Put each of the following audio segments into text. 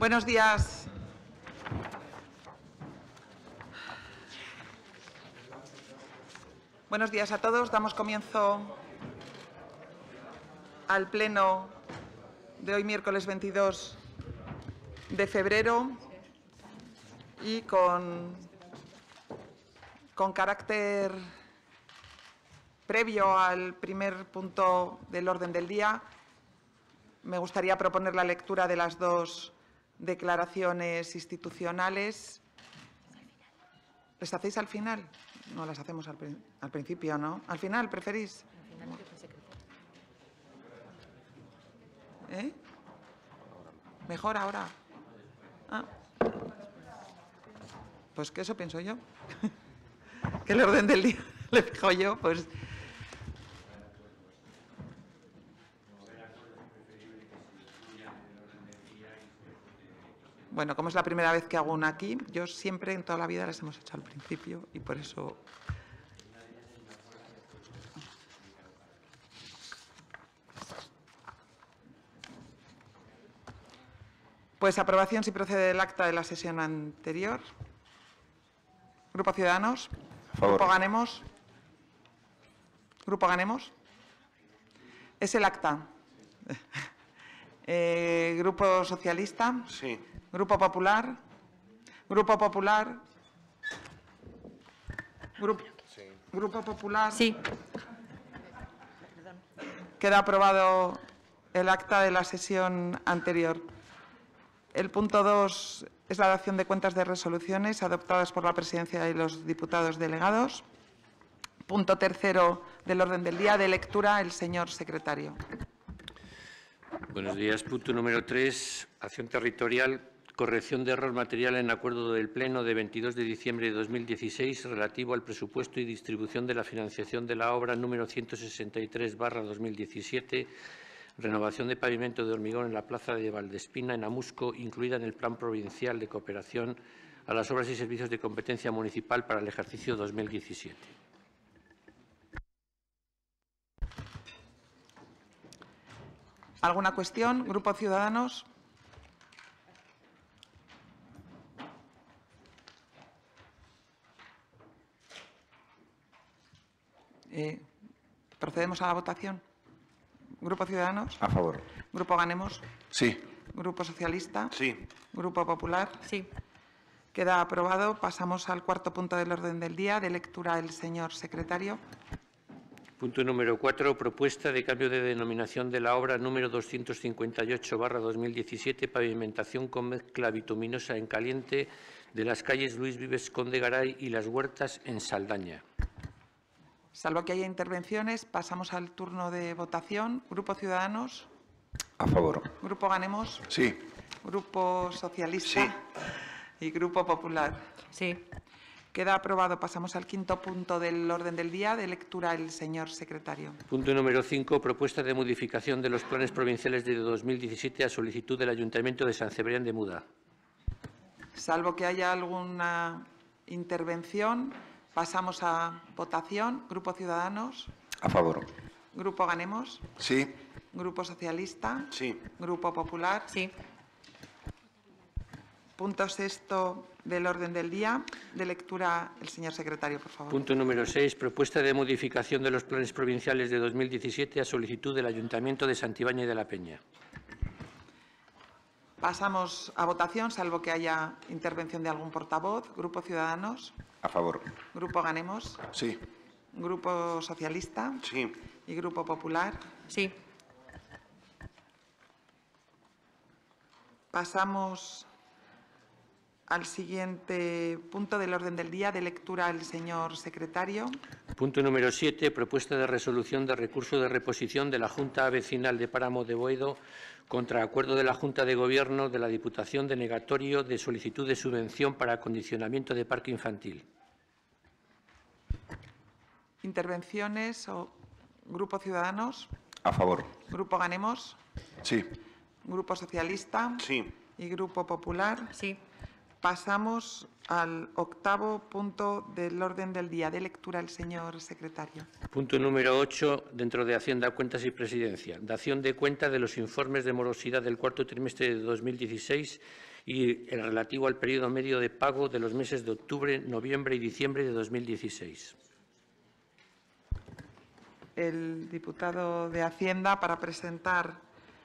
Buenos días. Buenos días a todos. Damos comienzo al pleno de hoy miércoles 22 de febrero y con, con carácter previo al primer punto del orden del día, me gustaría proponer la lectura de las dos declaraciones institucionales. ¿Les hacéis al final? No las hacemos al, principio, ¿no? ¿Al final preferís? ¿Eh? Mejor ahora. Ah. Pues que eso pienso yo. que el orden del día le fijo yo, pues Bueno, como es la primera vez que hago una aquí, yo siempre en toda la vida las hemos hecho al principio y por eso... Pues aprobación si procede del acta de la sesión anterior. Grupo Ciudadanos. Grupo Ganemos. Grupo Ganemos. Es el acta. Eh, Grupo Socialista. Sí. Grupo Popular. Grupo Popular. Grupo, Popular. Sí. Queda aprobado el acta de la sesión anterior. El punto 2 es la adopción de cuentas de resoluciones adoptadas por la Presidencia y los diputados delegados. Punto tercero del orden del día de lectura, el señor secretario. Buenos días. Punto número 3, acción territorial corrección de error material en acuerdo del Pleno de 22 de diciembre de 2016 relativo al presupuesto y distribución de la financiación de la obra número 163-2017, renovación de pavimento de hormigón en la plaza de Valdespina, en Amusco, incluida en el Plan Provincial de Cooperación a las Obras y Servicios de Competencia Municipal para el ejercicio 2017. ¿Alguna cuestión? Grupo Ciudadanos. Eh, ¿Procedemos a la votación? ¿Grupo Ciudadanos? A favor. ¿Grupo Ganemos? Sí. ¿Grupo Socialista? Sí. ¿Grupo Popular? Sí. Queda aprobado. Pasamos al cuarto punto del orden del día, de lectura del señor secretario. Punto número cuatro: Propuesta de cambio de denominación de la obra número 258-2017, pavimentación con mezcla bituminosa en caliente de las calles Luis Vives Conde Garay y Las Huertas en Saldaña. Salvo que haya intervenciones, pasamos al turno de votación. Grupo Ciudadanos. A favor. Grupo Ganemos. Sí. Grupo Socialista. Sí. Y Grupo Popular. Sí. Queda aprobado. Pasamos al quinto punto del orden del día de lectura el señor secretario. Punto número 5. Propuesta de modificación de los planes provinciales de 2017 a solicitud del Ayuntamiento de San Cebrián de Muda. Salvo que haya alguna intervención, Pasamos a votación. Grupo Ciudadanos. A favor. Grupo Ganemos. Sí. Grupo Socialista. Sí. Grupo Popular. Sí. Punto sexto del orden del día. De lectura, el señor secretario, por favor. Punto número seis. Propuesta de modificación de los planes provinciales de 2017 a solicitud del Ayuntamiento de Santibáñez de la Peña. Pasamos a votación, salvo que haya intervención de algún portavoz. Grupo Ciudadanos. A favor. Grupo Ganemos. Sí. Grupo Socialista. Sí. Y Grupo Popular. Sí. Pasamos al siguiente punto del orden del día de lectura al señor secretario. Punto número 7, propuesta de resolución de recurso de reposición de la Junta Vecinal de Páramo de Boedo contra acuerdo de la Junta de Gobierno de la Diputación de negatorio de solicitud de subvención para acondicionamiento de parque infantil. Intervenciones o Grupo Ciudadanos. A favor. Grupo Ganemos. Sí. Grupo Socialista. Sí. Y Grupo Popular. Sí. Pasamos al octavo punto del orden del día de lectura el señor secretario. Punto número 8 dentro de Hacienda, Cuentas y Presidencia. Dación de cuenta de los informes de morosidad del cuarto trimestre de 2016 y el relativo al periodo medio de pago de los meses de octubre, noviembre y diciembre de 2016. El diputado de Hacienda para presentar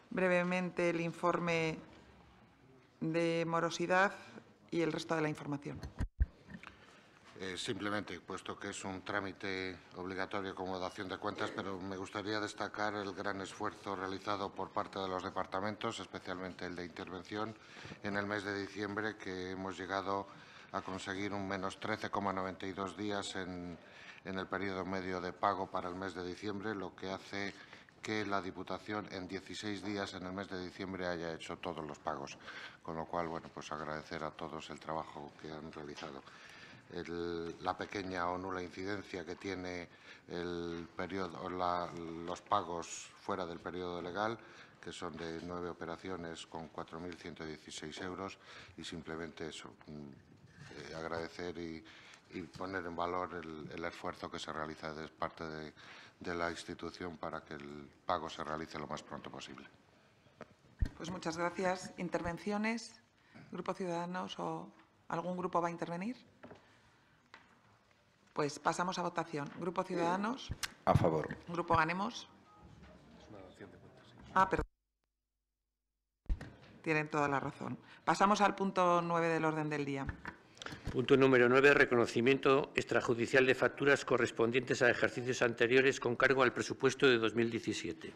brevemente el informe de morosidad y el resto de la información. Eh, simplemente, puesto que es un trámite obligatorio como dación de cuentas, pero me gustaría destacar el gran esfuerzo realizado por parte de los departamentos, especialmente el de intervención, en el mes de diciembre, que hemos llegado a conseguir un menos 13,92 días en, en el periodo medio de pago para el mes de diciembre, lo que hace que la Diputación en 16 días, en el mes de diciembre, haya hecho todos los pagos. Con lo cual, bueno, pues agradecer a todos el trabajo que han realizado. la pequeña o nula incidencia que tiene el periodo, los pagos fuera del periodo legal, que son de nueve operaciones con 4.116 euros y simplemente eso, mm, eh, agradecer y, poner en valor el, esfuerzo que se realiza desde parte de de la institución para que el pago se realice lo más pronto posible. Pues muchas gracias. ¿Intervenciones? ¿Grupo Ciudadanos o algún grupo va a intervenir? Pues pasamos a votación. Grupo Ciudadanos. A favor. Grupo Ganemos. Es una de Ah, perdón. Tienen toda la razón. Pasamos al punto 9 del orden del día. Punto número 9. Reconocimiento extrajudicial de facturas correspondientes a ejercicios anteriores con cargo al presupuesto de 2017.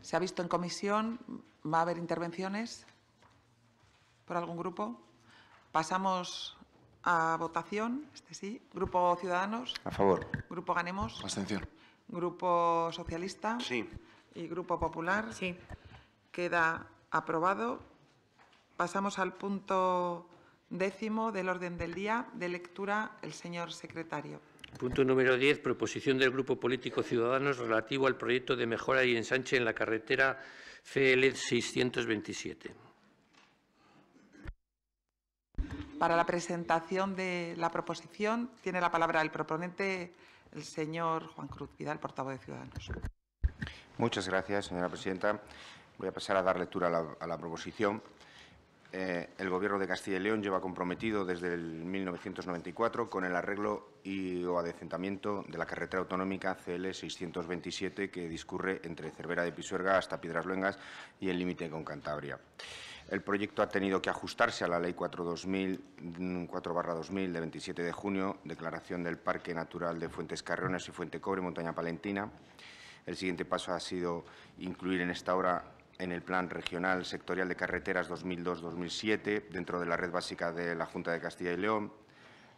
¿Se ha visto en comisión? ¿Va a haber intervenciones por algún grupo? Pasamos a votación. Este sí. Grupo Ciudadanos. A favor. Grupo Ganemos. Abstención. Grupo Socialista. Sí. Y Grupo Popular. Sí. Queda aprobado. Pasamos al punto décimo del orden del día de lectura el señor secretario. Punto número diez. Proposición del Grupo Político Ciudadanos relativo al proyecto de mejora y ensanche en la carretera CL 627. Para la presentación de la proposición tiene la palabra el proponente, el señor Juan Cruz Vidal, portavoz de Ciudadanos. Muchas gracias, señora presidenta. Voy a pasar a dar lectura a la proposición. Eh, el Gobierno de Castilla y León lleva comprometido desde 1994 con el arreglo y o adecentamiento de la carretera autonómica CL 627 que discurre entre Cervera de Pisuerga hasta Piedras Luengas y el límite con Cantabria. El proyecto ha tenido que ajustarse a la Ley 4-2000 de 27 de junio, declaración del Parque Natural de Fuentes Carreones y Fuente Cobre, Montaña Palentina. El siguiente paso ha sido incluir en esta obra en el Plan Regional Sectorial de Carreteras 2002-2007 dentro de la red básica de la Junta de Castilla y León.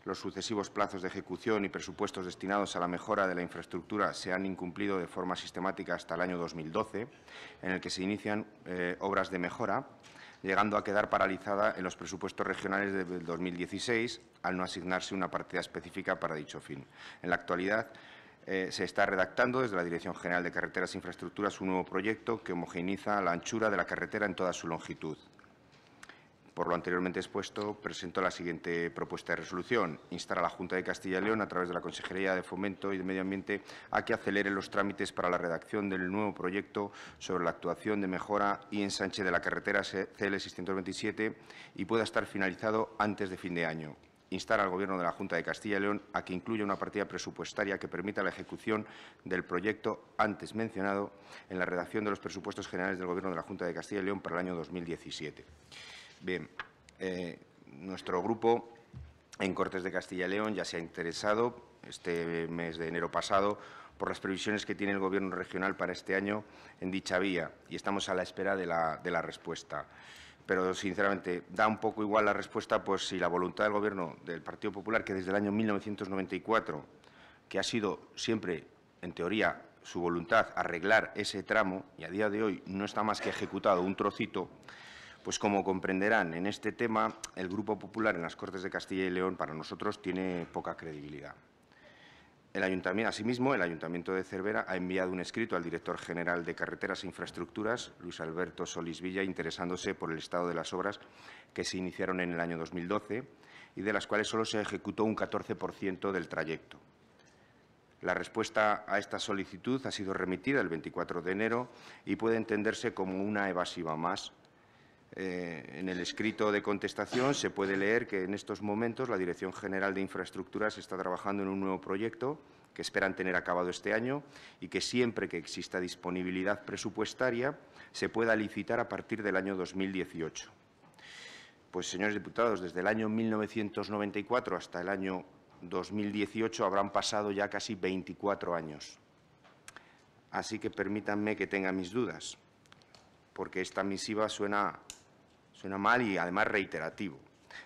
Los sucesivos plazos de ejecución y presupuestos destinados a la mejora de la infraestructura se han incumplido de forma sistemática hasta el año 2012, en el que se inician eh, obras de mejora, llegando a quedar paralizada en los presupuestos regionales del 2016 al no asignarse una partida específica para dicho fin. En la actualidad, eh, se está redactando desde la Dirección General de Carreteras e Infraestructuras un nuevo proyecto que homogeneiza la anchura de la carretera en toda su longitud. Por lo anteriormente expuesto, presento la siguiente propuesta de resolución. Instar a la Junta de Castilla y León, a través de la Consejería de Fomento y de Medio Ambiente, a que acelere los trámites para la redacción del nuevo proyecto sobre la actuación de mejora y ensanche de la carretera CL627 y pueda estar finalizado antes de fin de año instar al Gobierno de la Junta de Castilla y León a que incluya una partida presupuestaria que permita la ejecución del proyecto antes mencionado en la redacción de los presupuestos generales del Gobierno de la Junta de Castilla y León para el año 2017. Bien, eh, nuestro grupo en Cortes de Castilla y León ya se ha interesado este mes de enero pasado por las previsiones que tiene el Gobierno regional para este año en dicha vía y estamos a la espera de la respuesta pero sinceramente da un poco igual la respuesta, pues si la voluntad del Gobierno del Partido Popular, que desde el año 1994, que ha sido siempre, en teoría, su voluntad arreglar ese tramo, y a día de hoy no está más que ejecutado un trocito, pues como comprenderán, en este tema el Grupo Popular en las Cortes de Castilla y León para nosotros tiene poca credibilidad ayuntamiento, asimismo, el Ayuntamiento de Cervera ha enviado un escrito al director general de Carreteras e Infraestructuras, Luis Alberto Solís Villa, interesándose por el estado de las obras que se iniciaron en el año 2012 y de las cuales solo se ejecutó un 14% del trayecto. La respuesta a esta solicitud ha sido remitida el 24 de enero y puede entenderse como una evasiva más eh, en el escrito de contestación se puede leer que en estos momentos la Dirección General de Infraestructuras está trabajando en un nuevo proyecto que esperan tener acabado este año y que siempre que exista disponibilidad presupuestaria se pueda licitar a partir del año 2018. Pues, señores diputados, desde el año 1994 hasta el año 2018 habrán pasado ya casi 24 años. Así que permítanme que tenga mis dudas porque esta misiva suena Suena mal y además reiterativo.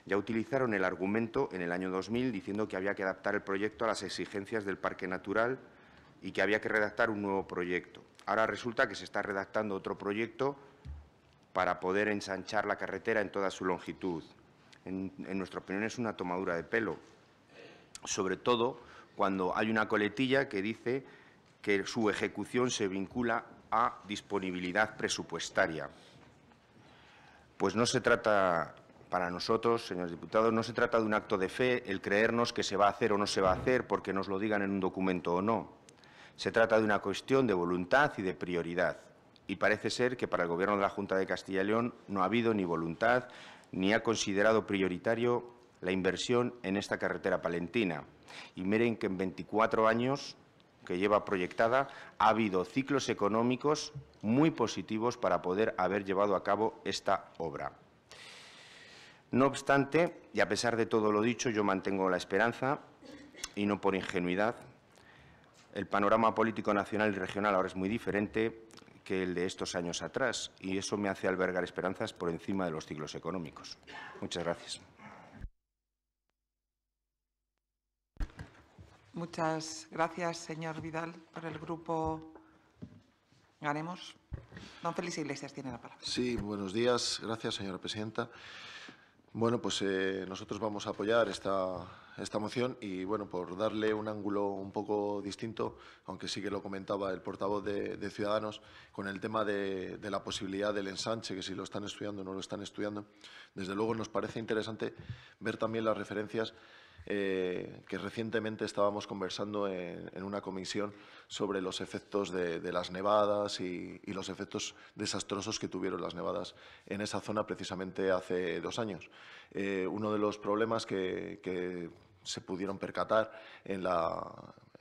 Ya utilizaron el argumento en el año 2000 diciendo que había que adaptar el proyecto a las exigencias del parque natural y que había que redactar un nuevo proyecto. Ahora resulta que se está redactando otro proyecto para poder ensanchar la carretera en toda su longitud. En, en nuestra opinión es una tomadura de pelo, sobre todo cuando hay una coletilla que dice que su ejecución se vincula a disponibilidad presupuestaria pues no se trata, para nosotros, señores diputados, no se trata de un acto de fe el creernos que se va a hacer o no se va a hacer porque nos lo digan en un documento o no. Se trata de una cuestión de voluntad y de prioridad. Y parece ser que para el Gobierno de la Junta de Castilla y León no ha habido ni voluntad ni ha considerado prioritario la inversión en esta carretera palentina. Y miren que en 24 años que lleva proyectada, ha habido ciclos económicos muy positivos para poder haber llevado a cabo esta obra. No obstante, y a pesar de todo lo dicho, yo mantengo la esperanza, y no por ingenuidad, el panorama político nacional y regional ahora es muy diferente que el de estos años atrás, y eso me hace albergar esperanzas por encima de los ciclos económicos. Muchas gracias. Muchas gracias, señor Vidal, por el grupo Ganemos. Don Félix Iglesias tiene la palabra. Sí, buenos días. Gracias, señora presidenta. Bueno, pues eh, nosotros vamos a apoyar esta, esta moción y, bueno, por darle un ángulo un poco distinto, aunque sí que lo comentaba el portavoz de, Ciudadanos, con el tema de, de, la posibilidad del ensanche, que si lo están estudiando o no lo están estudiando, desde luego nos parece interesante ver también las referencias eh, que recientemente estábamos conversando en, una comisión sobre los efectos de, las nevadas y, los efectos desastrosos que tuvieron las nevadas en esa zona precisamente hace dos años. Eh, uno de los problemas que, se pudieron percatar en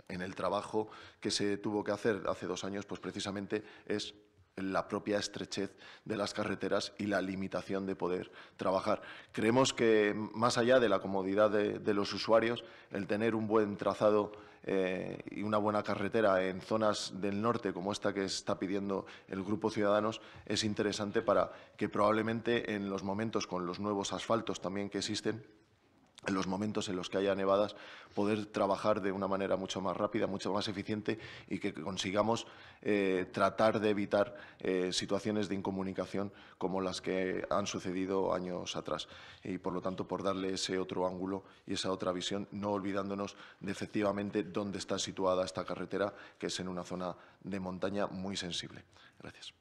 en el trabajo que se tuvo que hacer hace dos años, pues precisamente es la propia estrechez de las carreteras y la limitación de poder trabajar. Creemos que, más allá de la comodidad de, los usuarios, el tener un buen trazado eh, y una buena carretera en zonas del norte, como esta que está pidiendo el Grupo Ciudadanos, es interesante para que probablemente en los momentos con los nuevos asfaltos también que existen, en los momentos en los que haya nevadas, poder trabajar de una manera mucho más rápida, mucho más eficiente y que consigamos eh, tratar de evitar eh, situaciones de incomunicación como las que han sucedido años atrás. Y, por lo tanto, por darle ese otro ángulo y esa otra visión, no olvidándonos de efectivamente dónde está situada esta carretera, que es en una zona de montaña muy sensible. Gracias.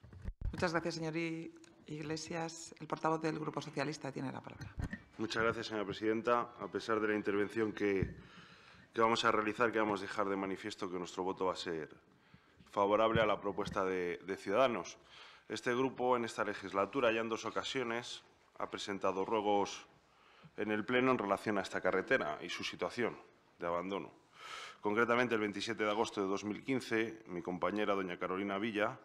Muchas gracias, señor Iglesias. El portavoz del Grupo Socialista tiene la palabra. Muchas gracias, señora presidenta. A pesar de la intervención que, vamos a realizar, vamos a dejar de manifiesto que nuestro voto va a ser favorable a la propuesta de, de Ciudadanos. Este grupo, en esta legislatura, ya en dos ocasiones, ha presentado ruegos en el Pleno en relación a esta carretera y su situación de abandono. Concretamente, el 27 de agosto de 2015, mi compañera, doña Carolina Villa,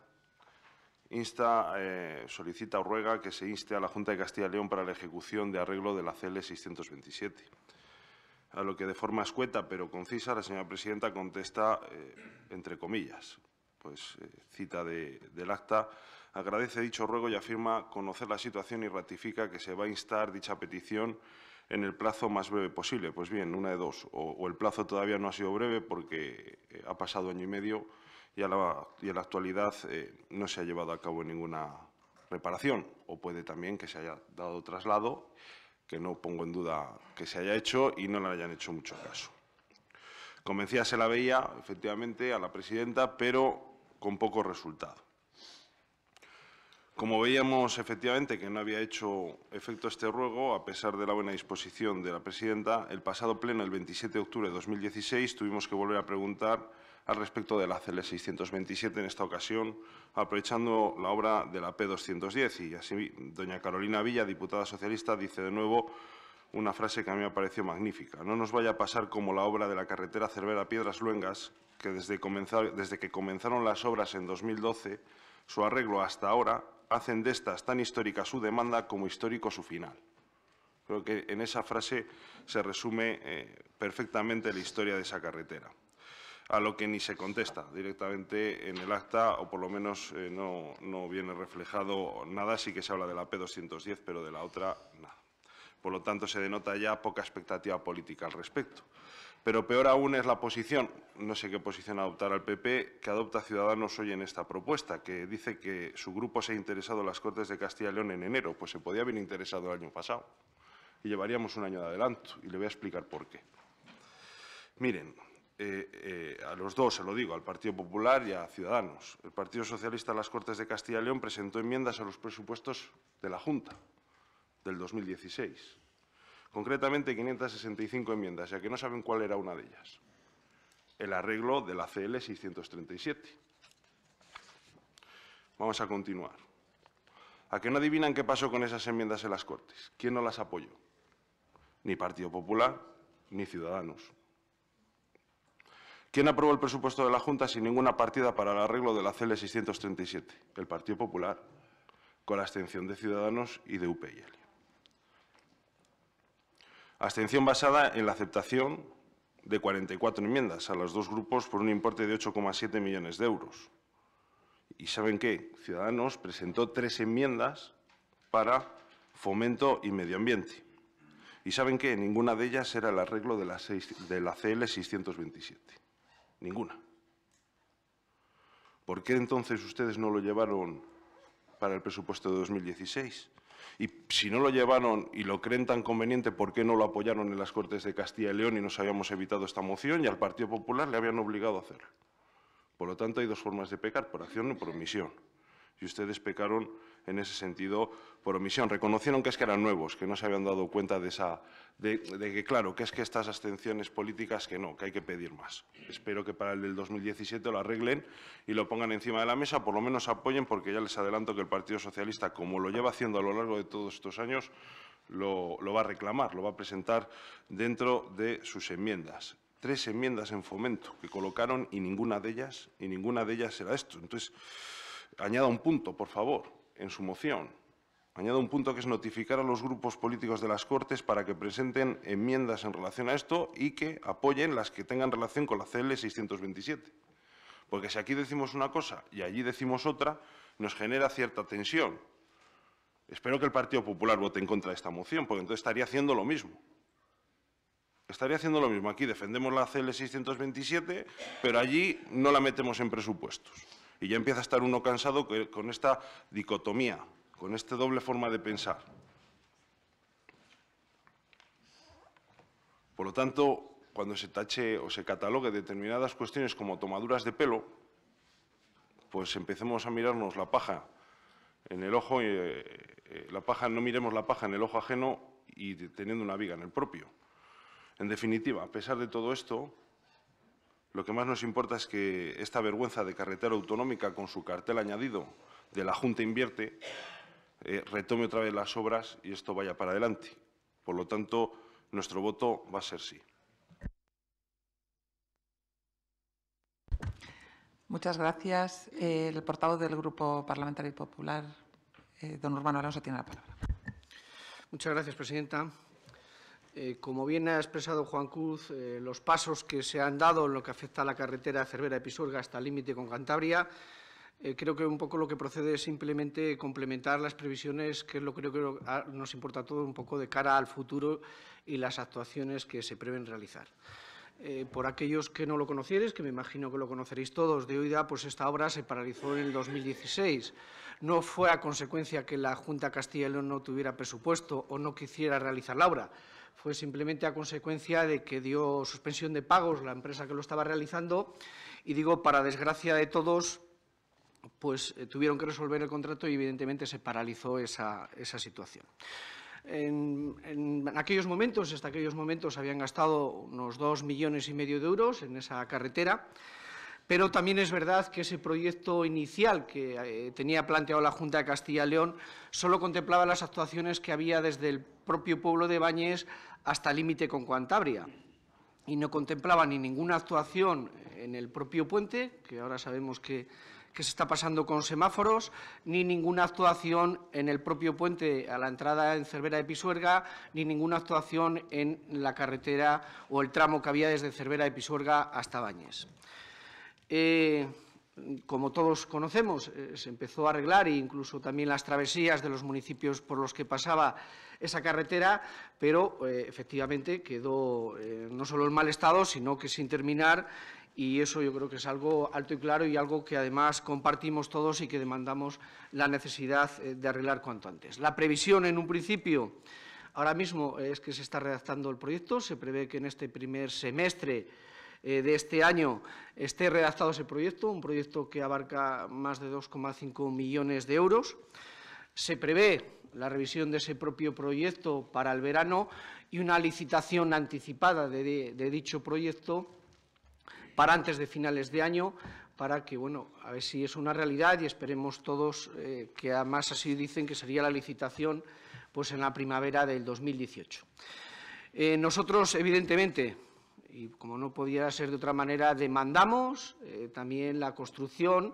insta, eh, solicita o ruega que se inste a la Junta de Castilla y León para la ejecución de arreglo de la CL 627. A lo que de forma escueta pero concisa la señora presidenta contesta, eh, entre comillas, pues eh, cita del acta, agradece dicho ruego y afirma conocer la situación y ratifica que se va a instar dicha petición en el plazo más breve posible. Pues bien, una de dos, o el plazo todavía no ha sido breve porque ha pasado año y medio y en la, actualidad eh, no se ha llevado a cabo ninguna reparación o puede también que se haya dado traslado, que no pongo en duda que se haya hecho y no le hayan hecho mucho caso. convencida se la veía, efectivamente, a la presidenta, pero con poco resultado. Como veíamos efectivamente que no había hecho efecto este ruego, a pesar de la buena disposición de la presidenta, el pasado pleno, el 27 de octubre de 2016, tuvimos que volver a preguntar al respecto de la CL 627 en esta ocasión, aprovechando la obra de la P210. Y así, doña Carolina Villa, diputada socialista, dice de nuevo una frase que a mí me pareció magnífica. No nos vaya a pasar como la obra de la carretera Cervera-Piedras Luengas, que desde, que comenzaron las obras en 2012, su arreglo hasta ahora hacen de estas tan histórica su demanda como histórico su final. Creo que en esa frase se resume eh, perfectamente la historia de esa carretera a lo que ni se contesta directamente en el acta, o por lo menos eh, no, no viene reflejado nada. Sí que se habla de la P210, pero de la otra nada. Por lo tanto, se denota ya poca expectativa política al respecto. Pero peor aún es la posición, no sé qué posición adoptará el PP, que adopta Ciudadanos hoy en esta propuesta, que dice que su grupo se ha interesado en las Cortes de Castilla y León en enero, pues se podía haber interesado el año pasado. Y llevaríamos un año de adelanto, y le voy a explicar por qué. Miren, eh, eh, a los dos, se lo digo, al Partido Popular y a Ciudadanos. El Partido Socialista en las Cortes de Castilla y León presentó enmiendas a los presupuestos de la Junta del 2016. Concretamente, 565 enmiendas, ya que no saben cuál era una de ellas. El arreglo de la CL 637. Vamos a continuar. ¿A que no adivinan qué pasó con esas enmiendas en las Cortes? ¿Quién no las apoyó? Ni Partido Popular, ni Ciudadanos. ¿Quién aprobó el presupuesto de la Junta sin ninguna partida para el arreglo de la CL 637? El Partido Popular, con la abstención de Ciudadanos y de UPyL. Abstención basada en la aceptación de 44 enmiendas a los dos grupos por un importe de 8,7 millones de euros. ¿Y saben qué? Ciudadanos presentó tres enmiendas para fomento y medio ambiente. ¿Y saben qué? Ninguna de ellas era el arreglo de la, de la CL 627. Ninguna. ¿Por qué entonces ustedes no lo llevaron para el presupuesto de 2016? Y si no lo llevaron y lo creen tan conveniente, ¿por qué no lo apoyaron en las Cortes de Castilla y León y nos habíamos evitado esta moción y al Partido Popular le habían obligado a hacerlo? Por lo tanto, hay dos formas de pecar, por acción y por omisión. Si ustedes pecaron en ese sentido por omisión. Reconocieron que es que eran nuevos, que no se habían dado cuenta de, esa, de, que, claro, que es que estas abstenciones políticas que no, que hay que pedir más. Espero que para el del 2017 lo arreglen y lo pongan encima de la mesa, por lo menos apoyen, porque ya les adelanto que el Partido Socialista, como lo lleva haciendo a lo largo de todos estos años, lo, va a reclamar, lo va a presentar dentro de sus enmiendas tres enmiendas en fomento que colocaron y ninguna de ellas, y ninguna de ellas era esto. Entonces, añada un punto, por favor en su moción. Añado un punto que es notificar a los grupos políticos de las Cortes para que presenten enmiendas en relación a esto y que apoyen las que tengan relación con la CL 627. Porque si aquí decimos una cosa y allí decimos otra, nos genera cierta tensión. Espero que el Partido Popular vote en contra de esta moción, porque entonces estaría haciendo lo mismo. Estaría haciendo lo mismo. Aquí defendemos la CL 627, pero allí no la metemos en presupuestos. Y ya empieza a estar uno cansado con esta dicotomía, con esta doble forma de pensar. Por lo tanto, cuando se tache o se catalogue determinadas cuestiones como tomaduras de pelo, pues empecemos a mirarnos la paja en el ojo, eh, eh, la paja, no miremos la paja en el ojo ajeno y teniendo una viga en el propio. En definitiva, a pesar de todo esto, lo que más nos importa es que esta vergüenza de carretera autonómica con su cartel añadido de la Junta invierte eh, retome otra vez las obras y esto vaya para adelante. Por lo tanto, nuestro voto va a ser sí. Muchas gracias. Eh, el portavoz del Grupo Parlamentario Popular, eh, don Urbano Alonso, tiene la palabra. Muchas gracias, presidenta. Eh, como bien ha expresado Juan Cruz, eh, los pasos que se han dado en lo que afecta a la carretera Cervera-Episurga hasta el límite con Cantabria, eh, creo que un poco lo que procede es simplemente complementar las previsiones, que es lo que creo que nos importa todo un poco de cara al futuro y las actuaciones que se prevén realizar. por aquellos que no lo conocierais, que me imagino que lo conoceréis todos, de hoy día, pues esta obra se paralizó en el 2016. No fue a consecuencia que la Junta Castilla y León no tuviera presupuesto o no quisiera realizar la obra, fue simplemente a consecuencia de que dio suspensión de pagos la empresa que lo estaba realizando y digo, para desgracia de todos, pues eh, tuvieron que resolver el contrato y evidentemente se paralizó esa, situación. En, aquellos momentos, hasta aquellos momentos, habían gastado unos dos millones y medio de euros en esa carretera, pero también es verdad que ese proyecto inicial que eh, tenía planteado la Junta de Castilla y León solo contemplaba las actuaciones que había desde el propio pueblo de Bañes hasta límite con Cantabria y no contemplaba ni ninguna actuación en el propio puente, que ahora sabemos que, se está pasando con semáforos, ni ninguna actuación en el propio puente a la entrada en Cervera de Pisuerga, ni ninguna actuación en la carretera o el tramo que había desde Cervera de Pisuerga hasta Bañes. Eh, como todos conocemos, eh, se empezó a arreglar e incluso también las travesías de los municipios por los que pasaba esa carretera, pero eh, efectivamente quedó eh, no solo en mal estado, sino que sin terminar y eso yo creo que es algo alto y claro y algo que además compartimos todos y que demandamos la necesidad de arreglar cuanto antes. La previsión en un principio ahora mismo es que se está redactando el proyecto, se prevé que en este primer semestre eh, de este año esté redactado ese proyecto, un proyecto que abarca más de 2,5 millones de euros. Se prevé la revisión de ese propio proyecto para el verano y una licitación anticipada de, dicho proyecto para antes de finales de año, para que, bueno, a ver si es una realidad y esperemos todos eh, que además así dicen que sería la licitación pues en la primavera del 2018. Eh, nosotros, evidentemente, y como no podía ser de otra manera, demandamos eh, también la construcción,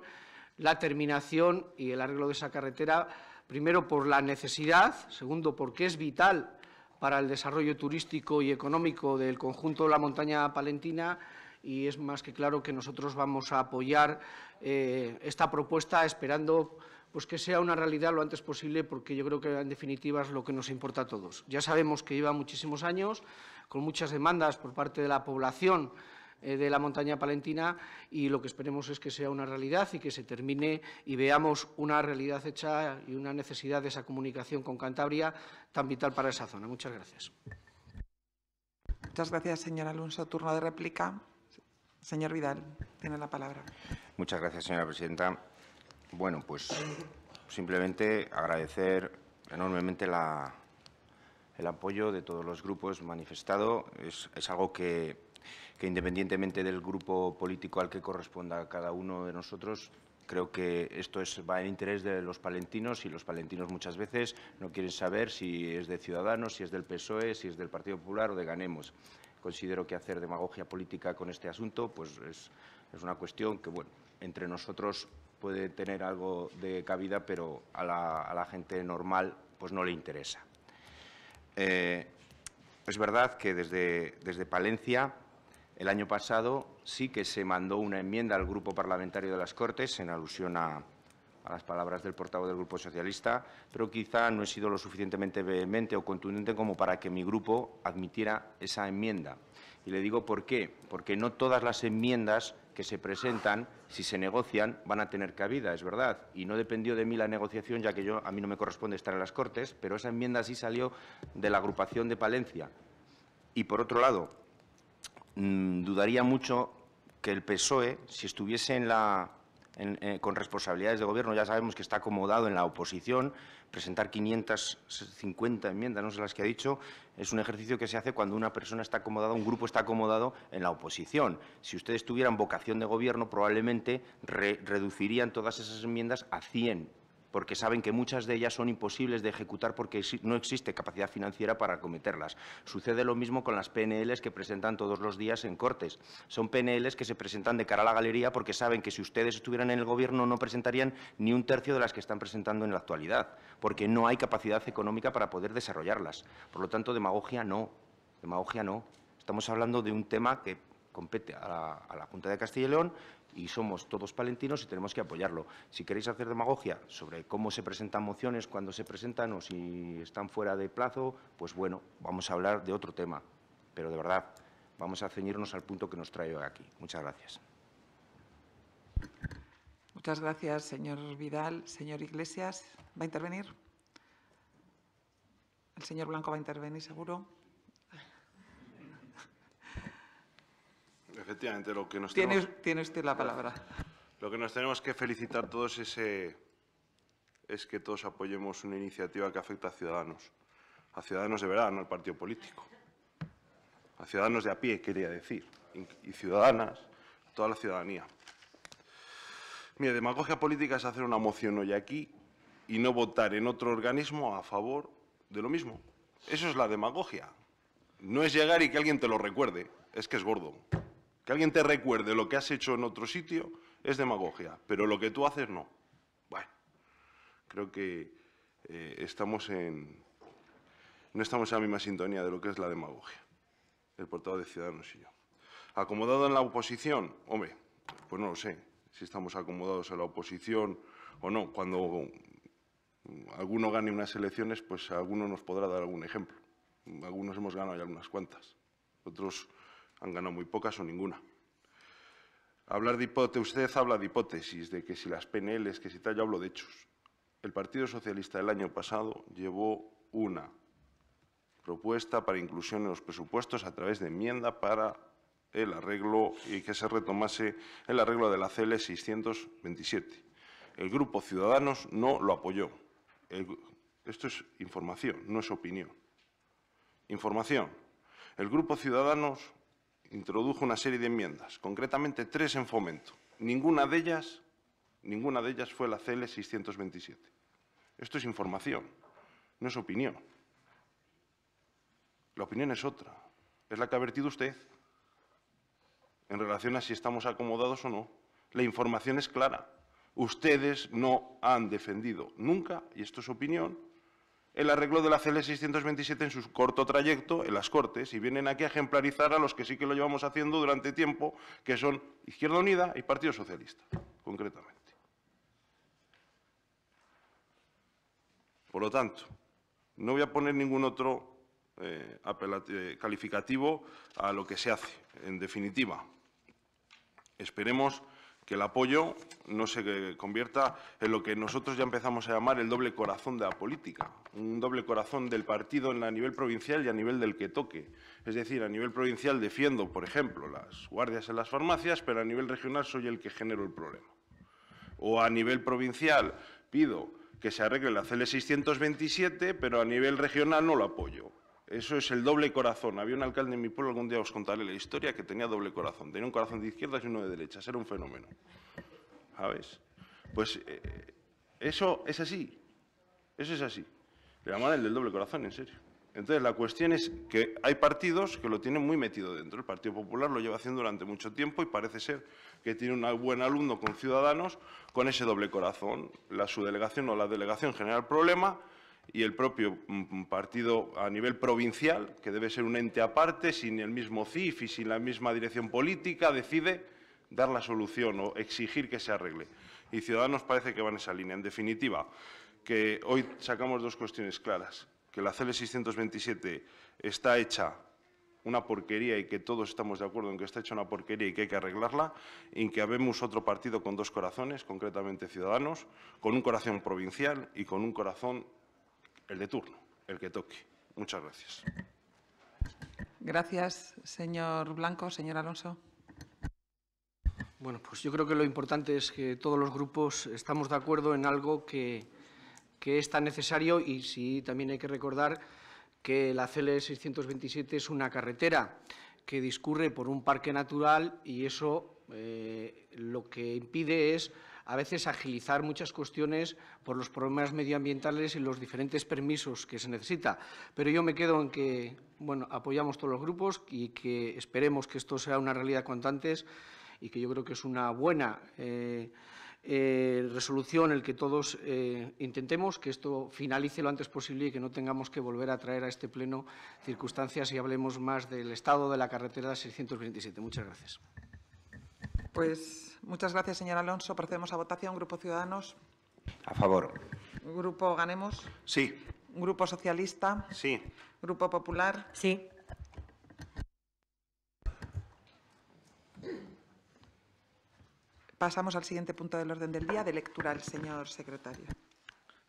la terminación y el arreglo de esa carretera, primero por la necesidad, segundo porque es vital para el desarrollo turístico y económico del conjunto de la montaña palentina y es más que claro que nosotros vamos a apoyar eh, esta propuesta esperando pues que sea una realidad lo antes posible, porque yo creo que en definitiva es lo que nos importa a todos. Ya sabemos que lleva muchísimos años, con muchas demandas por parte de la población eh, de la montaña palentina y lo que esperemos es que sea una realidad y que se termine y veamos una realidad hecha y una necesidad de esa comunicación con Cantabria tan vital para esa zona. Muchas gracias. Muchas gracias, señora Alonso. Turno de réplica. Señor Vidal, tiene la palabra. Muchas gracias, señora presidenta. Bueno, pues simplemente agradecer enormemente la, el apoyo de todos los grupos manifestado. Es, algo que, independientemente del grupo político al que corresponda cada uno de nosotros, creo que esto es, va en interés de los palentinos y los palentinos muchas veces no quieren saber si es de Ciudadanos, si es del PSOE, si es del Partido Popular o de Ganemos. Considero que hacer demagogia política con este asunto pues es, es una cuestión que, bueno, entre nosotros puede tener algo de cabida, pero a la, gente normal pues no le interesa. Eh, es verdad que desde, desde Palencia el año pasado sí que se mandó una enmienda al Grupo Parlamentario de las Cortes en alusión a, a las palabras del portavoz del Grupo Socialista, pero quizá no he sido lo suficientemente vehemente o contundente como para que mi grupo admitiera esa enmienda. Y le digo por qué, porque no todas las enmiendas que se presentan, si se negocian, van a tener cabida, es verdad. Y no dependió de mí la negociación, ya que yo, a mí no me corresponde estar en las Cortes, pero esa enmienda sí salió de la agrupación de Palencia. Y, por otro lado, mm, dudaría mucho que el PSOE, si estuviese en la eh, con responsabilidades de gobierno, ya sabemos que está acomodado en la oposición, presentar 550 enmiendas, no sé las que ha dicho, es un ejercicio que se hace cuando una persona está acomodada, un grupo está acomodado en la oposición. Si ustedes tuvieran vocación de gobierno, probablemente reducirían todas esas enmiendas a 100 porque saben que muchas de ellas son imposibles de ejecutar porque no existe capacidad financiera para acometerlas. Sucede lo mismo con las PNLs que presentan todos los días en Cortes. Son PNLs que se presentan de cara a la galería porque saben que si ustedes estuvieran en el Gobierno no presentarían ni un tercio de las que están presentando en la actualidad, porque no hay capacidad económica para poder desarrollarlas. Por lo tanto, demagogia no, demagogia no. Estamos hablando de un tema que compete a la Junta de Castilla y León y somos todos palentinos y tenemos que apoyarlo. Si queréis hacer demagogia sobre cómo se presentan mociones, cuando se presentan o si están fuera de plazo, pues bueno, vamos a hablar de otro tema. Pero de verdad, vamos a ceñirnos al punto que nos trae hoy aquí. Muchas gracias. Muchas gracias, señor Vidal. Señor Iglesias, ¿va a intervenir? El señor Blanco va a intervenir, seguro. Efectivamente, lo que nos tenemos... Tiene usted la palabra. Lo que nos tenemos que felicitar todos es, eh, es que todos apoyemos una iniciativa que afecta a ciudadanos. A ciudadanos de verdad, no al partido político. A ciudadanos de a pie, quería decir. Y ciudadanas, toda la ciudadanía. Mi demagogia política es hacer una moción hoy aquí y no votar en otro organismo a favor de lo mismo. Eso es la demagogia. No es llegar y que alguien te lo recuerde, es que es gordo. Que alguien te recuerde lo que has hecho en otro sitio es demagogia, pero lo que tú haces no. Bueno, creo que eh, estamos en, no estamos en la misma sintonía de lo que es la demagogia, el portavoz de Ciudadanos y yo. ¿Acomodado en la oposición? Hombre, pues no lo sé, si estamos acomodados en la oposición o no. Cuando alguno gane unas elecciones, pues alguno nos podrá dar algún ejemplo. Algunos hemos ganado ya algunas cuantas, otros han ganado muy pocas o ninguna. Hablar de hipótesis, usted habla de hipótesis, de que si las PNLs, que si tal, yo hablo de hechos. El Partido Socialista el año pasado llevó una propuesta para inclusión en los presupuestos a través de enmienda para el arreglo y que se retomase el arreglo de la CL 627. El Grupo Ciudadanos no lo apoyó. esto es información, no es opinión. Información. El Grupo Ciudadanos introdujo una serie de enmiendas, concretamente tres en fomento. Ninguna de ellas, ninguna de ellas fue la CL 627. Esto es información, no es opinión. La opinión es otra, es la que ha vertido usted en relación a si estamos acomodados o no. La información es clara. Ustedes no han defendido nunca, y esto es opinión, el arreglo de la CL627 en su corto trayecto en las Cortes y vienen aquí a ejemplarizar a los que sí que lo llevamos haciendo durante tiempo, que son Izquierda Unida y Partido Socialista, concretamente. Por lo tanto, no voy a poner ningún otro eh, eh, calificativo a lo que se hace. En definitiva, esperemos que el apoyo no se convierta en lo que nosotros ya empezamos a llamar el doble corazón de la política, un doble corazón del partido a nivel provincial y a nivel del que toque. Es decir, a nivel provincial defiendo, por ejemplo, las guardias en las farmacias, pero a nivel regional soy el que genero el problema. O a nivel provincial pido que se arregle la CL 627, pero a nivel regional no lo apoyo. Eso es el doble corazón. Había un alcalde en mi pueblo, algún día os contaré la historia, que tenía doble corazón. Tenía un corazón de izquierdas y uno de derechas. Era un fenómeno. ¿Sabes? Pues eh, eso es así. Eso es así. Le llaman el del doble corazón, en serio. Entonces, la cuestión es que hay partidos que lo tienen muy metido dentro. El Partido Popular lo lleva haciendo durante mucho tiempo y parece ser que tiene un buen alumno con Ciudadanos con ese doble corazón. La subdelegación o la delegación genera problema y el propio mm, mm, partido a nivel provincial, que debe ser un ente aparte, sin el mismo CIF y sin la misma dirección política, decide dar la solución o exigir que se arregle. Y Ciudadanos parece que va en esa línea. En definitiva, que hoy sacamos dos cuestiones claras. Que la CL 627 está hecha una porquería y que todos estamos de acuerdo en que está hecha una porquería y que hay que arreglarla, Y que habemos otro partido con dos corazones, concretamente Ciudadanos, con un corazón provincial y con un corazón el de turno, el que toque. Muchas gracias. Gracias, señor Blanco. Señor Alonso. Bueno, pues yo creo que lo importante es que todos los grupos estamos de acuerdo en algo que, es tan necesario y sí también hay que recordar que la CL 627 e es una carretera que discurre por un parque natural y eso eh, lo que impide es a veces agilizar muchas cuestiones por los problemas medioambientales y los diferentes permisos que se necesita. Pero yo me quedo en que bueno, apoyamos todos los grupos y que esperemos que esto sea una realidad cuanto antes y que yo creo que es una buena resolución eh, en eh, resolución el que todos eh, intentemos que esto finalice lo antes posible y que no tengamos que volver a traer a este pleno circunstancias y hablemos más del estado de la carretera 627. Muchas gracias. Pues muchas gracias, señor Alonso. Procedemos a votación. Grupo Ciudadanos. A favor. Grupo Ganemos. Sí. Grupo Socialista. Sí. Grupo Popular. Sí. Pasamos al siguiente punto del orden del día, de lectura al señor secretario.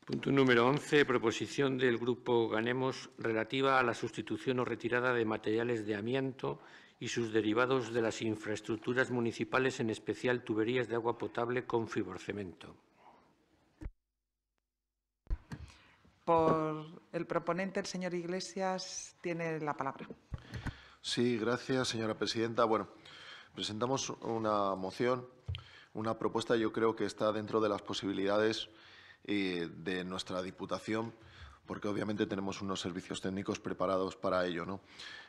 Punto número 11. Proposición del Grupo Ganemos relativa a la sustitución o retirada de materiales de amianto y sus derivados de las infraestructuras municipales, en especial tuberías de agua potable con fibrocemento. Por el proponente, el señor Iglesias, tiene la palabra. Sí, gracias, señora presidenta. Bueno, presentamos una moción, una propuesta yo creo que está dentro de las posibilidades eh, de nuestra Diputación porque obviamente tenemos unos servicios técnicos preparados para ello. ¿no?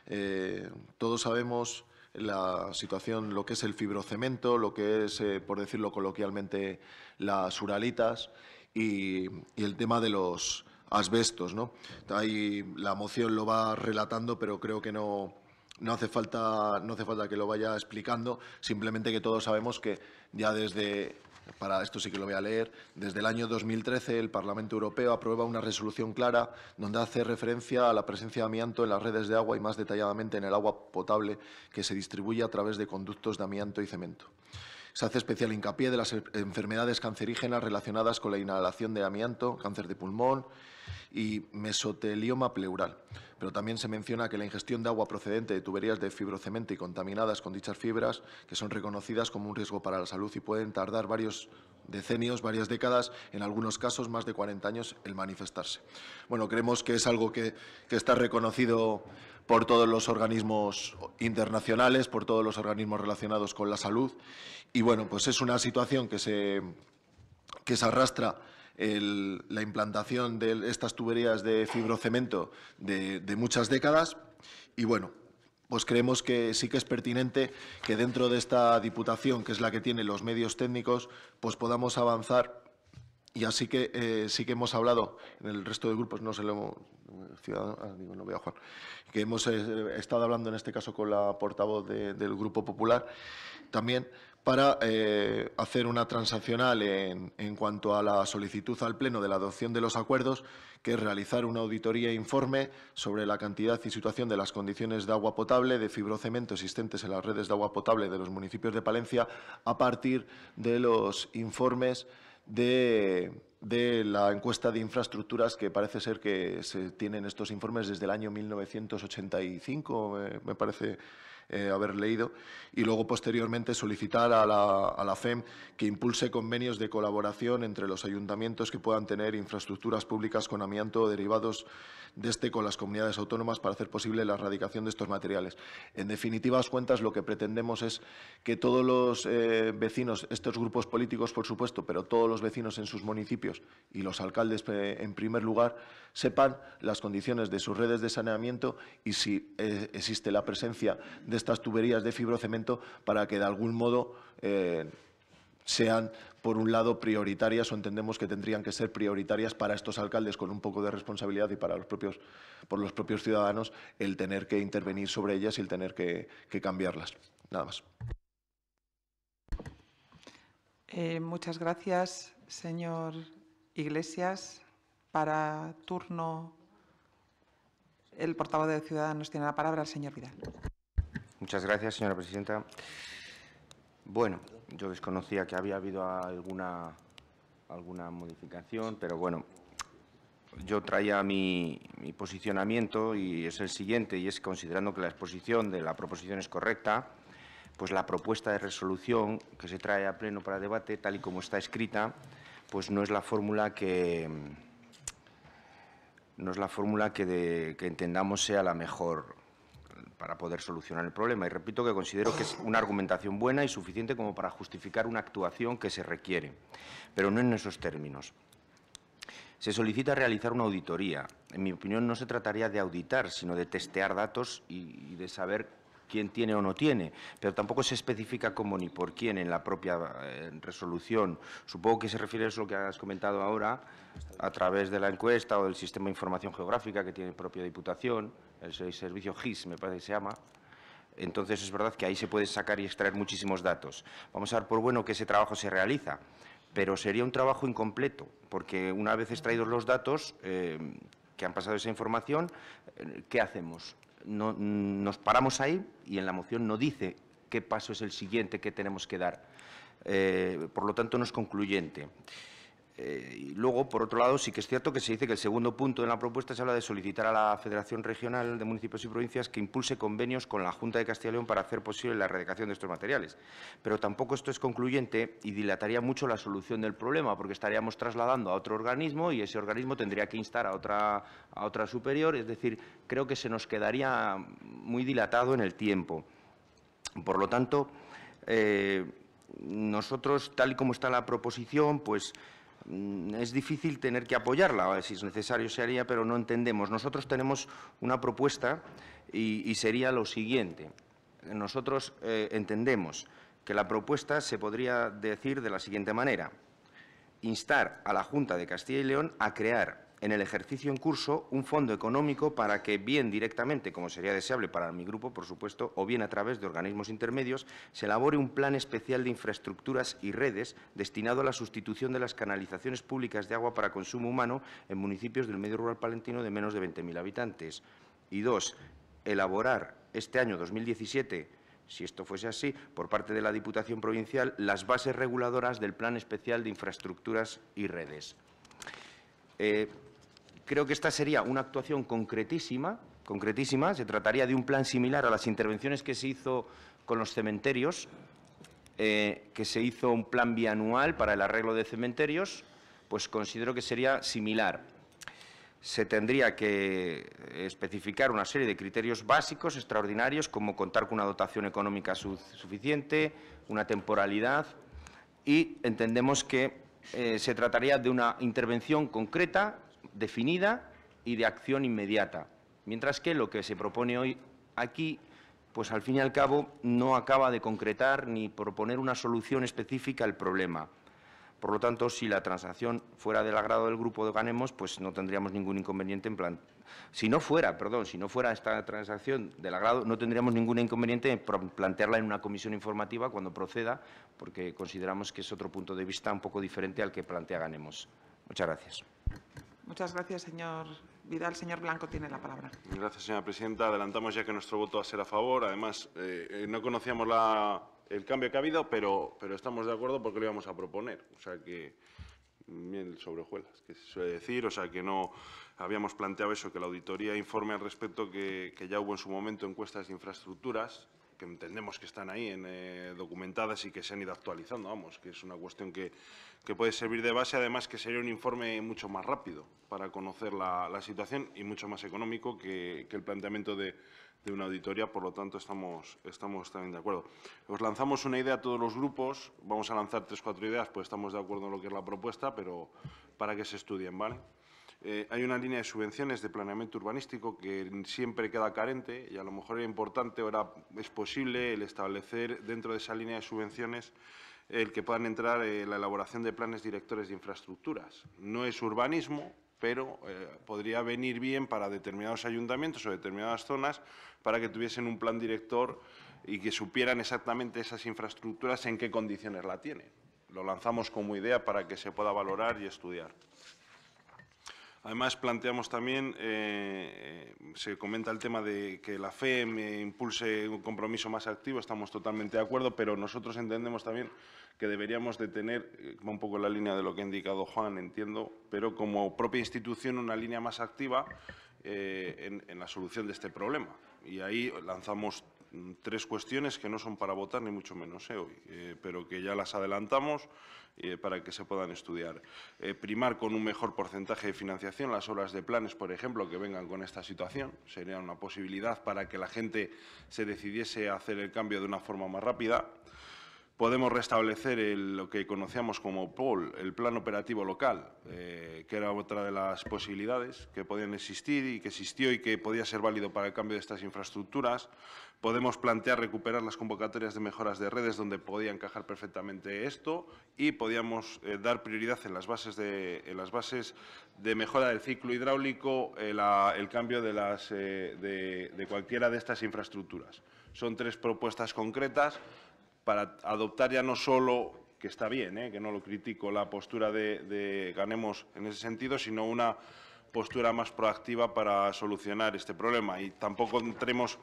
Eh, todos sabemos la situación, lo que es el fibrocemento, lo que es, eh, por decirlo coloquialmente, las uralitas y, el tema de los asbestos. ¿no? Ahí la moción lo va relatando, pero creo que no, no hace falta no hace falta que lo vaya explicando, simplemente que todos sabemos que ya desde para esto sí que lo voy a leer, desde el año 2013 el Parlamento Europeo aprueba una resolución clara donde hace referencia a la presencia de amianto en las redes de agua y más detalladamente en el agua potable que se distribuye a través de conductos de amianto y cemento. Se hace especial hincapié de las enfermedades cancerígenas relacionadas con la inhalación de amianto, cáncer de pulmón, y mesotelioma pleural. Pero también se menciona que la ingestión de agua procedente de tuberías de fibrocemento y contaminadas con dichas fibras, que son reconocidas como un riesgo para la salud y pueden tardar varios decenios, varias décadas, en algunos casos más de 40 años, el manifestarse. Bueno, creemos que es algo que, que está reconocido por todos los organismos internacionales, por todos los organismos relacionados con la salud. Y bueno, pues es una situación que se, que se arrastra la implantación de estas tuberías de fibrocemento de, muchas décadas. Y bueno, pues creemos que sí que es pertinente que dentro de esta Diputación, que es la que tiene los medios técnicos, pues podamos avanzar. Y así que eh, sí que hemos hablado en el resto de grupos, no se lo hemos, ciudadano, ah, digo, no Juan, que hemos eh, estado hablando en este caso con la portavoz del Grupo Popular también para eh, hacer una transaccional en, cuanto a la solicitud al Pleno de la adopción de los acuerdos, que es realizar una auditoría e informe sobre la cantidad y situación de las condiciones de agua potable, de fibrocemento existentes en las redes de agua potable de los municipios de Palencia, a partir de los informes de, la encuesta de infraestructuras que parece ser que se tienen estos informes desde el año 1985, me parece eh, haber leído, y luego posteriormente solicitar a la, a la FEM que impulse convenios de colaboración entre los ayuntamientos que puedan tener infraestructuras públicas con amianto derivados de este con las comunidades autónomas para hacer posible la erradicación de estos materiales. En definitivas cuentas, lo que pretendemos es que todos los eh, vecinos, estos grupos políticos, por supuesto, pero todos los vecinos en sus municipios y los alcaldes eh, en primer lugar, sepan las condiciones de sus redes de saneamiento y si existe la presencia de estas tuberías de fibrocemento para que de algún modo eh, sean, por un lado, prioritarias o entendemos que tendrían que ser prioritarias para estos alcaldes con un poco de responsabilidad y para los propios, por los propios ciudadanos el tener que intervenir sobre ellas y el tener que, cambiarlas. Nada más. Eh, muchas gracias, señor Iglesias. Para turno, el portavoz de Ciudadanos tiene la palabra, el señor Vidal. Muchas gracias, señora presidenta. Bueno, yo desconocía que había habido alguna, alguna modificación, pero bueno, yo traía mi, posicionamiento y es el siguiente, y es considerando que la exposición de la proposición es correcta, pues la propuesta de resolución que se trae a pleno para debate, tal y como está escrita, pues no es la fórmula que no es la fórmula que, que entendamos sea la mejor para poder solucionar el problema. Y repito que considero que es una argumentación buena y suficiente como para justificar una actuación que se requiere, pero no en esos términos. Se solicita realizar una auditoría. En mi opinión, no se trataría de auditar, sino de testear datos y, de saber quién tiene o no tiene, pero tampoco se especifica cómo ni por quién en la propia eh, resolución. Supongo que se refiere a eso que has comentado ahora, a través de la encuesta o del sistema de información geográfica que tiene propia Diputación el servicio GIS, me parece que se llama, entonces es verdad que ahí se puede sacar y extraer muchísimos datos. Vamos a dar por bueno que ese trabajo se realiza, pero sería un trabajo incompleto, porque una vez extraídos los datos eh, que han pasado esa información, eh, ¿qué hacemos? No, nos paramos ahí y en la moción no dice qué paso es el siguiente que tenemos que dar. Eh, por lo tanto, no es concluyente. Eh, y luego, por otro lado, sí que es cierto que se dice que el segundo punto de la propuesta se habla de solicitar a la Federación Regional de Municipios y Provincias que impulse convenios con la Junta de Castilla y León para hacer posible la erradicación de estos materiales. Pero tampoco esto es concluyente y dilataría mucho la solución del problema, porque estaríamos trasladando a otro organismo y ese organismo tendría que instar a otra, a otra superior. Es decir, creo que se nos quedaría muy dilatado en el tiempo. Por lo tanto, eh, nosotros, tal y como está la proposición, pues Mm, es difícil tener que apoyarla, eh, si es necesario se haría, pero no entendemos. Nosotros tenemos una propuesta y, sería lo siguiente. Nosotros eh, entendemos que la propuesta se podría decir de la siguiente manera. Instar a la Junta de Castilla y León a crear en el ejercicio en curso un fondo económico para que, bien directamente, como sería deseable para mi grupo, por supuesto, o bien a través de organismos intermedios, se elabore un plan especial de infraestructuras y redes destinado a la sustitución de las canalizaciones públicas de agua para consumo humano en municipios del medio rural palentino de menos de 20.000 habitantes. Y dos, elaborar este año 2017 si esto fuese así, por parte de la Diputación Provincial, las bases reguladoras del Plan Especial de Infraestructuras y Redes. Eh, Creo que esta sería una actuación concretísima, concretísima. Se trataría de un plan similar a las intervenciones que se hizo con los cementerios, eh, que se hizo un plan bianual para el arreglo de cementerios, pues considero que sería similar. Se tendría que eh, especificar una serie de criterios básicos, extraordinarios, como contar con una dotación económica suficiente, una temporalidad, y entendemos que eh, se trataría de una intervención concreta definida y de acción inmediata. Mientras que lo que se propone hoy aquí, pues al fin y al cabo no acaba de concretar ni proponer una solución específica al problema. Por lo tanto, si la transacción fuera del agrado del grupo de Ganemos, pues no tendríamos ningún inconveniente en plan. Si no fuera, perdón, si no fuera esta transacción del agrado, no tendríamos ningún inconveniente en plantearla en una comisión informativa cuando proceda, porque consideramos que es otro punto de vista un poco diferente al que plantea Ganemos. Muchas gracias. Muchas gracias, señor Vidal. Señor Blanco tiene la palabra. Gracias, señora presidenta. Adelantamos ya que nuestro voto va a ser a favor. Además, eh, eh, no conocíamos el cambio que ha habido, pero, estamos de acuerdo porque lo íbamos a proponer. O sea que miel sobre hojuelas, que se suele decir, o sea que no habíamos planteado eso, que la auditoría informe al respecto que ya hubo en su momento encuestas de infraestructuras que entendemos que están ahí en, eh, documentadas y que se han ido actualizando, vamos, que es una cuestión que, puede servir de base, además que sería un informe mucho más rápido para conocer la, situación y mucho más económico que, el planteamiento de, una auditoría, por lo tanto estamos, estamos también de acuerdo. Os lanzamos una idea a todos los grupos, vamos a lanzar tres, cuatro ideas, pues estamos de acuerdo en lo que es la propuesta, pero para que se estudien, ¿vale? Eh, hay una línea de subvenciones de planeamiento urbanístico que siempre queda carente y a lo mejor es importante ahora es posible el establecer dentro de esa línea de subvenciones el que puedan entrar eh, la elaboración de planes directores de infraestructuras. No es urbanismo, pero eh, podría venir bien para determinados ayuntamientos o determinadas zonas para que tuviesen un plan director y que supieran exactamente esas infraestructuras en qué condiciones la tienen. Lo lanzamos como idea para que se pueda valorar y estudiar. Además, planteamos también, eh, eh, se comenta el tema de que la FEM impulse un compromiso más activo, estamos totalmente de acuerdo, pero nosotros entendemos también que deberíamos de tener, eh, un poco en la línea de lo que ha indicado Juan, entiendo, pero como propia institución una línea más activa en, la solución de este problema. Y ahí lanzamos tres cuestiones que no son para votar, ni mucho menos hoy, pero que ya las adelantamos eh, para que se puedan estudiar. Eh, primar con un mejor porcentaje de financiación las obras de planes, por ejemplo, que vengan con esta situación. Sería una posibilidad para que la gente se decidiese a hacer el cambio de una forma más rápida podemos restablecer lo que conocíamos como POL, el Plan Operativo Local, eh, que era otra de las posibilidades que podían existir y que existió y que podía ser válido para el cambio de estas infraestructuras. Podemos plantear recuperar las convocatorias de mejoras de redes donde podía encajar perfectamente esto y podíamos eh, dar prioridad en las bases de, en las bases de mejora del ciclo hidráulico eh, el cambio de, las, de, de cualquiera de estas infraestructuras. Son tres propuestas concretas para adoptar ya no solo, que está bien, ¿eh? que no lo critico, la postura de, ganemos en ese sentido, sino una postura más proactiva para solucionar este problema. Y tampoco entremos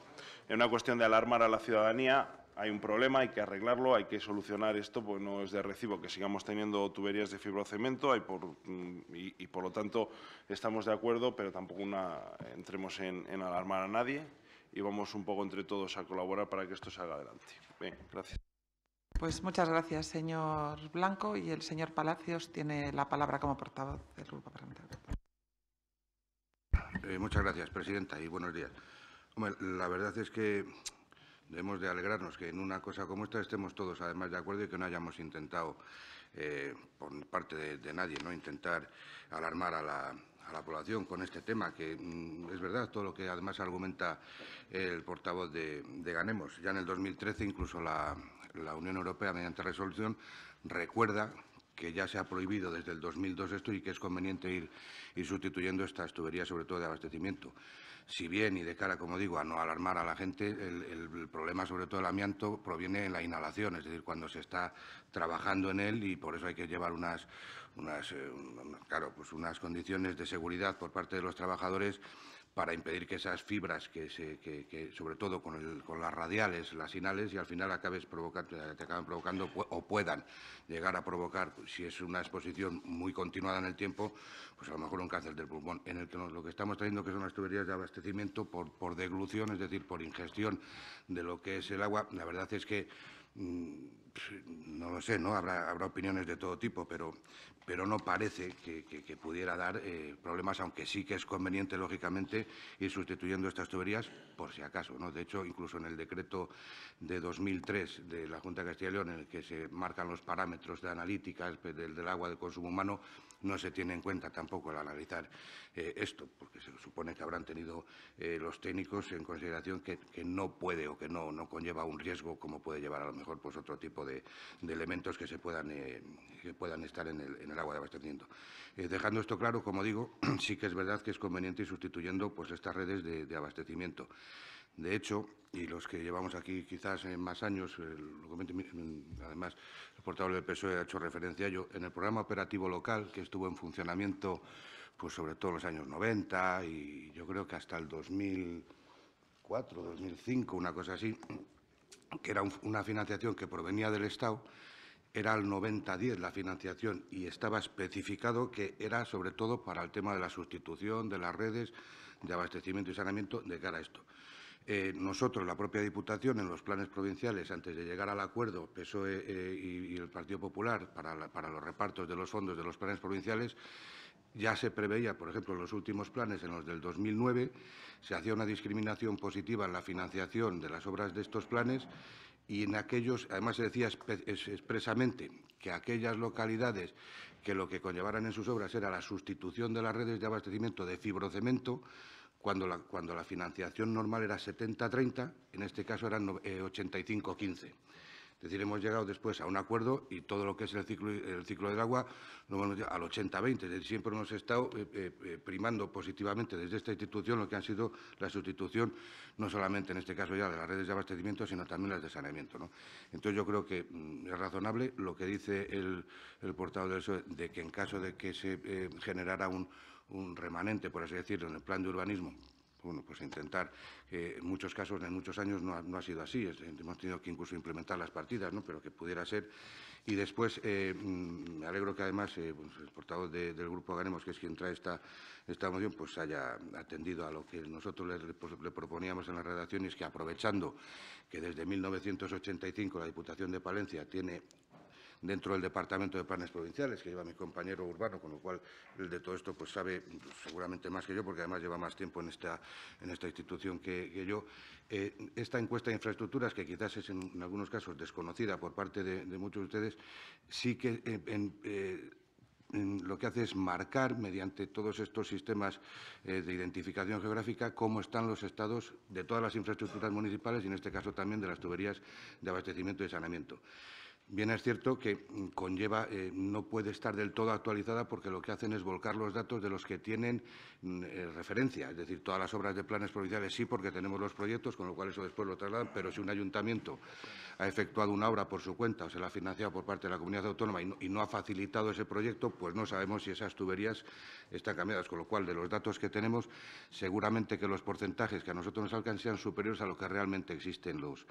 en una cuestión de alarmar a la ciudadanía. Hay un problema, hay que arreglarlo, hay que solucionar esto, pues no es de recibo que sigamos teniendo tuberías de fibrocemento mm, y, por lo tanto estamos de acuerdo, pero tampoco entremos en, en, alarmar a nadie y vamos un poco entre todos a colaborar para que esto salga adelante. Bien, gracias. Pues muchas gracias, señor Blanco. Y el señor Palacios tiene la palabra como portavoz del Grupo Parlamentario. Eh, muchas gracias, presidenta, y buenos días. Hombre, la verdad es que debemos de alegrarnos que en una cosa como esta estemos todos además de acuerdo y que no hayamos intentado, eh, por parte de, nadie, no intentar alarmar a la, a la población con este tema, que mm, es verdad todo lo que además argumenta el portavoz de Ganemos. Ya en el 2013 incluso la, la Unión Europea, mediante resolución, recuerda que ya se ha prohibido desde el 2002 esto y que es conveniente ir, sustituyendo estas tuberías, sobre todo de abastecimiento. Si bien, y de cara, como digo, a no alarmar a la gente, el, problema, sobre todo el amianto, proviene en la inhalación, es decir, cuando se está trabajando en él y por eso hay que llevar unas eh, pues condiciones de seguridad por parte de los trabajadores para impedir que esas fibras, que, se, sobre todo con, las radiales, las sinales, y al final acabes te acaban provocando o puedan llegar a provocar, si es una exposición muy continuada en el tiempo, pues a lo mejor un cáncer del pulmón, en el que lo que estamos trayendo que son las tuberías de abastecimiento por, por deglución, es decir, por ingestión de lo que es el agua, la verdad es que Mm, no lo sé, ¿no? Habrá, habrá opiniones de todo tipo, pero, pero no parece que, pudiera dar eh, problemas, aunque sí que es conveniente, lógicamente, ir sustituyendo estas tuberías por si acaso, ¿no? De hecho, incluso en el decreto de 2003 de la Junta de Castilla y León, en el que se marcan los parámetros de analíticas pues, del, del agua de consumo humano, no se tiene en cuenta tampoco al analizar eh, esto, porque se supone que habrán tenido eh, los técnicos en consideración que, no puede o que no, no conlleva un riesgo como puede llevar a lo mejor pues, otro tipo de, elementos que se puedan, eh, que puedan estar en el, agua de abastecimiento. dejando esto claro, como digo, sí que es verdad que es conveniente ir sustituyendo pues, estas redes de abastecimiento. De hecho, y los que llevamos aquí quizás en eh, más años, eh, mm, además el portavoz del PSOE ha hecho referencia a ello, en el programa operativo local que estuvo en funcionamiento pues sobre todo en los años 90 y yo creo que hasta el 2004, 2005, una cosa así, que era una financiación que provenía del Estado, era el 90-10 la financiación y estaba especificado que era sobre todo para el tema de la sustitución de las redes de abastecimiento y saneamiento de cara a esto. Eh, nosotros, la propia Diputación, en los planes provinciales, antes de llegar al acuerdo PSOE eh, y, el Partido Popular para, para los repartos de los fondos de los planes provinciales, ya se preveía, por ejemplo, en los últimos planes, en los del 2009, se hacía una discriminación positiva en la financiación de las obras de estos planes y en aquellos, además se decía expresamente que aquellas localidades que lo que conllevaran en sus obras era la sustitución de las redes de abastecimiento de fibrocemento, cuando la, cuando la financiación normal era 70-30, en este caso eran 85-15. Eh, es decir, hemos llegado después a un acuerdo y todo lo que es el ciclo, el ciclo del agua lo hemos al 80-20. Siempre hemos estado eh, eh, primando positivamente desde esta institución lo que han sido la sustitución, no solamente en este caso ya de las redes de abastecimiento, sino también las de saneamiento. Entonces, yo creo que mm, es razonable lo que dice el, el portavoz de e de que en caso de que se generara un, un remanente, por así decirlo, en el plan de urbanismo bueno, pues intentar, eh, en muchos casos, en muchos años no ha, sido así, hemos tenido que incluso implementar las partidas, ¿no? pero que pudiera ser. Y después, eh, mm, me alegro que además eh, pues, el portavoz del Grupo Ganemos, que es quien trae esta, esta moción, pues haya atendido a lo que nosotros le, pues, le proponíamos en la redacción, y es que aprovechando que desde 1985 la Diputación de Palencia tiene dentro del Departamento de Planes Provinciales, que lleva mi compañero urbano, con lo cual el de todo esto pues sabe seguramente más que yo, porque además lleva más tiempo en esta, institución que, yo. Eh, esta encuesta de infraestructuras, que quizás es en, algunos casos desconocida por parte de, muchos de ustedes, sí que eh, eh, lo que hace es marcar mediante todos estos sistemas de identificación geográfica cómo están los estados de todas las infraestructuras municipales y en este caso también de las tuberías de abastecimiento y saneamiento. Bien es cierto que conlleva, eh, no puede estar del todo actualizada porque lo que hacen es volcar los datos de los que tienen mm, eh, referencia, es decir, todas las obras de planes provinciales sí porque tenemos los proyectos, con lo cual eso después lo trasladan, pero si un ayuntamiento ha efectuado una obra por su cuenta o se la ha financiado por parte de la comunidad autónoma y no, ha facilitado ese proyecto, pues no sabemos si esas tuberías están cambiadas, con lo cual de los datos que tenemos seguramente que los porcentajes que a nosotros nos alcanzan sean superiores a los que realmente existen los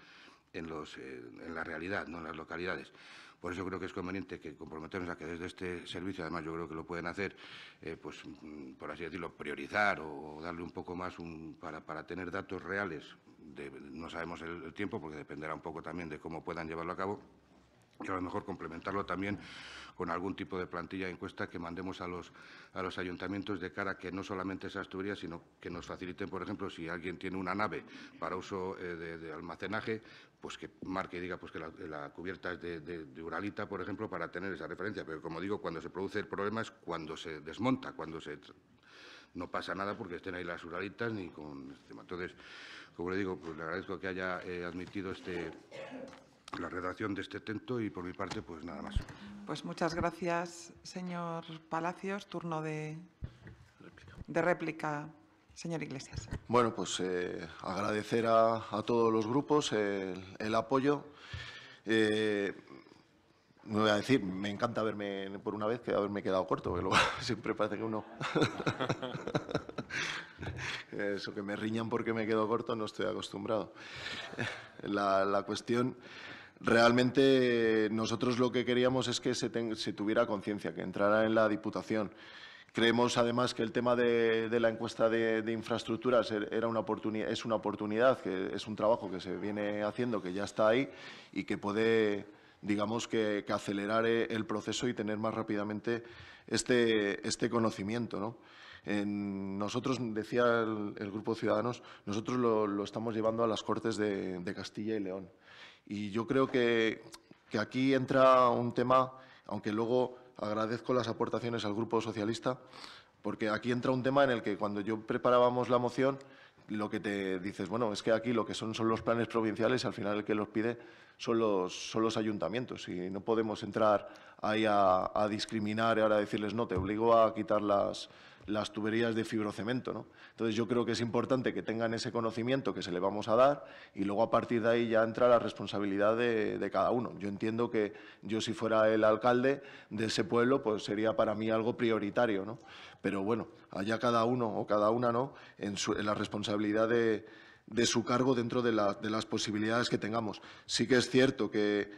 en, los, eh, en la realidad, no en las localidades. Por eso creo que es conveniente que comprometernos a que desde este servicio, además yo creo que lo pueden hacer, eh, pues mm, por así decirlo, priorizar o darle un poco más un, para, tener datos reales. no sabemos el tiempo porque dependerá un poco también de cómo puedan llevarlo a cabo y a lo mejor complementarlo también con algún tipo de plantilla de encuesta que mandemos a los, a los ayuntamientos de cara a que no solamente esas tuberías, sino que nos faciliten, por ejemplo, si alguien tiene una nave para uso eh, de, almacenaje, pues que marque diga pues que la, cubierta es de, Uralita, por ejemplo, para tener esa referencia. Pero, como digo, cuando se produce el problema es cuando se desmonta, cuando se... No pasa nada porque estén ahí las uralitas ni con este Entonces, como le digo, pues le agradezco que haya eh, admitido este, la redacción de este tento y por mi parte, pues nada más. Pues muchas gracias, señor Palacios. Turno de, de réplica. Señor Iglesias. Bueno, pues eh, agradecer a, todos los grupos el, apoyo. me eh, voy a decir, me encanta verme por una vez que haberme quedado corto, que luego siempre parece que uno. Eso que me riñan porque me quedo corto, no estoy acostumbrado. La, la cuestión Realmente nosotros lo que queríamos es que se, tuviera conciencia, que entrara en la Diputación. Creemos además que el tema de, la encuesta de, infraestructuras er, era una es una oportunidad, que es un trabajo que se viene haciendo, que ya está ahí y que puede, digamos, que, acelerar eh, el proceso y tener más rápidamente este, este conocimiento. nosotros, decía el, Grupo Ciudadanos, nosotros lo, estamos llevando a las Cortes de Castilla y León. Y yo creo que, aquí entra un tema, aunque luego agradezco las aportaciones al Grupo Socialista, porque aquí entra un tema en el que cuando yo preparábamos la moción, lo que te dices, bueno, es que aquí lo que son son los planes provinciales al final el que los pide son los, son los ayuntamientos y no podemos entrar ahí a, a discriminar y ahora decirles no, te obligo a quitar las, las tuberías de fibrocemento. ¿no? Entonces yo creo que es importante que tengan ese conocimiento que se le vamos a dar y luego a partir de ahí ya entra la responsabilidad de, cada uno. Yo entiendo que yo si fuera el alcalde de ese pueblo pues sería para mí algo prioritario, ¿no? pero bueno, allá cada uno o cada una ¿no? en, la responsabilidad de, su cargo dentro de, las posibilidades que tengamos. Sí que es cierto que,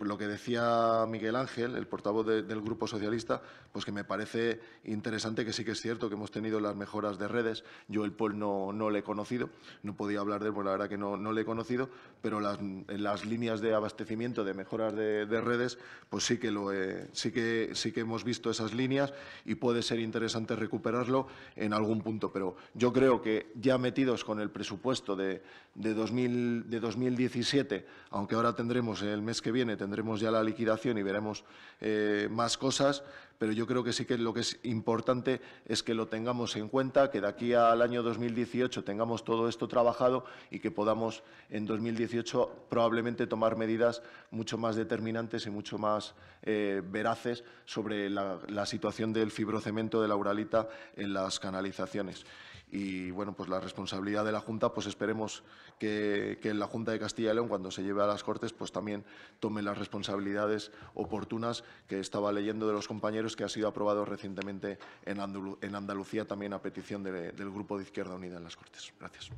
lo que decía Miguel Ángel, el portavoz del Grupo Socialista, pues que me parece interesante, que sí que es cierto que hemos tenido las mejoras de redes. Yo el POL no, no le he conocido, no podía hablar de él, pues la verdad que no, no le he conocido, pero las, las líneas de abastecimiento de mejoras de, redes, pues sí que, lo sí, que, sí que hemos visto esas líneas y puede ser interesante recuperarlo en algún punto. Pero yo creo que ya metidos con el presupuesto de, de, 2000, de 2017, aunque ahora tendremos el mes que viene, tendremos ya la liquidación y veremos eh, más cosas, pero yo creo que sí que lo que es importante es que lo tengamos en cuenta, que de aquí al año 2018 tengamos todo esto trabajado y que podamos en 2018 probablemente tomar medidas mucho más determinantes y mucho más eh, veraces sobre la, la situación del fibrocemento de la uralita en las canalizaciones. Y bueno, pues la responsabilidad de la Junta, pues esperemos que, que la Junta de Castilla y León, cuando se lleve a las Cortes, pues también tome las responsabilidades oportunas que estaba leyendo de los compañeros que ha sido aprobado recientemente en, Andalucía, también a petición del Grupo de Izquierda Unida en las Cortes. Gracias.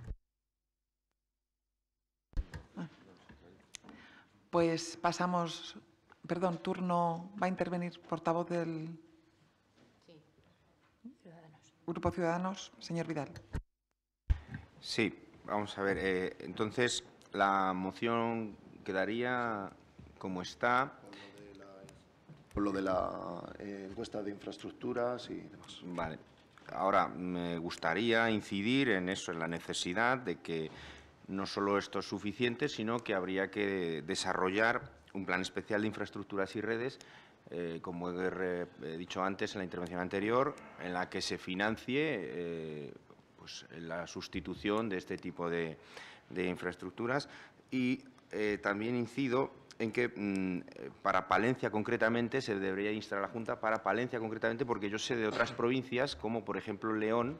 Pues pasamos, perdón, turno, va a intervenir portavoz del Grupo Ciudadanos, señor Vidal. Sí, vamos a ver. Eh, entonces, la moción quedaría como está. Por lo de la eh, encuesta de infraestructuras y demás. Vale. Ahora, me gustaría incidir en eso, en la necesidad de que no solo esto es suficiente, sino que habría que desarrollar un plan especial de infraestructuras y redes eh, como he dicho antes en la intervención anterior, en la que se financie eh, pues, la sustitución de este tipo de, infraestructuras y eh, también incido en que mm, para Palencia concretamente se debería instalar la Junta para Palencia concretamente porque yo sé de otras provincias como por ejemplo León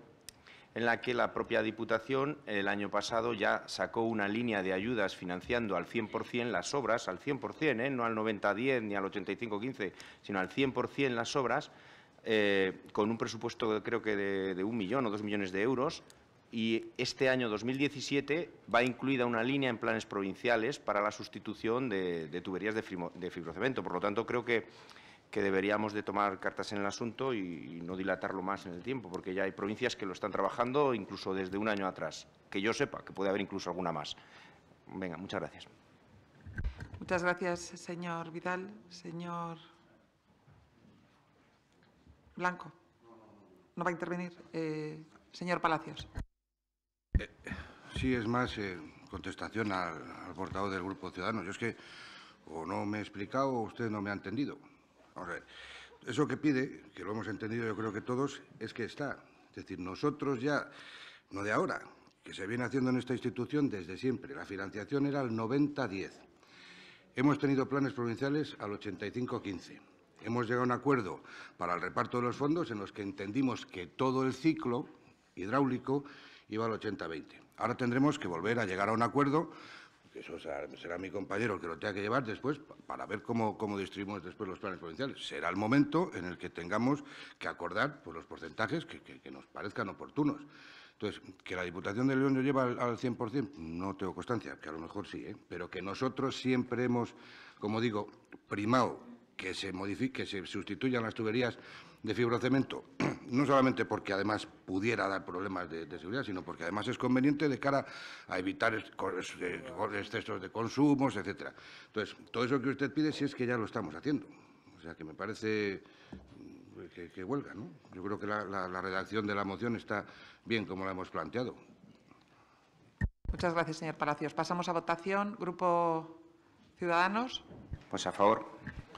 en la que la propia Diputación el año pasado ya sacó una línea de ayudas financiando al 100% las obras, al 100%, ¿eh? no al 90-10 ni al 85-15, sino al 100% las obras, eh, con un presupuesto creo que de, un millón o dos millones de euros. Y este año 2017 va incluida una línea en planes provinciales para la sustitución de, tuberías de, de fibrocemento. Por lo tanto, creo que que deberíamos de tomar cartas en el asunto y, no dilatarlo más en el tiempo, porque ya hay provincias que lo están trabajando incluso desde un año atrás, que yo sepa, que puede haber incluso alguna más. Venga, muchas gracias. Muchas gracias, señor Vidal. Señor Blanco, no va a intervenir. Eh, señor Palacios. Eh, sí, es más, eh, contestación al, portavoz del Grupo Ciudadano. Yo es que o no me he explicado o usted no me ha entendido. Eso que pide, que lo hemos entendido yo creo que todos, es que está. Es decir, nosotros ya, no de ahora, que se viene haciendo en esta institución desde siempre. La financiación era al 90-10. Hemos tenido planes provinciales al 85-15. Hemos llegado a un acuerdo para el reparto de los fondos en los que entendimos que todo el ciclo hidráulico iba al 80-20. Ahora tendremos que volver a llegar a un acuerdo eso será, mi compañero el que lo tenga que llevar después para ver cómo, cómo, distribuimos después los planes provinciales. Será el momento en el que tengamos que acordar pues, los porcentajes que, nos parezcan oportunos. Entonces, que la Diputación de León lo lleva al, al 100%, no tengo constancia, que a lo mejor sí, ¿eh? pero que nosotros siempre hemos, como digo, primado que se modifique, que se sustituyan las tuberías de fibrocemento, no solamente porque además pudiera dar problemas de, seguridad, sino porque además es conveniente de cara a evitar eh, excesos de consumos, etcétera. Entonces, todo eso que usted pide, si es que ya lo estamos haciendo. O sea, que me parece mm, que, huelga, ¿no? Yo creo que la, la redacción de la moción está bien como la hemos planteado. Muchas gracias, señor Palacios. Pasamos a votación. Grupo Ciudadanos. Pues a favor.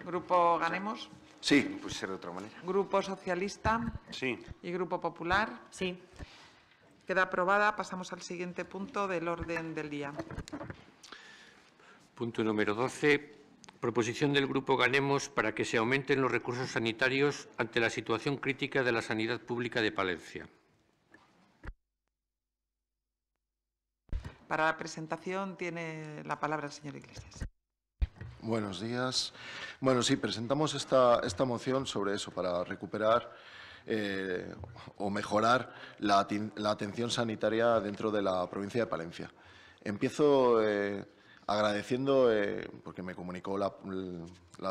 Grupo Ganemos. Sí. puede ser de otra manera. Grupo Socialista. Sí. Y Grupo Popular. Sí. Queda aprobada. Pasamos al siguiente punto del orden del día. Punto número 12. Proposición del Grupo Ganemos para que se aumenten los recursos sanitarios ante la situación crítica de la sanidad pública de Palencia. Para la presentación tiene la palabra el señor Iglesias. Buenos días. Bueno, sí, presentamos esta, esta moción sobre eso, para recuperar eh, o mejorar la, la, atención sanitaria dentro de la provincia de Palencia. Empiezo eh, agradeciendo, eh, porque me comunicó la,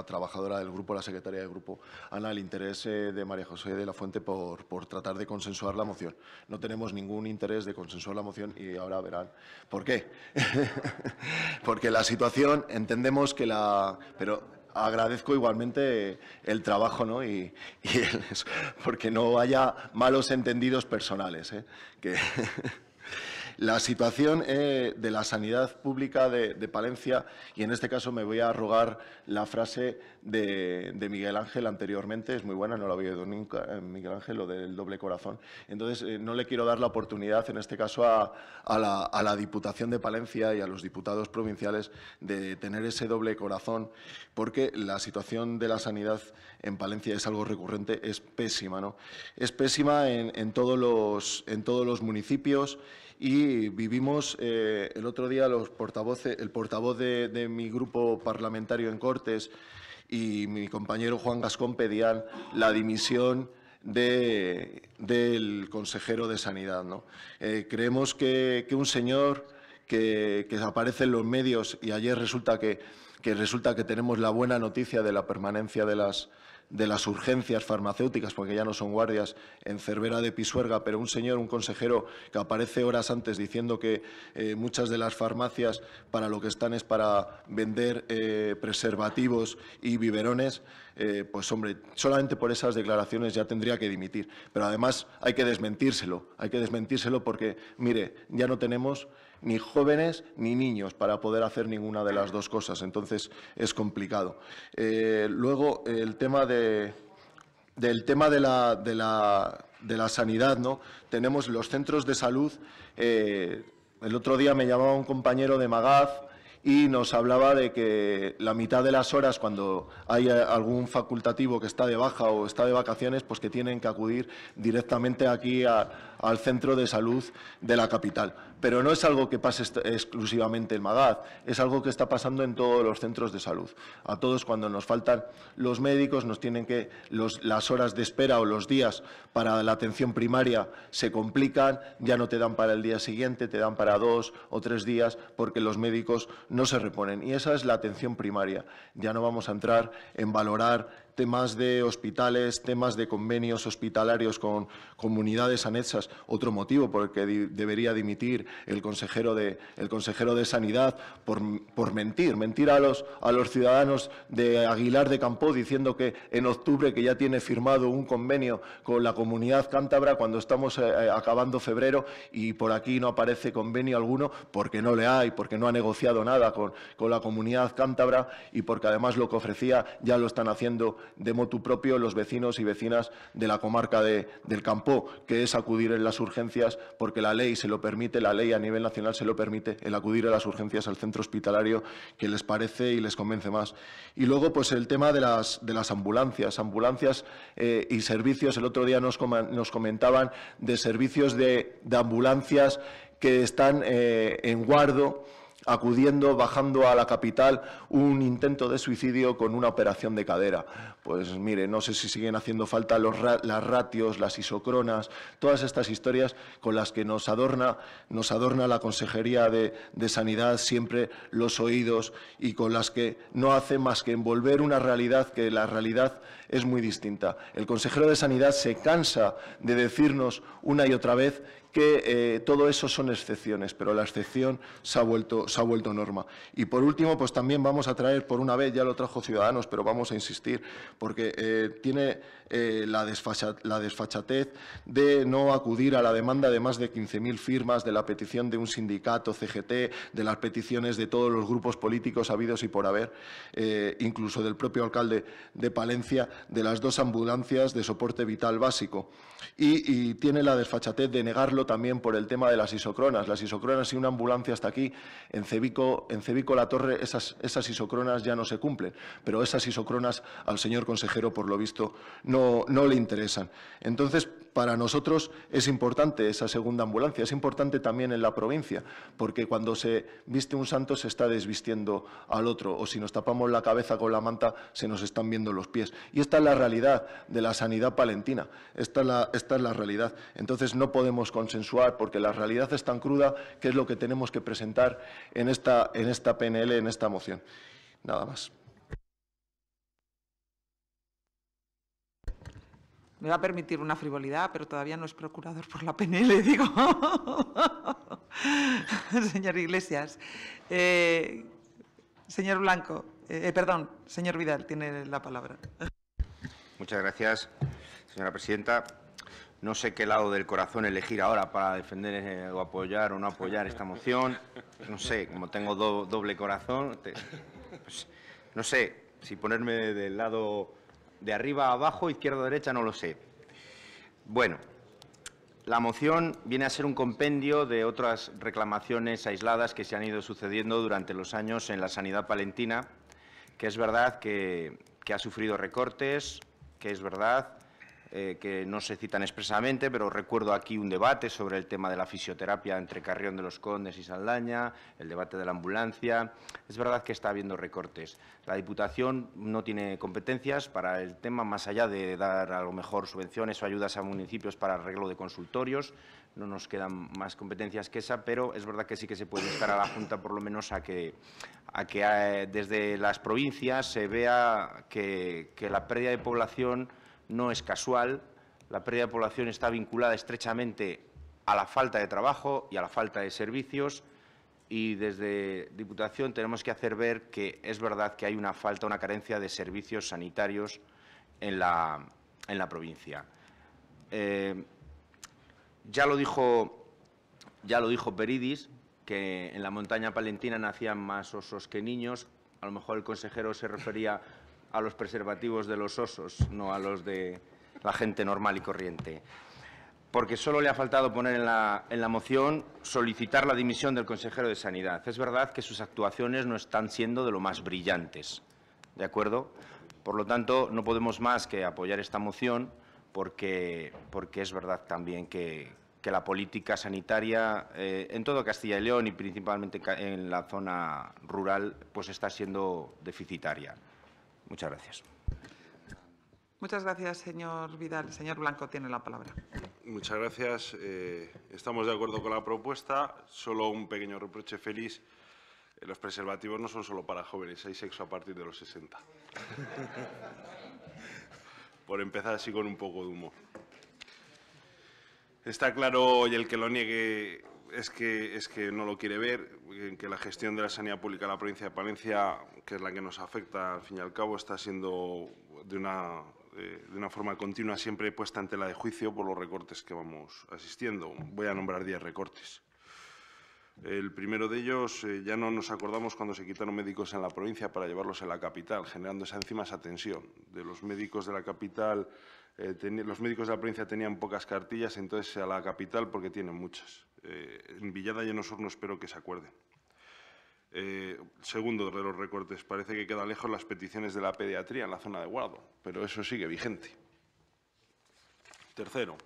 trabajadora del grupo, la secretaria del grupo, Ana, el interés eh, de María José de la Fuente por, tratar de consensuar la moción. No tenemos ningún interés de consensuar la moción y ahora verán por qué. porque la situación, entendemos que la... Pero, agradezco igualmente el trabajo, ¿no? Y, porque no haya malos entendidos personales, ¿eh? que La situación eh, de la sanidad pública de, Palencia, y en este caso me voy a rogar la frase de, Miguel Ángel anteriormente, es muy buena, no la había oído nunca, eh, Miguel Ángel, lo del doble corazón. Entonces, eh, no le quiero dar la oportunidad, en este caso, a, la, Diputación de Palencia y a los diputados provinciales de tener ese doble corazón, porque la situación de la sanidad en Palencia es algo recurrente, es pésima, ¿no? Es pésima todos, los, en todos los municipios y vivimos eh, el otro día el portavoz de, mi grupo parlamentario en Cortes y mi compañero Juan Gascón pedían la dimisión del consejero de Sanidad. ¿no? Eh, creemos que, un señor que, aparece en los medios y ayer resulta que, resulta que tenemos la buena noticia de la permanencia de las, de las urgencias farmacéuticas, porque ya no son guardias, en Cervera de Pisuerga, pero un señor, un consejero, que aparece horas antes diciendo que eh, muchas de las farmacias para lo que están es para vender eh, preservativos y biberones, eh, pues hombre, solamente por esas declaraciones ya tendría que dimitir. Pero además hay que desmentírselo, hay que desmentírselo porque, mire, ya no tenemos ni jóvenes ni niños para poder hacer ninguna de las dos cosas. Entonces es complicado. Eh, luego el tema de, del tema de la, sanidad, ¿no? Tenemos los centros de salud. Eh, el otro día me llamaba un compañero de Magaz y nos hablaba de que la mitad de las horas cuando hay algún facultativo que está de baja o está de vacaciones, pues que tienen que acudir directamente aquí al centro de salud de la capital. Pero no es algo que pase exclusivamente en Magad, es algo que está pasando en todos los centros de salud. A todos cuando nos faltan los médicos, nos tienen que las horas de espera o los días para la atención primaria se complican, ya no te dan para el día siguiente, te dan para dos o tres días porque los médicos no se reponen. Y esa es la atención primaria. Ya no vamos a entrar en valorar temas de hospitales, temas de convenios hospitalarios con, comunidades anexas, otro motivo por el que debería dimitir el consejero de, el consejero de Sanidad por, por mentir, mentir a los, a los ciudadanos de Aguilar de Campó diciendo que en octubre que ya tiene firmado un convenio con la comunidad cántabra cuando estamos eh, eh, acabando febrero y por aquí no aparece convenio alguno porque no le hay, porque no ha negociado nada con, con la comunidad cántabra y porque además lo que ofrecía ya lo están haciendo de motu propio los vecinos y vecinas de la comarca de, del Campo que es acudir en las urgencias, porque la ley se lo permite, la ley a nivel nacional se lo permite, el acudir a las urgencias al centro hospitalario que les parece y les convence más. Y luego, pues el tema de las, ambulancias, ambulancias eh, y servicios. El otro día nos, comentaban de servicios de, ambulancias que están eh, en guardo acudiendo, bajando a la capital, un intento de suicidio con una operación de cadera. Pues mire, no sé si siguen haciendo falta los las ratios, las isocronas, todas estas historias con las que nos adorna, nos adorna la Consejería de, de Sanidad siempre los oídos y con las que no hace más que envolver una realidad que la realidad es muy distinta. El consejero de Sanidad se cansa de decirnos una y otra vez que eh, todo eso son excepciones, pero la excepción se ha, vuelto, se ha vuelto norma. Y por último, pues también vamos a traer, por una vez ya lo trajo Ciudadanos, pero vamos a insistir, porque eh, tiene eh, la, desfachatez, de no acudir a la demanda de más de 15.000 firmas, de la petición de un sindicato, CGT, de las peticiones de todos los grupos políticos habidos y por haber, eh, incluso del propio alcalde de Palencia, de las dos ambulancias de soporte vital básico. Y, tiene la desfachatez de negarlo también por el tema de las isocronas. Las isocronas, y una ambulancia hasta aquí, en Cebico, en La Torre, esas, esas isocronas ya no se cumplen. Pero esas isocronas al señor consejero, por lo visto, no no, le interesan. Entonces, para nosotros es importante esa segunda ambulancia, es importante también en la provincia, porque cuando se viste un santo se está desvistiendo al otro, o si nos tapamos la cabeza con la manta se nos están viendo los pies. Y esta es la realidad de la sanidad palentina, esta es la, esta es la realidad. Entonces no podemos consensuar, porque la realidad es tan cruda que es lo que tenemos que presentar en esta, en esta PNL, en esta moción. Nada más. Me va a permitir una frivolidad, pero todavía no es procurador por la PNL, digo. señor Iglesias. Eh, señor Blanco, eh, perdón, señor Vidal, tiene la palabra. Muchas gracias, señora presidenta. No sé qué lado del corazón elegir ahora para defender eh, o apoyar o no apoyar esta moción. No sé, como tengo doble corazón, pues, no sé si ponerme del lado de arriba a abajo, izquierda a derecha, no lo sé. Bueno, la moción viene a ser un compendio de otras reclamaciones aisladas que se han ido sucediendo durante los años en la sanidad palentina, que es verdad que, que ha sufrido recortes, que es verdad eh, que no se citan expresamente, pero recuerdo aquí un debate sobre el tema de la fisioterapia entre Carrión de los Condes y Saldaña, el debate de la ambulancia. Es verdad que está habiendo recortes. La Diputación no tiene competencias para el tema, más allá de dar a lo mejor subvenciones o ayudas a municipios para arreglo de consultorios. No nos quedan más competencias que esa, pero es verdad que sí que se puede estar a la Junta, por lo menos, a que, a que eh, desde las provincias se vea que la pérdida de población no es casual. La pérdida de población está vinculada estrechamente a la falta de trabajo y a la falta de servicios y desde Diputación tenemos que hacer ver que es verdad que hay una falta, una carencia de servicios sanitarios en la, provincia. Eh, ya, lo dijo, ya lo dijo Peridis, que en la montaña palentina nacían más osos que niños. A lo mejor el consejero se refería a los preservativos de los osos, no a los de la gente normal y corriente. Porque solo le ha faltado poner en la, en la moción solicitar la dimisión del consejero de Sanidad. Es verdad que sus actuaciones no están siendo de lo más brillantes, ¿de acuerdo? Por lo tanto, no podemos más que apoyar esta moción porque, porque es verdad también que, la política sanitaria eh, en todo Castilla y León y principalmente en la zona rural pues está siendo deficitaria. Muchas gracias. Muchas gracias, señor Vidal. Señor Blanco tiene la palabra. Muchas gracias. Eh, estamos de acuerdo con la propuesta. Solo un pequeño reproche feliz. Eh, los preservativos no son solo para jóvenes, hay sexo a partir de los 60. Por empezar así con un poco de humor. Está claro, y el que lo niegue, es que, es que no lo quiere ver, que la gestión de la sanidad pública de la provincia de Palencia, que es la que nos afecta al fin y al cabo, está siendo de una, eh, de una forma continua siempre puesta en tela de juicio por los recortes que vamos asistiendo. Voy a nombrar diez recortes. El primero de ellos, eh, ya no nos acordamos cuando se quitaron médicos en la provincia para llevarlos a la capital, generando esa encima esa tensión. De los médicos de la capital, eh, los médicos de la provincia tenían pocas cartillas, entonces a la capital porque tienen muchas. Eh, en Villada y en Osorno espero que se acuerden. Eh, segundo de los recortes, parece que quedan lejos las peticiones de la pediatría en la zona de Guardo, pero eso sigue vigente. Tercero,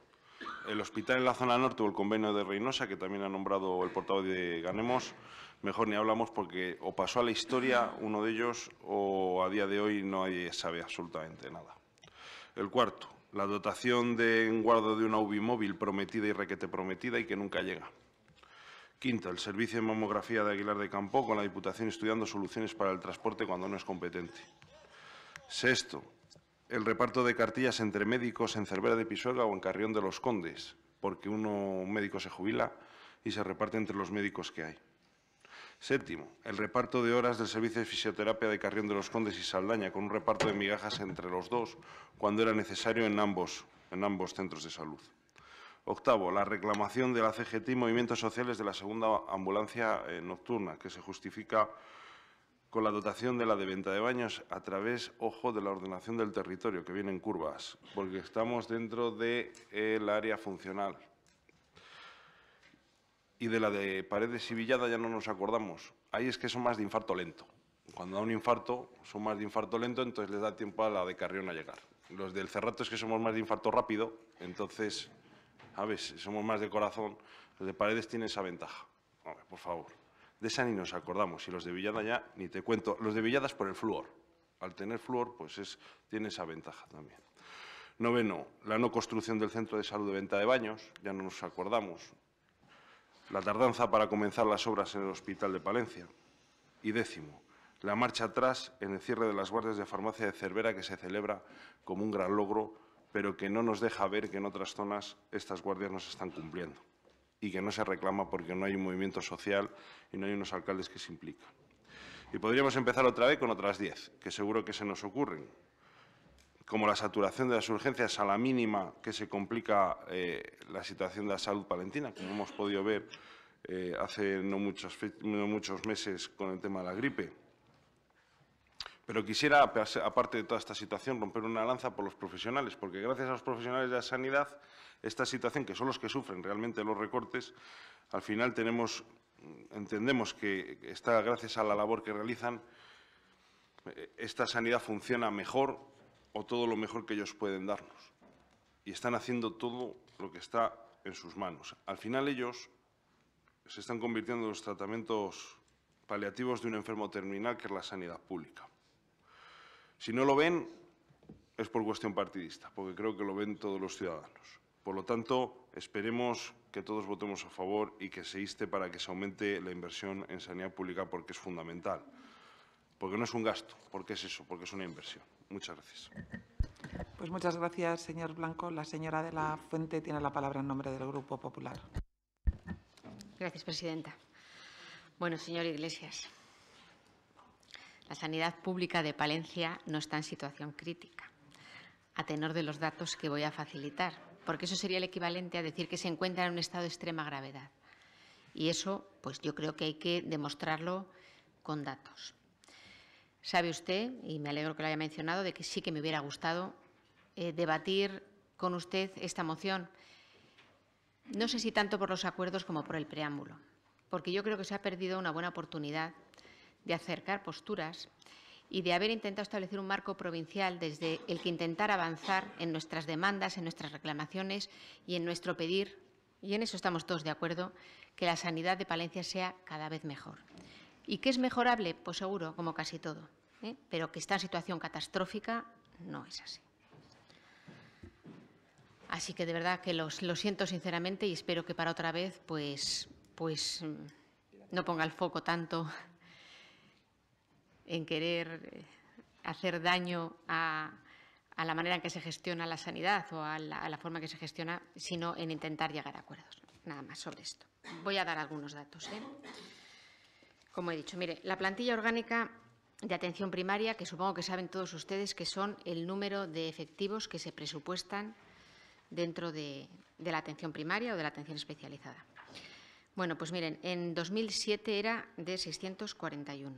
el hospital en la zona norte o el convenio de Reynosa, que también ha nombrado el portavoz de Ganemos, mejor ni hablamos porque o pasó a la historia uno de ellos o a día de hoy no sabe absolutamente nada. El cuarto, la dotación de guardo de una UBI móvil prometida y requete prometida y que nunca llega. Quinto, el servicio de mamografía de Aguilar de Campo con la Diputación estudiando soluciones para el transporte cuando no es competente. Sexto, el reparto de cartillas entre médicos en Cervera de Pisuerga o en Carrión de los Condes, porque uno, un médico se jubila y se reparte entre los médicos que hay. Séptimo, el reparto de horas del servicio de fisioterapia de Carrión de los Condes y Saldaña, con un reparto de migajas entre los dos cuando era necesario en ambos, en ambos centros de salud. Octavo, la reclamación de la CGT y Movimientos Sociales de la segunda ambulancia eh, nocturna, que se justifica con la dotación de la de venta de baños a través, ojo, de la ordenación del territorio, que viene en curvas, porque estamos dentro del de, eh, área funcional y de la de Paredes y Villada ya no nos acordamos. Ahí es que son más de infarto lento. Cuando da un infarto, son más de infarto lento, entonces les da tiempo a la de Carrión a llegar. Los del Cerrato es que somos más de infarto rápido, entonces, a si Somos más de corazón. Los de Paredes tienen esa ventaja. por favor. De esa ni nos acordamos. Y los de Villada ya ni te cuento. Los de Villadas por el flúor. Al tener flúor, pues es, tiene esa ventaja también. Noveno, la no construcción del centro de salud de venta de baños, ya no nos acordamos la tardanza para comenzar las obras en el Hospital de Palencia. Y décimo, la marcha atrás en el cierre de las guardias de farmacia de Cervera que se celebra como un gran logro, pero que no nos deja ver que en otras zonas estas guardias no se están cumpliendo y que no se reclama porque no hay un movimiento social y no hay unos alcaldes que se implican. Y podríamos empezar otra vez con otras diez, que seguro que se nos ocurren, como la saturación de las urgencias a la mínima que se complica eh, la situación de la salud palentina, como hemos podido ver eh, hace no muchos, no muchos meses con el tema de la gripe. Pero quisiera, aparte de toda esta situación, romper una lanza por los profesionales, porque gracias a los profesionales de la sanidad, esta situación, que son los que sufren realmente los recortes, al final tenemos, entendemos que está gracias a la labor que realizan, eh, esta sanidad funciona mejor, o todo lo mejor que ellos pueden darnos. Y están haciendo todo lo que está en sus manos. Al final ellos se están convirtiendo en los tratamientos paliativos de un enfermo terminal que es la sanidad pública. Si no lo ven, es por cuestión partidista, porque creo que lo ven todos los ciudadanos. Por lo tanto, esperemos que todos votemos a favor y que se inste para que se aumente la inversión en sanidad pública porque es fundamental. Porque no es un gasto, porque es eso, porque es una inversión. Muchas gracias. Pues muchas gracias, señor Blanco. La señora de la Fuente tiene la palabra en nombre del Grupo Popular. Gracias, presidenta. Bueno, señor Iglesias, la sanidad pública de Palencia no está en situación crítica, a tenor de los datos que voy a facilitar, porque eso sería el equivalente a decir que se encuentra en un estado de extrema gravedad. Y eso, pues yo creo que hay que demostrarlo con datos. Sabe usted, y me alegro que lo haya mencionado, de que sí que me hubiera gustado eh, debatir con usted esta moción. No sé si tanto por los acuerdos como por el preámbulo, porque yo creo que se ha perdido una buena oportunidad de acercar posturas y de haber intentado establecer un marco provincial desde el que intentar avanzar en nuestras demandas, en nuestras reclamaciones y en nuestro pedir, y en eso estamos todos de acuerdo, que la sanidad de Palencia sea cada vez mejor. ¿Y qué es mejorable? Pues seguro, como casi todo. ¿eh? Pero que está en situación catastrófica no es así. Así que de verdad que los, lo siento sinceramente y espero que para otra vez pues, pues mm, no ponga el foco tanto en querer eh, hacer daño a, la manera en que se gestiona la sanidad o a la, forma que se gestiona, sino en intentar llegar a acuerdos. Nada más sobre esto. Voy a dar algunos datos. ¿eh? Como he dicho, mire, la plantilla orgánica de atención primaria, que supongo que saben todos ustedes que son el número de efectivos que se presupuestan dentro de, de la atención primaria o de la atención especializada. Bueno, pues miren, en 2007 era de 641,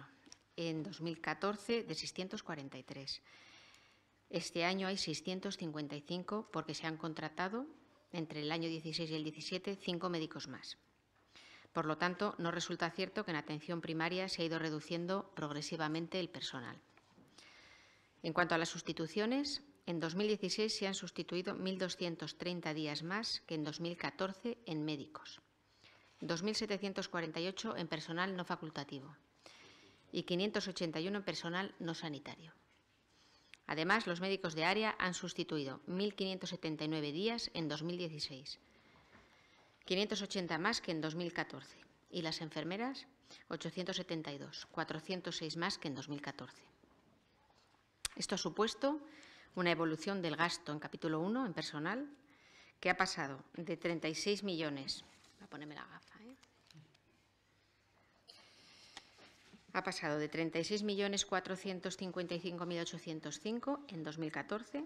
en 2014 de 643. Este año hay 655 porque se han contratado entre el año 16 y el 17 cinco médicos más. Por lo tanto, no resulta cierto que en atención primaria se ha ido reduciendo progresivamente el personal. En cuanto a las sustituciones, en 2016 se han sustituido 1.230 días más que en 2014 en médicos, 2.748 en personal no facultativo y 581 en personal no sanitario. Además, los médicos de área han sustituido 1.579 días en 2016, 580 más que en 2014 y las enfermeras 872, 406 más que en 2014. Esto ha supuesto una evolución del gasto en capítulo 1, en personal, que ha pasado de 36 millones, voy a ponerme la gafa, ¿eh? ha pasado de 36.455.805 en 2014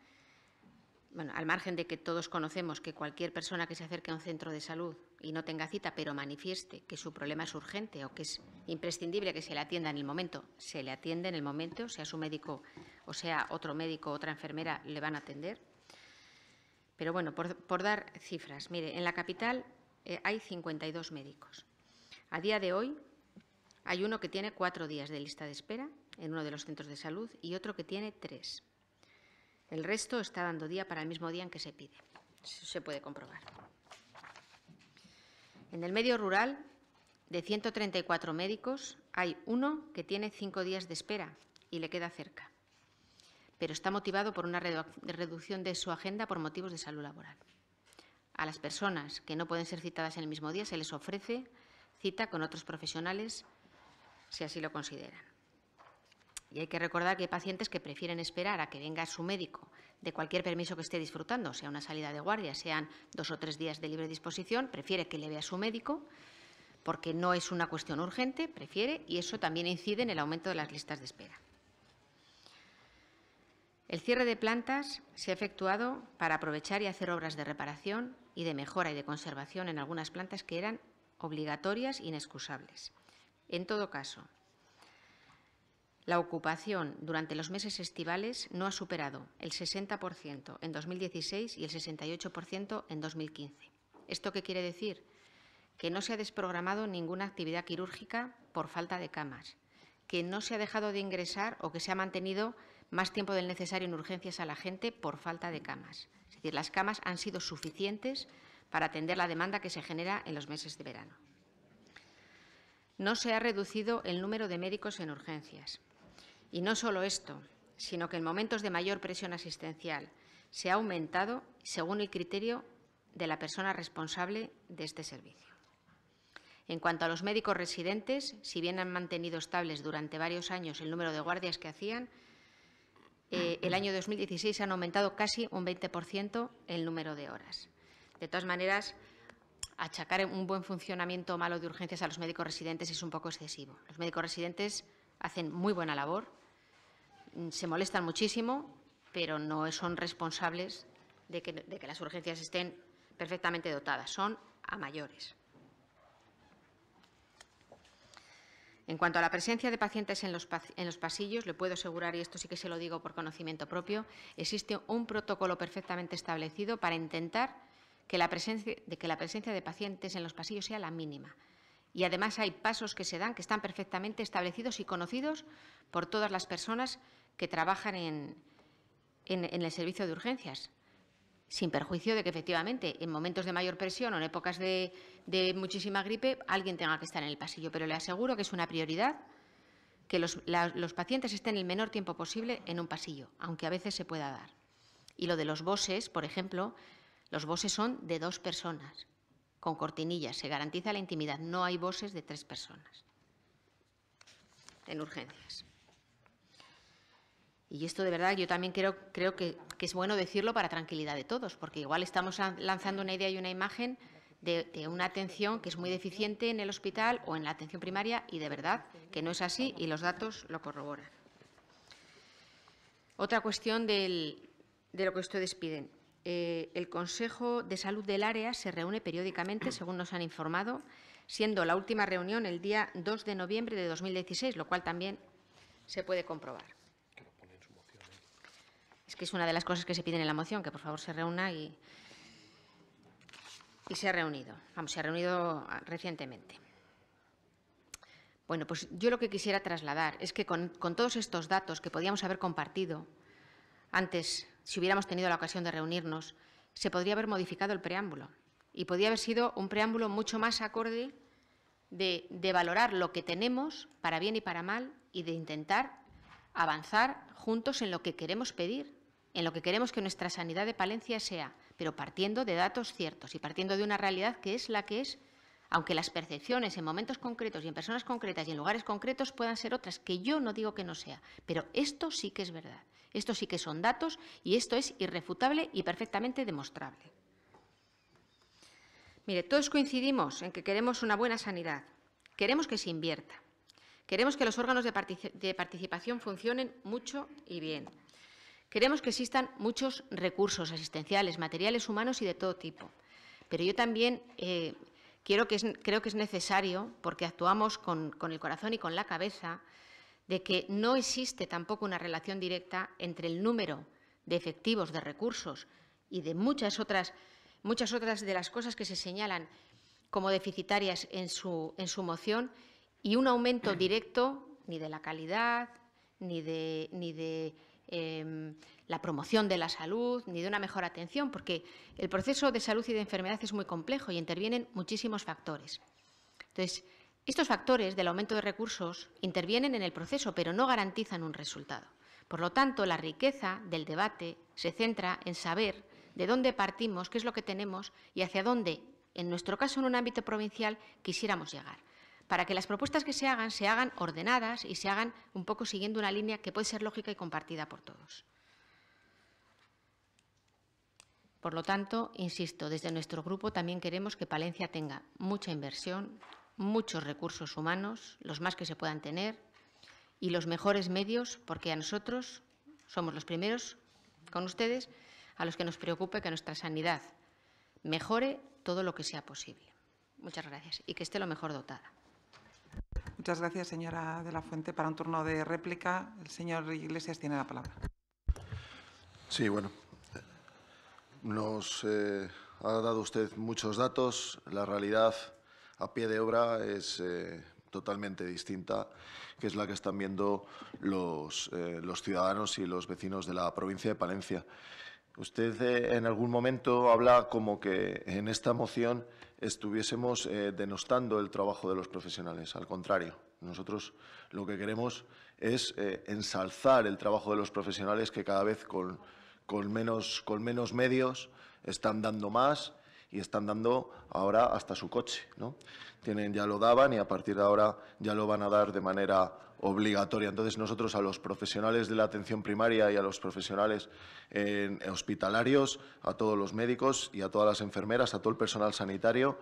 bueno, al margen de que todos conocemos que cualquier persona que se acerque a un centro de salud y no tenga cita, pero manifieste que su problema es urgente o que es imprescindible que se le atienda en el momento, se le atiende en el momento, sea su médico o sea otro médico o otra enfermera, le van a atender. Pero bueno, por, dar cifras, mire, en la capital eh, hay 52 médicos. A día de hoy hay uno que tiene cuatro días de lista de espera en uno de los centros de salud y otro que tiene tres. El resto está dando día para el mismo día en que se pide. Eso se puede comprobar. En el medio rural, de 134 médicos, hay uno que tiene cinco días de espera y le queda cerca, pero está motivado por una reducción de su agenda por motivos de salud laboral. A las personas que no pueden ser citadas en el mismo día se les ofrece cita con otros profesionales si así lo consideran. Y hay que recordar que hay pacientes que prefieren esperar a que venga su médico de cualquier permiso que esté disfrutando, sea una salida de guardia, sean dos o tres días de libre disposición, prefiere que le vea su médico porque no es una cuestión urgente, prefiere, y eso también incide en el aumento de las listas de espera. El cierre de plantas se ha efectuado para aprovechar y hacer obras de reparación y de mejora y de conservación en algunas plantas que eran obligatorias e inexcusables. En todo caso, la ocupación durante los meses estivales no ha superado el 60% en 2016 y el 68% en 2015. ¿Esto qué quiere decir? Que no se ha desprogramado ninguna actividad quirúrgica por falta de camas, que no se ha dejado de ingresar o que se ha mantenido más tiempo del necesario en urgencias a la gente por falta de camas. Es decir, las camas han sido suficientes para atender la demanda que se genera en los meses de verano. No se ha reducido el número de médicos en urgencias. Y no solo esto, sino que en momentos de mayor presión asistencial se ha aumentado según el criterio de la persona responsable de este servicio. En cuanto a los médicos residentes, si bien han mantenido estables durante varios años el número de guardias que hacían, eh, el año 2016 han aumentado casi un 20% el número de horas. De todas maneras, achacar un buen funcionamiento malo de urgencias a los médicos residentes es un poco excesivo. Los médicos residentes hacen muy buena labor, Mm, se molestan muchísimo, pero no son responsables de que, las urgencias estén perfectamente dotadas, son a mayores. En cuanto a la presencia de pacientes en los, pasillos, le puedo asegurar, y esto sí que se lo digo por conocimiento propio, existe un protocolo perfectamente establecido para intentar que la presencia de, que la presencia de pacientes en los pasillos sea la mínima. Y además hay pasos que se dan que están perfectamente establecidos y conocidos por todas las personas que trabajan en, el servicio de urgencias, sin perjuicio de que efectivamente en momentos de mayor presión o en épocas de, muchísima gripe alguien tenga que estar en el pasillo, pero le aseguro que es una prioridad que los, los, pacientes estén el menor tiempo posible en un pasillo, aunque a veces se pueda dar. Y lo de los bosses, por ejemplo, los bosses son de dos personas, con cortinillas, se garantiza la intimidad, no hay bosses de tres personas en urgencias. Y esto de verdad yo también creo, que, es bueno decirlo para tranquilidad de todos, porque igual estamos lanzando una idea y una imagen de, una atención que es muy deficiente en el hospital o en la atención primaria y de verdad que no es así y los datos lo corroboran. Otra cuestión de lo que ustedes piden. Eh, el Consejo de Salud del Área se reúne periódicamente, según nos han informado, siendo la última reunión el día 2 de noviembre de 2016, lo cual también se puede comprobar. Es que es una de las cosas que se piden en la moción, que por favor se reúna y, se ha reunido. Vamos, se ha reunido ah, recientemente. Bueno, pues yo lo que quisiera trasladar es que con, todos estos datos que podíamos haber compartido antes, si hubiéramos tenido la ocasión de reunirnos, se podría haber modificado el preámbulo y podría haber sido un preámbulo mucho más acorde de, valorar lo que tenemos para bien y para mal y de intentar avanzar juntos en lo que queremos pedir en lo que queremos que nuestra sanidad de Palencia sea, pero partiendo de datos ciertos y partiendo de una realidad que es la que es, aunque las percepciones en momentos concretos y en personas concretas y en lugares concretos puedan ser otras, que yo no digo que no sea, pero esto sí que es verdad, esto sí que son datos y esto es irrefutable y perfectamente demostrable. Mire, todos coincidimos en que queremos una buena sanidad, queremos que se invierta, queremos que los órganos de, de participación funcionen mucho y bien, Queremos que existan muchos recursos asistenciales, materiales humanos y de todo tipo. Pero yo también eh, quiero que creo que es necesario, porque actuamos con, el corazón y con la cabeza, de que no existe tampoco una relación directa entre el número de efectivos, de recursos y de muchas otras, muchas otras de las cosas que se señalan como deficitarias en su, en su moción y un aumento directo ni de la calidad, ni ni de Em, la promoción de la salud ni de una mejor atención, porque el proceso de salud y de enfermedad es muy complejo y intervienen muchísimos factores. Entonces, estos factores del aumento de recursos intervienen en el proceso, pero no garantizan un resultado. Por lo tanto, la riqueza del debate se centra en saber de dónde partimos, qué es lo que tenemos y hacia dónde, en nuestro caso en un ámbito provincial, quisiéramos llegar para que las propuestas que se hagan se hagan ordenadas y se hagan un poco siguiendo una línea que puede ser lógica y compartida por todos. Por lo tanto, insisto, desde nuestro grupo también queremos que Palencia tenga mucha inversión, muchos recursos humanos, los más que se puedan tener, y los mejores medios, porque a nosotros somos los primeros, con ustedes, a los que nos preocupe que nuestra sanidad mejore todo lo que sea posible. Muchas gracias y que esté lo mejor dotada. Muchas gracias, señora de la Fuente. Para un turno de réplica, el señor Iglesias tiene la palabra. Sí, bueno. Nos eh, ha dado usted muchos datos. La realidad a pie de obra es eh, totalmente distinta, que es la que están viendo eh, los ciudadanos y los vecinos de la provincia de Palencia. Usted eh, en algún momento habla como que en esta moción estuviésemos eh, denostando el trabajo de los profesionales. Al contrario, nosotros lo que queremos es eh, ensalzar el trabajo de los profesionales que cada vez con, menos, con menos medios están dando más y están dando ahora hasta su coche. ¿no? Tienen, ya lo daban y a partir de ahora ya lo van a dar de manera obligatoria. Entonces, nosotros a los profesionales de la atención primaria y a los profesionales hospitalarios, a todos los médicos y a todas las enfermeras, a todo el personal sanitario,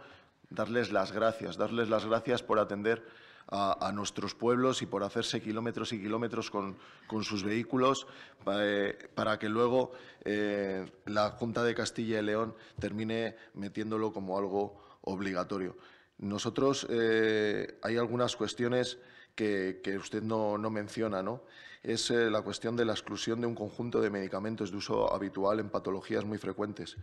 darles las gracias, darles las gracias por atender a, nuestros pueblos y por hacerse kilómetros y kilómetros con, sus vehículos eh, para que luego eh, la Junta de Castilla y León termine metiéndolo como algo obligatorio. Nosotros eh, hay algunas cuestiones que, usted no, no, menciona, ¿no? es eh, la cuestión de la exclusión de un conjunto de medicamentos de uso habitual en patologías muy frecuentes,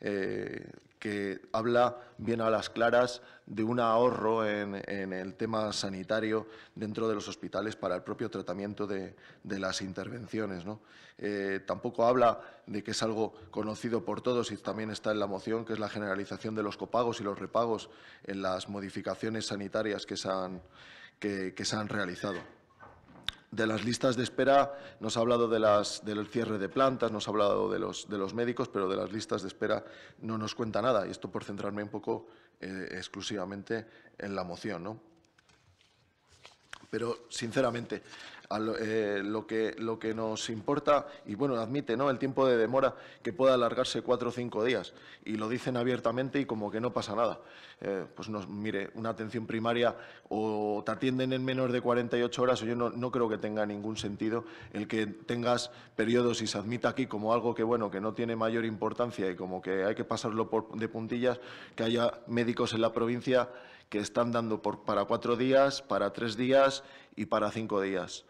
eh, que habla bien a las claras de un ahorro en, en, el tema sanitario dentro de los hospitales para el propio tratamiento de, de las intervenciones. ¿no? Eh, tampoco habla de que es algo conocido por todos y también está en la moción, que es la generalización de los copagos y los repagos en las modificaciones sanitarias que se han, que, se han realizado. De las listas de espera nos ha hablado de las, del cierre de plantas, nos ha hablado de los, médicos, pero de las listas de espera no nos cuenta nada. Y esto por centrarme un poco eh, exclusivamente en la moción. ¿no? Pero, sinceramente, eh, lo, que, lo que nos importa, y bueno, admite ¿no? el tiempo de demora que pueda alargarse cuatro o cinco días, y lo dicen abiertamente y como que no pasa nada. Eh, pues nos, mire, una atención primaria o te atienden en menos de 48 horas, o yo no, creo que tenga ningún sentido el que tengas periodos y se admita aquí como algo que, bueno, que no tiene mayor importancia y como que hay que pasarlo de puntillas, que haya médicos en la provincia que están dando por, para cuatro días, para tres días y para cinco días.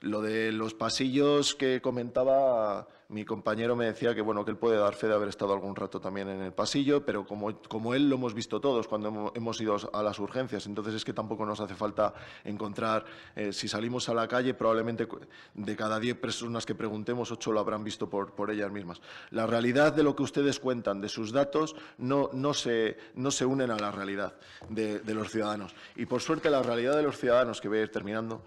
Lo de los pasillos que comentaba mi compañero me decía que, bueno, que él puede dar fe de haber estado algún rato también en el pasillo, pero como, como él lo hemos visto todos cuando hemos ido a las urgencias, entonces es que tampoco nos hace falta encontrar, eh, si salimos a la calle, probablemente de cada diez personas que preguntemos, ocho lo habrán visto por, por ellas mismas. La realidad de lo que ustedes cuentan, de sus datos, no, no, se, no se unen a la realidad de, de los ciudadanos. Y por suerte la realidad de los ciudadanos, que voy a ir terminando,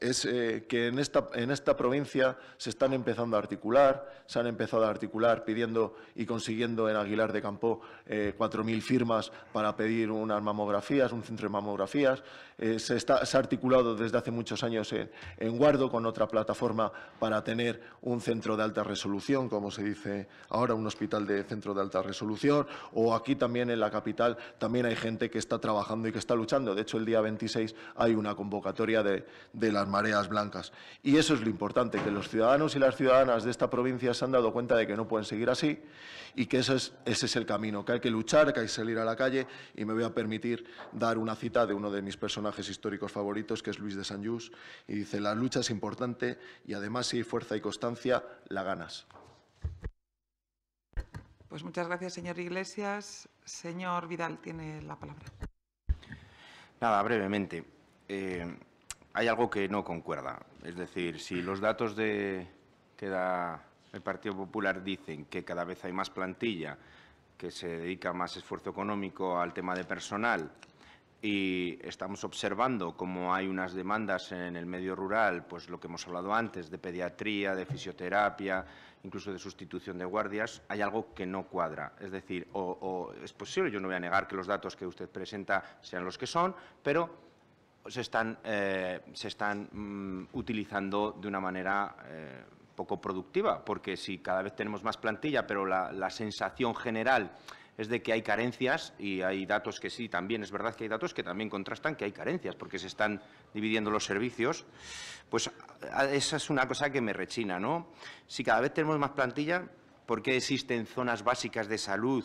es eh, que en esta, en esta provincia se están empezando a articular, se han empezado a articular pidiendo y consiguiendo en Aguilar de Campo 4.000 eh, firmas para pedir unas mamografías, un centro de mamografías. Eh, se, está, se, ha articulado desde hace muchos años en, Guardo con otra plataforma para tener un centro de alta resolución, como se dice ahora, un hospital de centro de alta resolución. O aquí también en la capital también hay gente que está trabajando y que está luchando. De hecho, el día 26 hay una convocatoria de, de las mareas blancas. Y eso es lo importante, que los ciudadanos y las ciudadanas de esta provincia se han dado cuenta de que no pueden seguir así y que ese es, ese es el camino, que hay que luchar, que hay que salir a la calle y me voy a permitir dar una cita de uno de mis personajes históricos favoritos, que es Luis de Sanjus, y dice, la lucha es importante y además si hay fuerza y constancia, la ganas. Pues muchas gracias, señor Iglesias. Señor Vidal tiene la palabra. Nada, brevemente. Eh, hay algo que no concuerda. Es decir, si los datos de, que da el Partido Popular dicen que cada vez hay más plantilla que se dedica más esfuerzo económico al tema de personal y estamos observando cómo hay unas demandas en el medio rural, pues lo que hemos hablado antes, de pediatría, de fisioterapia, incluso de sustitución de guardias, hay algo que no cuadra. Es decir, es posible, yo no voy a negar que los datos que usted presenta sean los que son, pero se están, eh, mm, utilizando de una manera eh, poco productiva, porque si cada vez tenemos más plantilla, pero la, sensación general es de que hay carencias y hay datos que sí, también es verdad que hay datos que también contrastan que hay carencias porque se están dividiendo los servicios, pues esa es una cosa que me rechina, ¿no? Si cada vez tenemos más plantilla, ¿por qué existen zonas básicas de salud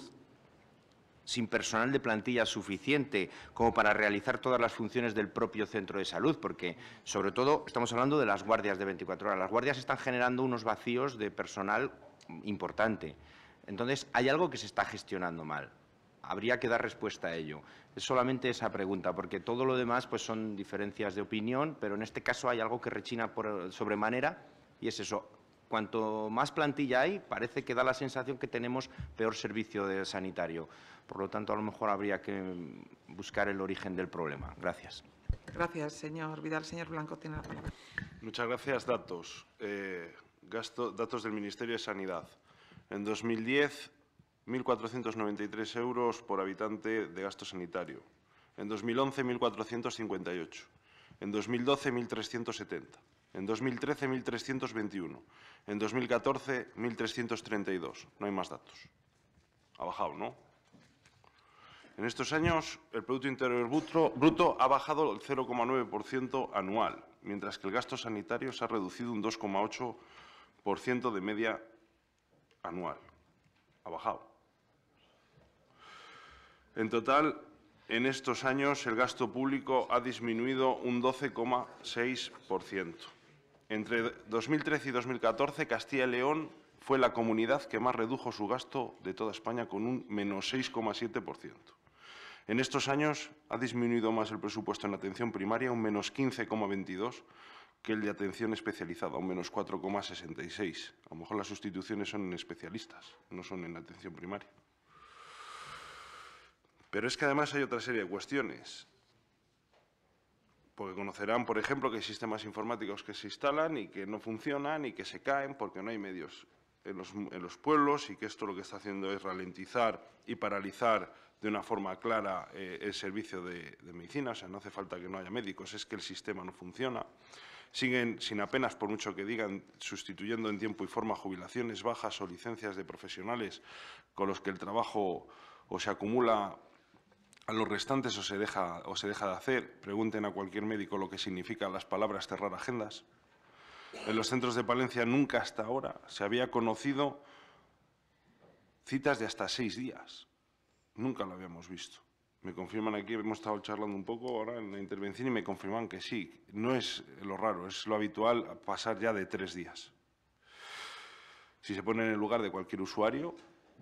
sin personal de plantilla suficiente como para realizar todas las funciones del propio centro de salud, porque sobre todo estamos hablando de las guardias de 24 horas. Las guardias están generando unos vacíos de personal importante. Entonces, hay algo que se está gestionando mal. Habría que dar respuesta a ello. Es solamente esa pregunta, porque todo lo demás pues, son diferencias de opinión, pero en este caso hay algo que rechina por sobremanera y es eso cuanto más plantilla hay, parece que da la sensación que tenemos peor servicio de sanitario. Por lo tanto, a lo mejor habría que buscar el origen del problema. Gracias. Gracias, señor Vidal. Señor Blanco tiene la palabra. Muchas gracias. Datos. Eh, gasto, datos del Ministerio de Sanidad. En 2010, 1.493 euros por habitante de gasto sanitario. En 2011, 1.458. En 2012, 1.370. En 2013, 1.321. En 2014, 1.332. No hay más datos. Ha bajado, ¿no? En estos años, el Producto Interior Bruto ha bajado el 0,9% anual, mientras que el gasto sanitario se ha reducido un 2,8% de media anual. Ha bajado. En total, en estos años, el gasto público ha disminuido un 12,6%. Entre 2013 y 2014, Castilla y León fue la comunidad que más redujo su gasto de toda España con un menos 6,7%. En estos años ha disminuido más el presupuesto en atención primaria, un menos 15,22%, que el de atención especializada, un menos 4,66. A lo mejor las sustituciones son en especialistas, no son en atención primaria. Pero es que además hay otra serie de cuestiones porque conocerán, por ejemplo, que hay sistemas informáticos que se instalan y que no funcionan y que se caen porque no hay medios en los, pueblos y que esto lo que está haciendo es ralentizar y paralizar de una forma clara eh, el servicio de, de, medicina. O sea, no hace falta que no haya médicos, es que el sistema no funciona. Siguen sin apenas, por mucho que digan, sustituyendo en tiempo y forma jubilaciones bajas o licencias de profesionales con los que el trabajo o se acumula a los restantes o se, deja, o se deja de hacer, pregunten a cualquier médico lo que significan las palabras cerrar agendas. En los centros de Palencia nunca hasta ahora se había conocido citas de hasta seis días. Nunca lo habíamos visto. Me confirman aquí, hemos estado charlando un poco ahora en la intervención y me confirman que sí. No es lo raro, es lo habitual pasar ya de tres días. Si se pone en el lugar de cualquier usuario,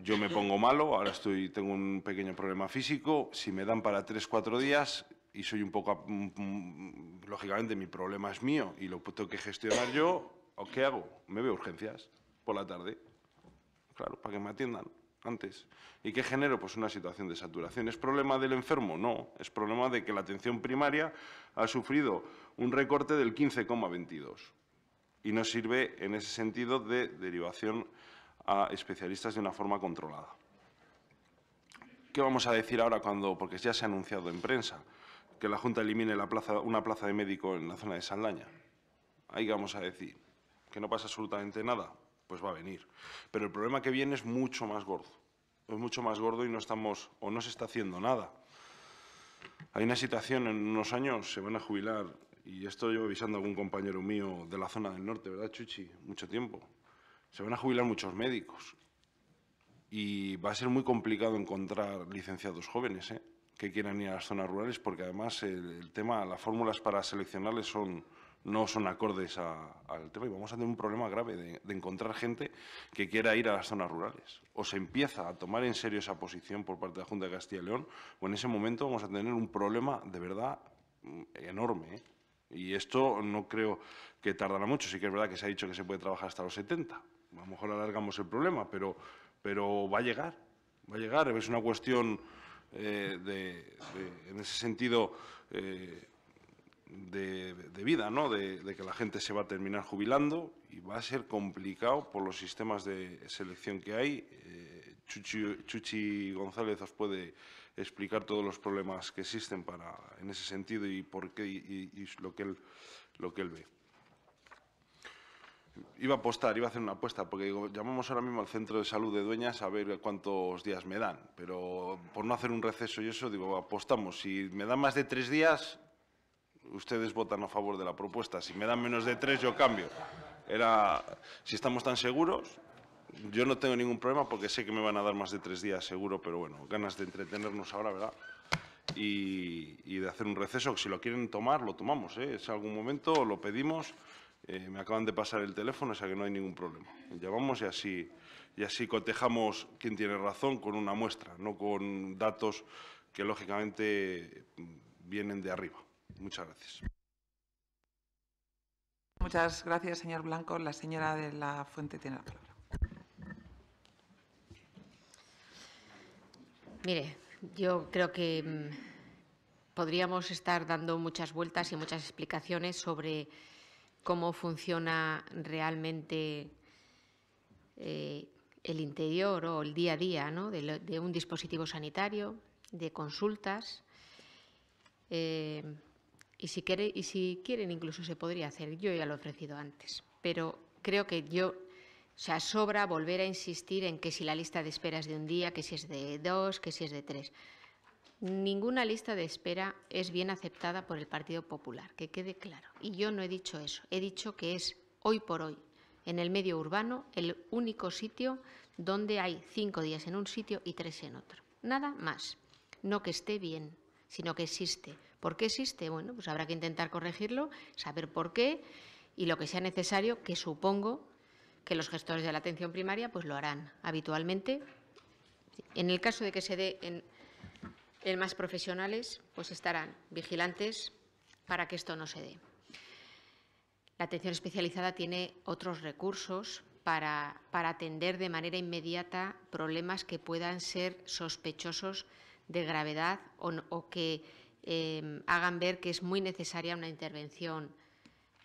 yo me pongo malo, ahora estoy, tengo un pequeño problema físico, si me dan para tres cuatro días y soy un poco, mm, mm, lógicamente mi problema es mío y lo tengo que gestionar yo, ¿qué hago? Me veo urgencias por la tarde, claro, para que me atiendan antes. ¿Y qué genero? Pues una situación de saturación. ¿Es problema del enfermo? No, es problema de que la atención primaria ha sufrido un recorte del 15,22 y no sirve en ese sentido de derivación a especialistas de una forma controlada. ¿Qué vamos a decir ahora cuando, porque ya se ha anunciado en prensa, que la Junta elimine la plaza, una plaza de médico en la zona de Saldaña? Ahí vamos a decir que no pasa absolutamente nada, pues va a venir. Pero el problema que viene es mucho más gordo. Es mucho más gordo y no estamos, o no se está haciendo nada. Hay una situación, en unos años se van a jubilar, y esto llevo avisando a algún compañero mío de la zona del norte, ¿verdad, Chuchi? Mucho tiempo se van a jubilar muchos médicos y va a ser muy complicado encontrar licenciados jóvenes ¿eh? que quieran ir a las zonas rurales porque además el, tema, las fórmulas para seleccionarles son, no son acordes al tema y vamos a tener un problema grave de, encontrar gente que quiera ir a las zonas rurales. O se empieza a tomar en serio esa posición por parte de la Junta de Castilla y León o en ese momento vamos a tener un problema de verdad mm, enorme. ¿eh? Y esto no creo que tardará mucho, sí que es verdad que se ha dicho que se puede trabajar hasta los 70, a lo mejor alargamos el problema, pero, pero va a llegar, va a llegar. Es una cuestión, eh, de, en ese sentido, eh, de, vida, ¿no? De, que la gente se va a terminar jubilando y va a ser complicado por los sistemas de selección que hay. Eh, Chuchi, González os puede explicar todos los problemas que existen para, en ese sentido y por qué lo que él, lo que él ve iba a apostar, iba a hacer una apuesta, porque digo, llamamos ahora mismo al centro de salud de Dueñas a ver cuántos días me dan, pero por no hacer un receso y eso, digo, apostamos, si me dan más de tres días, ustedes votan a favor de la propuesta, si me dan menos de tres, yo cambio. Era, si estamos tan seguros, yo no tengo ningún problema porque sé que me van a dar más de tres días seguro, pero bueno, ganas de entretenernos ahora, ¿verdad? Y, de hacer un receso, si lo quieren tomar, lo tomamos, ¿eh? es algún momento, lo pedimos eh, me acaban de pasar el teléfono, o sea que no hay ningún problema. Llamamos y así, y así cotejamos quién tiene razón con una muestra, no con datos que lógicamente vienen de arriba. Muchas gracias. Muchas gracias, señor Blanco. La señora de la Fuente tiene la palabra. Mire, yo creo que mm, podríamos estar dando muchas vueltas y muchas explicaciones sobre cómo funciona realmente eh, el interior o el día a día de, un dispositivo sanitario, de consultas. Eh, y, si quiere, y si quieren, incluso se podría hacer. Yo ya lo he ofrecido antes. Pero creo que yo o sea, sobra volver a insistir en que si la lista de espera es de un día, que si es de dos, que si es de tres. Ninguna lista de espera es bien aceptada por el Partido Popular, que quede claro. Y yo no he dicho eso, he dicho que es hoy por hoy, en el medio urbano, el único sitio donde hay cinco días en un sitio y tres en otro. Nada más. No que esté bien, sino que existe. ¿Por qué existe? Bueno, pues habrá que intentar corregirlo, saber por qué y lo que sea necesario, que supongo que los gestores de la atención primaria pues lo harán habitualmente. En el caso de que se dé en el más profesionales, pues estarán vigilantes para que esto no se dé. La atención especializada tiene otros recursos para, atender de manera inmediata problemas que puedan ser sospechosos de gravedad o, que em, hagan ver que es muy necesaria una intervención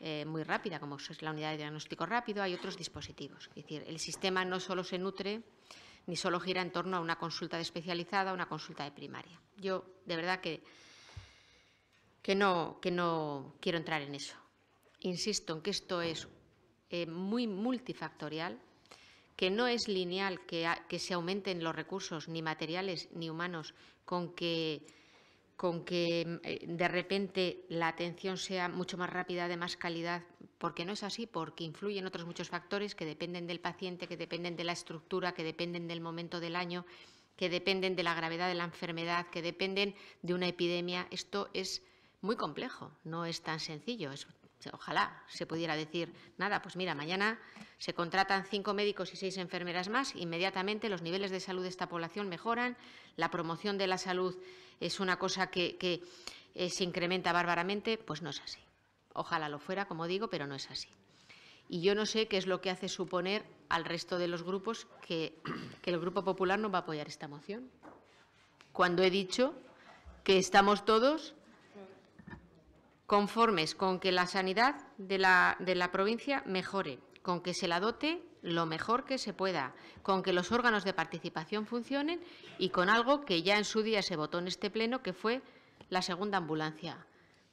eh, muy rápida, como es la unidad de diagnóstico rápido, hay otros dispositivos. Es decir, el sistema no solo se nutre ni solo gira en torno a una consulta de especializada, una consulta de primaria. Yo, de verdad que, que, no, que no quiero entrar en eso. Insisto en que esto es eh, muy multifactorial, que no es lineal que, que se aumenten los recursos, ni materiales ni humanos, con que con que eh, de repente la atención sea mucho más rápida, de más calidad, porque no es así, porque influyen otros muchos factores que dependen del paciente, que dependen de la estructura, que dependen del momento del año, que dependen de la gravedad de la enfermedad, que dependen de una epidemia. Esto es muy complejo, no es tan sencillo, ojalá se pudiera decir, nada, pues mira, mañana se contratan cinco médicos y seis enfermeras más, inmediatamente los niveles de salud de esta población mejoran, la promoción de la salud es una cosa que, eh, se incrementa bárbaramente, pues no es así. Ojalá lo fuera, como digo, pero no es así. Y yo no sé qué es lo que hace suponer al resto de los grupos que el Grupo Popular no va a apoyar esta moción. Cuando he dicho que estamos todos conformes con que la sanidad de la, de la provincia mejore, con que se la dote lo mejor que se pueda, con que los órganos de participación funcionen y con algo que ya en su día se votó en este pleno, que fue la segunda ambulancia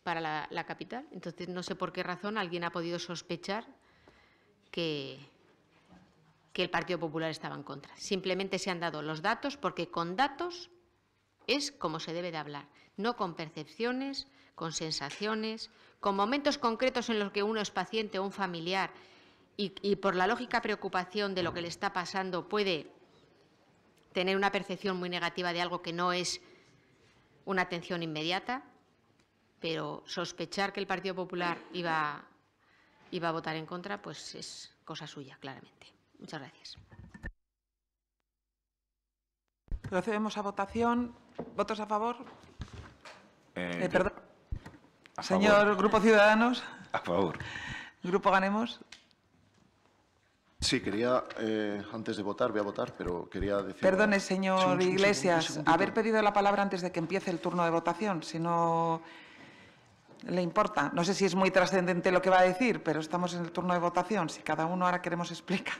para la, capital. Entonces, no sé por qué razón alguien ha podido sospechar que, que el Partido Popular estaba en contra. Simplemente se han dado los datos porque con datos es como se debe de hablar, no con percepciones, con sensaciones, con momentos concretos en los que uno es paciente o un familiar y, por la lógica preocupación de lo que le está pasando puede tener una percepción muy negativa de algo que no es una atención inmediata, pero sospechar que el Partido Popular iba, iba a votar en contra, pues es cosa suya, claramente. Muchas gracias. Procedemos a votación. ¿Votos a favor? Eh, eh, perdón. Señor Grupo Ciudadanos. A favor. Grupo Ganemos. Sí, quería, eh, antes de votar, voy a votar, pero quería decir... Perdone, señor Iglesias, haber pedido la palabra antes de que empiece el turno de votación, si no le importa. No sé si es muy trascendente lo que va a decir, pero estamos en el turno de votación. Si cada uno ahora queremos explica.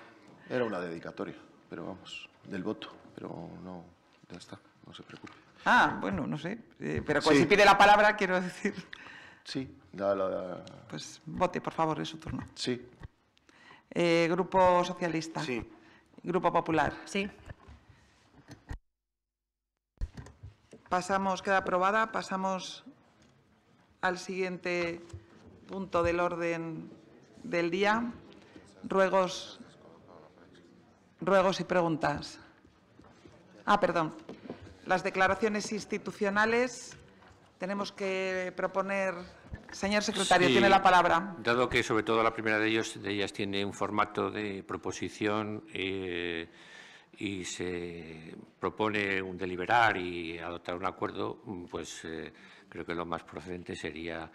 Era una dedicatoria, pero vamos, del voto, pero no, ya está, no se preocupe. Ah, bueno, no sé, eh, pero pues si pide la palabra, quiero decir... Sí, Pues vote, por favor, es su turno. Sí. Eh, Grupo Socialista. Sí. Grupo Popular. Sí. Pasamos, queda aprobada. Pasamos al siguiente punto del orden del día. Ruegos, ruegos y preguntas. Ah, perdón. Las declaraciones institucionales tenemos que proponer. Señor secretario, tiene la palabra. Dado que sobre todo la primera de, ellos, de ellas tiene un formato de proposición eh, y se propone un deliberar y adoptar un acuerdo, mm, pues eh, creo que lo más procedente sería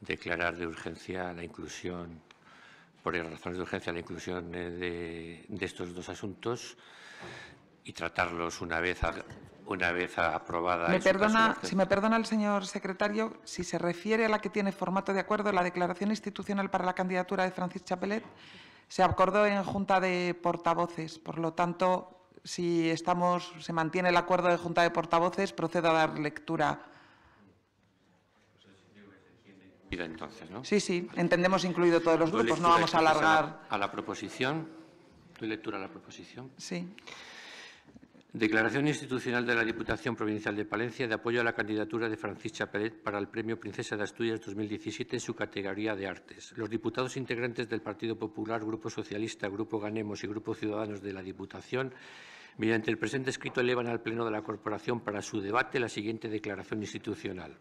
declarar de urgencia la inclusión, por razones de urgencia, la inclusión eh, de, de estos dos asuntos y tratarlos una vez aprobada. si este me perdona el señor secretario, si se refiere a la que tiene formato de acuerdo, la declaración institucional para la candidatura de Francis Chapelet se acordó en junta de portavoces. Por lo tanto, si estamos, se mantiene el acuerdo de junta de portavoces, procedo a dar lectura. Entonces, Sí, sí, entendemos incluido todos los grupos, no vamos a alargar. A la, proposición, tu lectura a la proposición. Sí. Declaración institucional de la Diputación Provincial de Palencia de apoyo a la candidatura de Francisca Pellet para el Premio Princesa de Asturias 2017 en su categoría de artes. Los diputados integrantes del Partido Popular, Grupo Socialista, Grupo Ganemos y Grupo Ciudadanos de la Diputación, mediante el presente escrito, elevan al Pleno de la Corporación para su debate la siguiente declaración institucional.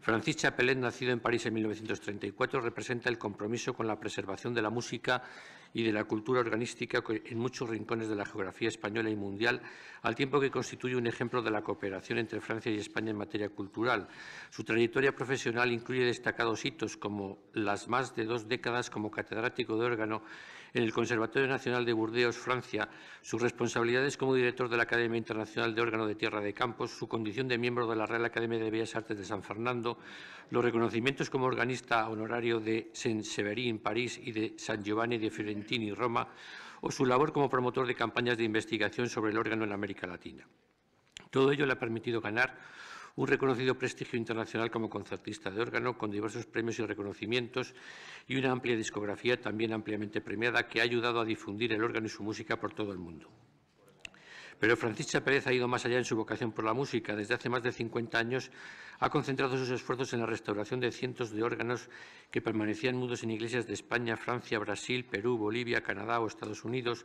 Francis Chapelet, nacido en París en 1934, representa el compromiso con la preservación de la música y de la cultura organística en muchos rincones de la geografía española y mundial, al tiempo que constituye un ejemplo de la cooperación entre Francia y España en materia cultural. Su trayectoria profesional incluye destacados hitos como las más de dos décadas como catedrático de órgano en el Conservatorio Nacional de Burdeos, Francia, sus responsabilidades como director de la Academia Internacional de Órgano de Tierra de Campos, su condición de miembro de la Real Academia de Bellas Artes de San Fernando, los reconocimientos como organista honorario de Saint-Severin, París, y de San Giovanni de Fiorentini, Roma, o su labor como promotor de campañas de investigación sobre el órgano en América Latina. Todo ello le ha permitido ganar un reconocido prestigio internacional como concertista de órgano, con diversos premios y reconocimientos y una amplia discografía también ampliamente premiada que ha ayudado a difundir el órgano y su música por todo el mundo. Pero Francisca Pérez ha ido más allá en su vocación por la música. Desde hace más de 50 años ha concentrado sus esfuerzos en la restauración de cientos de órganos que permanecían mudos en iglesias de España, Francia, Brasil, Perú, Bolivia, Canadá o Estados Unidos,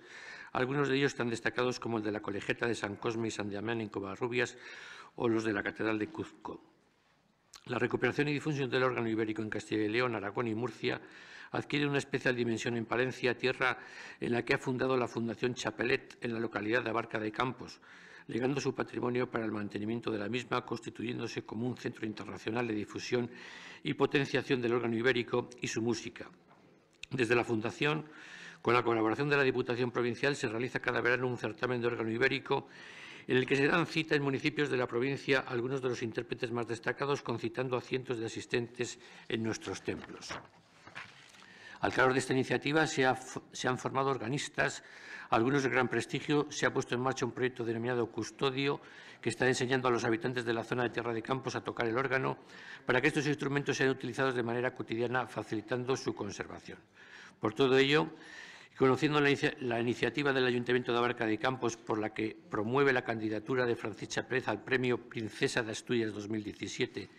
algunos de ellos tan destacados como el de la Colegeta de San Cosme y San Damián en Covarrubias o los de la Catedral de Cuzco. La recuperación y difusión del órgano ibérico en Castilla y León, Aragón y Murcia adquiere una especial dimensión en Palencia, tierra en la que ha fundado la Fundación Chapelet en la localidad de Abarca de Campos, legando su patrimonio para el mantenimiento de la misma, constituyéndose como un centro internacional de difusión y potenciación del órgano ibérico y su música. Desde la Fundación, con la colaboración de la Diputación Provincial, se realiza cada verano un certamen de órgano ibérico en el que se dan cita en municipios de la provincia algunos de los intérpretes más destacados, concitando a cientos de asistentes en nuestros templos. Al calor de esta iniciativa se, se, han formado organistas, algunos de gran prestigio. Se ha puesto en marcha un proyecto denominado Custodio, que está enseñando a los habitantes de la zona de Tierra de Campos a tocar el órgano para que estos instrumentos sean utilizados de manera cotidiana, facilitando su conservación. Por todo ello, conociendo la, iniciativa del Ayuntamiento de Abarca de Campos por la que promueve la candidatura de Francisca Pérez al Premio Princesa de Asturias 2017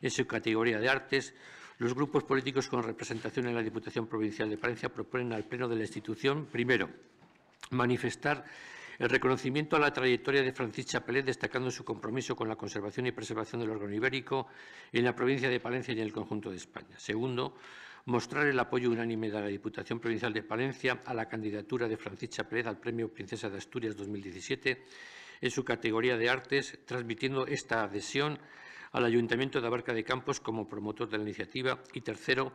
en su categoría de artes, los grupos políticos con representación en la Diputación Provincial de Palencia proponen al Pleno de la institución, primero, manifestar el reconocimiento a la trayectoria de Francisca Pérez, destacando su compromiso con la conservación y preservación del órgano ibérico en la provincia de Palencia y en el conjunto de España. Segundo, mostrar el apoyo unánime de la Diputación Provincial de Palencia a la candidatura de Francis Chapelet al Premio Princesa de Asturias 2017 en su categoría de artes, transmitiendo esta adhesión al Ayuntamiento de Abarca de Campos como promotor de la iniciativa y tercero,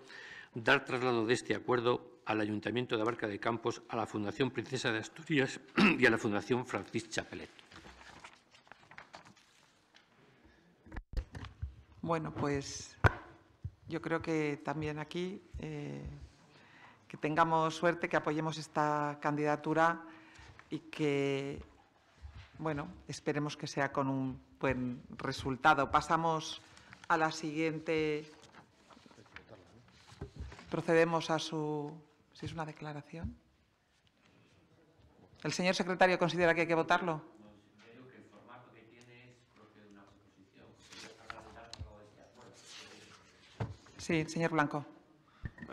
dar traslado de este acuerdo al Ayuntamiento de Abarca de Campos, a la Fundación Princesa de Asturias y a la Fundación Francis Chapelet. Bueno, pues yo creo que también aquí eh, que tengamos suerte, que apoyemos esta candidatura y que, bueno, esperemos que sea con un buen resultado. Pasamos a la siguiente. Procedemos a su. Si es una declaración. ¿El señor secretario considera que hay que votarlo? Sí, señor Blanco.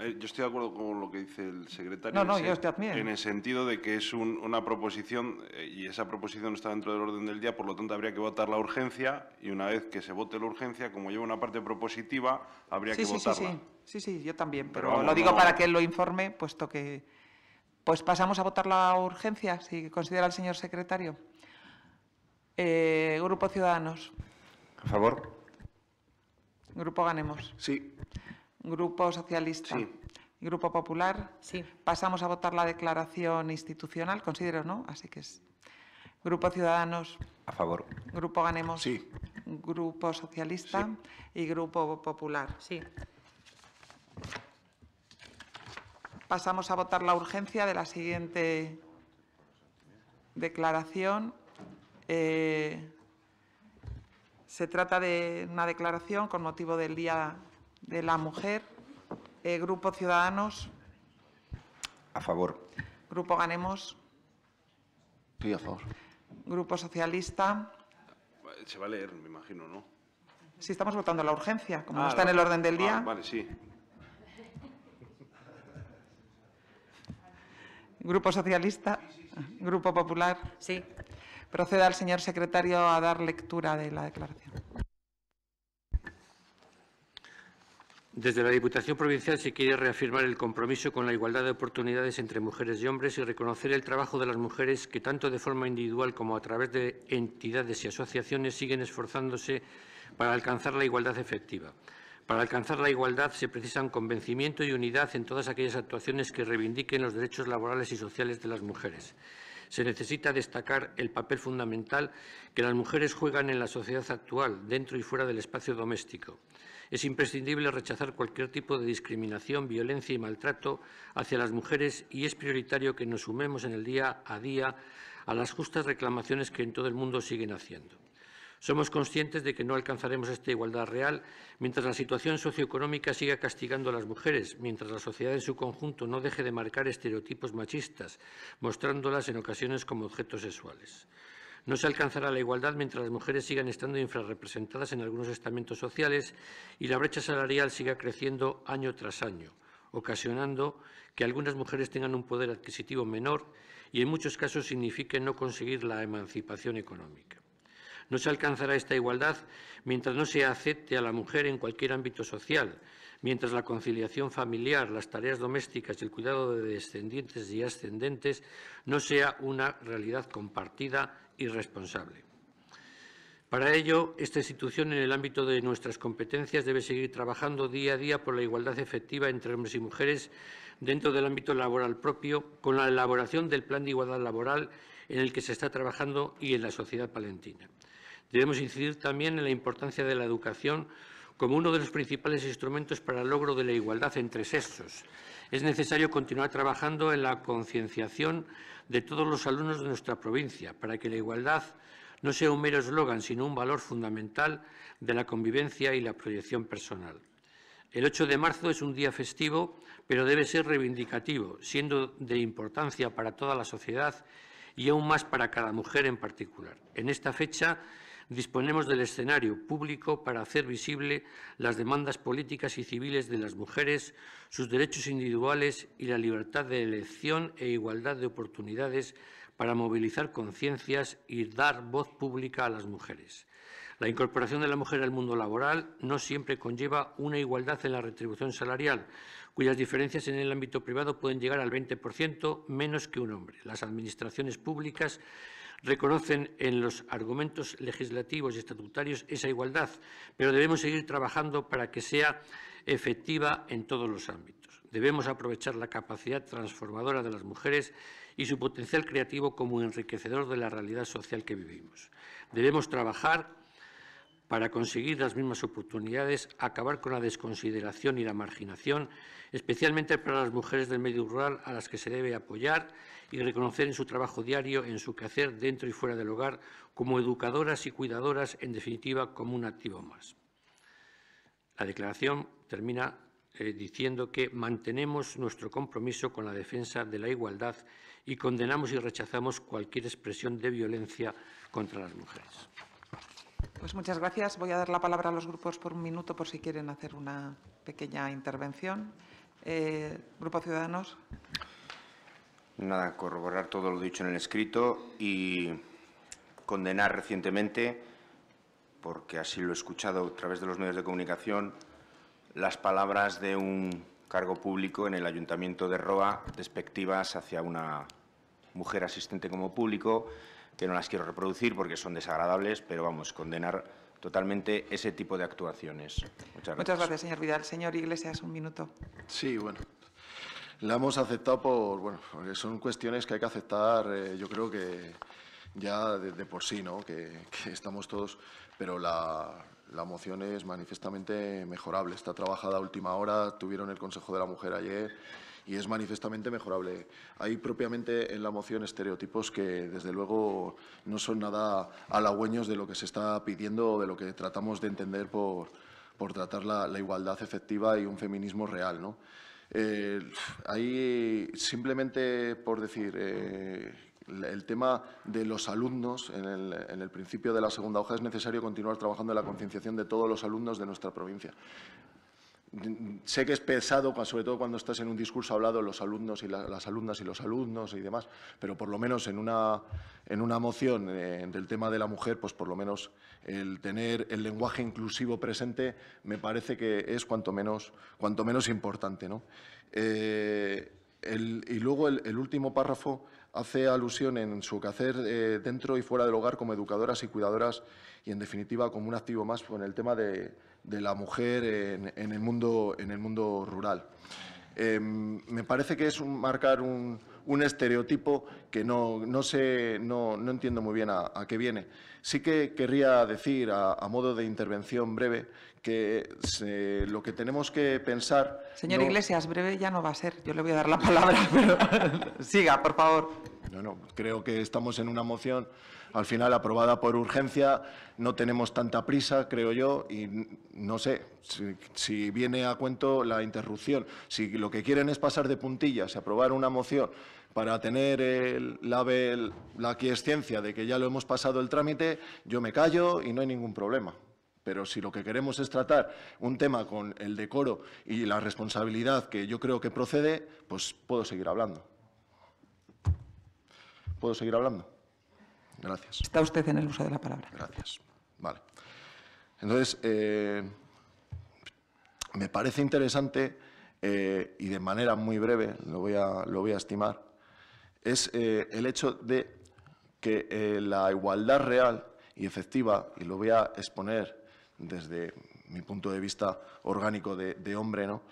Eh, yo estoy de acuerdo con lo que dice el secretario. No, no, yo estoy En el sentido de que es una proposición eh, y esa proposición no está dentro del orden del día, por lo tanto habría que votar la urgencia y una vez que se vote la urgencia, como lleva una parte propositiva, habría que sí, votarla. Sí, sí, sí, yo también, pero, lo digo para que lo informe, puesto que. Pues pasamos a votar la urgencia, si considera el señor secretario. Eh, Grupo Ciudadanos. A favor. Grupo Ganemos. Sí. Grupo Socialista. Sí. Grupo Popular. Sí. Pasamos a votar la declaración institucional, considero, ¿no? Así que es. Grupo Ciudadanos. A favor. Grupo Ganemos. Sí. Grupo Socialista y Grupo Popular. Sí. Pasamos a votar la urgencia de la siguiente declaración. Eh, se trata de una declaración con motivo del Día de la Mujer. Eh, Grupo Ciudadanos. A favor. Grupo Ganemos. Sí, a favor. Grupo Socialista. Se va a leer, me imagino, ¿no? Sí, estamos votando la urgencia, como ah, no está en el orden del día. Ah, vale, sí. Grupo Socialista. Grupo Popular. Sí. Proceda el señor secretario a dar lectura de la declaración. Desde la Diputación Provincial se quiere reafirmar el compromiso con la igualdad de oportunidades entre mujeres y hombres y reconocer el trabajo de las mujeres que tanto de forma individual como a través de entidades y asociaciones siguen esforzándose para alcanzar la igualdad efectiva. Para alcanzar la igualdad se precisan convencimiento y unidad en todas aquellas actuaciones que reivindiquen los derechos laborales y sociales de las mujeres se necesita destacar el papel fundamental que las mujeres juegan en la sociedad actual, dentro y fuera del espacio doméstico. Es imprescindible rechazar cualquier tipo de discriminación, violencia y maltrato hacia las mujeres y es prioritario que nos sumemos en el día a día a las justas reclamaciones que en todo el mundo siguen haciendo. Somos conscientes de que no alcanzaremos esta igualdad real mientras la situación socioeconómica siga castigando a las mujeres, mientras la sociedad en su conjunto no deje de marcar estereotipos machistas, mostrándolas en ocasiones como objetos sexuales. No se alcanzará la igualdad mientras las mujeres sigan estando infrarrepresentadas en algunos estamentos sociales y la brecha salarial siga creciendo año tras año, ocasionando que algunas mujeres tengan un poder adquisitivo menor y en muchos casos signifique no conseguir la emancipación económica. No se alcanzará esta igualdad mientras no se acepte a la mujer en cualquier ámbito social, mientras la conciliación familiar, las tareas domésticas y el cuidado de descendientes y ascendentes no sea una realidad compartida y responsable. Para ello, esta institución, en el ámbito de nuestras competencias, debe seguir trabajando día a día por la igualdad efectiva entre hombres y mujeres dentro del ámbito laboral propio, con la elaboración del Plan de Igualdad Laboral en el que se está trabajando y en la sociedad palentina. Debemos incidir también en la importancia de la educación como uno de los principales instrumentos para el logro de la igualdad entre sexos. Es necesario continuar trabajando en la concienciación de todos los alumnos de nuestra provincia para que la igualdad no sea un mero eslogan, sino un valor fundamental de la convivencia y la proyección personal. El 8 de marzo es un día festivo, pero debe ser reivindicativo, siendo de importancia para toda la sociedad y aún más para cada mujer en particular. En esta fecha disponemos del escenario público para hacer visible las demandas políticas y civiles de las mujeres, sus derechos individuales y la libertad de elección e igualdad de oportunidades para movilizar conciencias y dar voz pública a las mujeres. La incorporación de la mujer al mundo laboral no siempre conlleva una igualdad en la retribución salarial, cuyas diferencias en el ámbito privado pueden llegar al 20% menos que un hombre. Las administraciones públicas reconocen en los argumentos legislativos y estatutarios esa igualdad, pero debemos seguir trabajando para que sea efectiva en todos los ámbitos. Debemos aprovechar la capacidad transformadora de las mujeres y su potencial creativo como enriquecedor de la realidad social que vivimos. Debemos trabajar para conseguir las mismas oportunidades, acabar con la desconsideración y la marginación, especialmente para las mujeres del medio rural a las que se debe apoyar y reconocer en su trabajo diario, en su quehacer dentro y fuera del hogar, como educadoras y cuidadoras, en definitiva, como un activo más. La declaración termina eh, diciendo que mantenemos nuestro compromiso con la defensa de la igualdad y condenamos y rechazamos cualquier expresión de violencia contra las mujeres. Pues muchas gracias. Voy a dar la palabra a los grupos por un minuto por si quieren hacer una pequeña intervención. Eh, Grupo Ciudadanos. Nada, corroborar todo lo dicho en el escrito y condenar recientemente, porque así lo he escuchado a través de los medios de comunicación, las palabras de un cargo público en el Ayuntamiento de Roa despectivas hacia una mujer asistente como público que no las quiero reproducir porque son desagradables, pero vamos, condenar totalmente ese tipo de actuaciones. Muchas gracias. Muchas gracias, señor Vidal. Señor Iglesias, un minuto. Sí, bueno. La hemos aceptado por, bueno, porque son cuestiones que hay que aceptar, eh, yo creo que ya de, por sí, ¿no? Que, estamos todos, pero la, la moción es manifiestamente mejorable. Está trabajada a última hora, tuvieron el Consejo de la Mujer ayer, y es manifestamente mejorable. Hay propiamente en la moción estereotipos que, desde luego, no son nada halagüeños de lo que se está pidiendo o de lo que tratamos de entender por, tratar la, igualdad efectiva y un feminismo real. ¿no? Eh, simplemente por decir, eh, el tema de los alumnos, en el, principio de la segunda hoja, es necesario continuar trabajando en la concienciación de todos los alumnos de nuestra provincia sé que es pesado, sobre todo cuando estás en un discurso hablado, los alumnos y las alumnas y los alumnos y demás, pero por lo menos en una, en una moción eh, del tema de la mujer, pues por lo menos el tener el lenguaje inclusivo presente me parece que es cuanto menos, cuanto menos importante. Eh, y luego el, último párrafo hace alusión en su quehacer eh, dentro y fuera del hogar como educadoras y cuidadoras y en definitiva como un activo más en el tema de de la mujer en, el, mundo, en el mundo rural. Em, me parece que es marcar un, estereotipo que no, sé, no, entiendo muy bien a, qué viene. Sí que querría decir, a, modo de intervención breve, que lo que tenemos que pensar... Señor Iglesias, breve ya no va a ser. Yo le voy a dar la palabra, siga, por favor. No, no, creo que estamos en una moción al final aprobada por urgencia, no tenemos tanta prisa, creo yo, y no sé si, viene a cuento la interrupción. Si lo que quieren es pasar de puntillas, y aprobar una moción para tener el, la, la de que ya lo hemos pasado el trámite, yo me callo y no hay ningún problema. Pero si lo que queremos es tratar un tema con el decoro y la responsabilidad que yo creo que procede, pues puedo seguir hablando. ¿Puedo seguir hablando? Gracias. Está usted en el uso de la palabra. Gracias. Vale. Entonces, eh, me parece interesante eh, y de manera muy breve, lo voy a, estimar, es eh, el hecho de que la igualdad real y efectiva, y lo voy a exponer desde mi punto de vista orgánico de, de hombre, ¿no?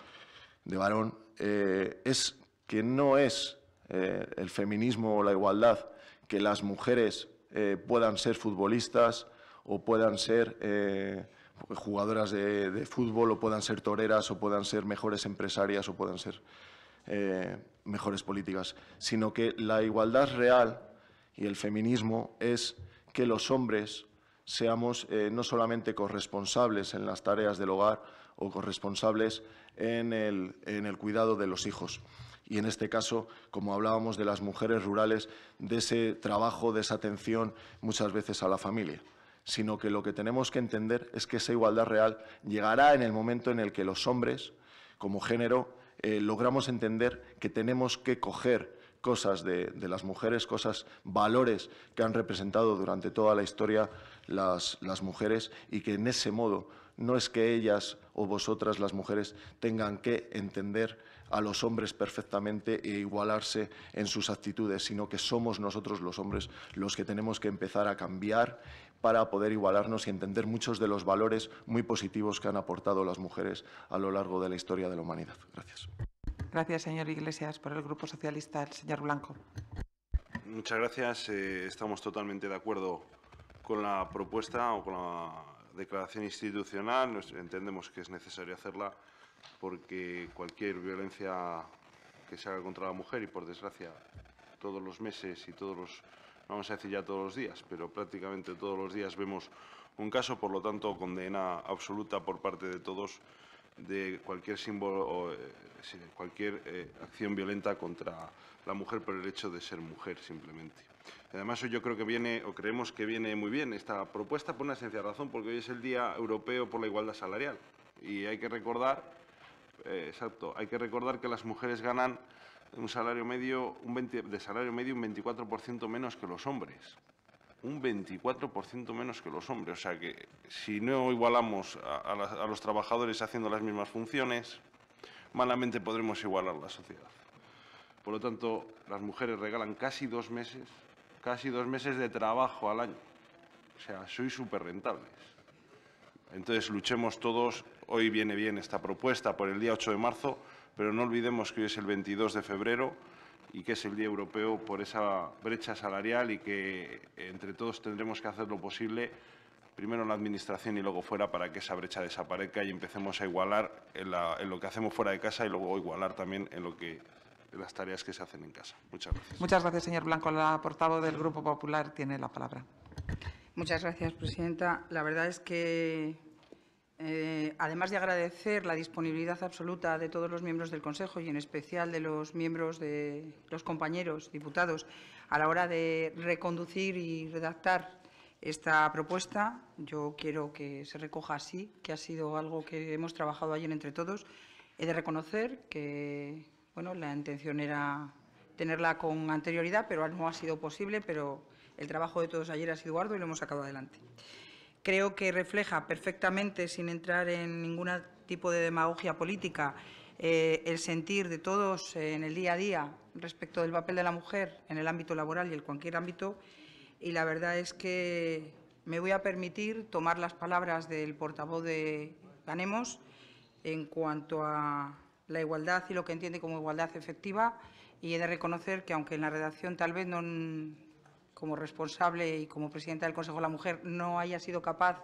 de varón, es que no es el feminismo o la igualdad que las mujeres eh, puedan ser futbolistas o puedan ser eh, jugadoras de, fútbol o puedan ser toreras o puedan ser mejores empresarias o puedan ser eh, mejores políticas, sino que la igualdad real y el feminismo es que los hombres seamos no solamente corresponsables en las tareas del hogar o corresponsables en el cuidado de los hijos y en este caso, como hablábamos de las mujeres rurales, de ese trabajo, de esa atención muchas veces a la familia sino que lo que tenemos que entender es que esa igualdad real llegará en el momento en el que los hombres, como género, eh, logramos entender que tenemos que coger cosas de, las mujeres, cosas, valores que han representado durante toda la historia las mujeres y que en ese modo no es que ellas o vosotras las mujeres tengan que entender a los hombres perfectamente e igualarse en sus actitudes, sino que somos nosotros los hombres los que tenemos que empezar a cambiar para poder igualarnos y entender muchos de los valores muy positivos que han aportado las mujeres a lo largo de la historia de la humanidad. Gracias. Gracias, señor Iglesias. Por el Grupo Socialista, el señor Blanco. Muchas gracias. Eh, estamos totalmente de acuerdo con la propuesta o con la declaración institucional. Entendemos que es necesario hacerla porque cualquier violencia que se haga contra la mujer, y por desgracia todos los meses y todos los, vamos a decir ya todos los días, pero prácticamente todos los días vemos un caso, por lo tanto condena absoluta por parte de todos de cualquier símbolo o eh, cualquier eh, acción violenta contra la mujer por el hecho de ser mujer simplemente. Además, yo creo que viene, o creemos que viene muy bien esta propuesta por una sencilla razón, porque hoy es el Día Europeo por la Igualdad Salarial. Y hay que recordar eh, exacto. Hay que recordar que las mujeres ganan un salario medio, un de salario medio un 24% menos que los hombres. Un 24% menos que los hombres. O sea que si no igualamos a, los trabajadores haciendo las mismas funciones, malamente podremos igualar la sociedad. Por lo tanto, las mujeres regalan casi dos meses, casi dos meses de trabajo al año. O sea, soy súper rentables. Entonces luchemos todos Hoy viene bien esta propuesta por el día 8 de marzo, pero no olvidemos que hoy es el 22 de febrero y que es el Día Europeo por esa brecha salarial y que eh, entre todos tendremos que hacer lo posible, primero en la Administración y luego fuera, para que esa brecha desaparezca y empecemos a igualar en, lo que hacemos fuera de casa y luego igualar también en lo que las tareas que se hacen en casa. Muchas gracias. Muchas gracias, señor Blanco. La portavoz del Grupo Popular tiene la palabra. Muchas gracias, presidenta. La verdad es que eh, además de agradecer la disponibilidad absoluta de todos los miembros del Consejo y en especial de los miembros de los compañeros diputados a la hora de reconducir y redactar esta propuesta, yo quiero que se recoja así, que ha sido algo que hemos trabajado ayer entre todos. He de reconocer que bueno, la intención era tenerla con anterioridad, pero no ha sido posible, pero el trabajo de todos ayer ha sido arduo y lo hemos sacado adelante. Creo que refleja perfectamente, sin entrar en ningún tipo de demagogia política, eh, el sentir de todos eh, en el día a día respecto del papel de la mujer en el ámbito laboral y en cualquier ámbito. Y la verdad es que me voy a permitir tomar las palabras del portavoz de Ganemos en cuanto a la igualdad y lo que entiende como igualdad efectiva. Y he de reconocer que, aunque en la redacción tal vez no como responsable y como presidenta del Consejo de la Mujer, no haya sido capaz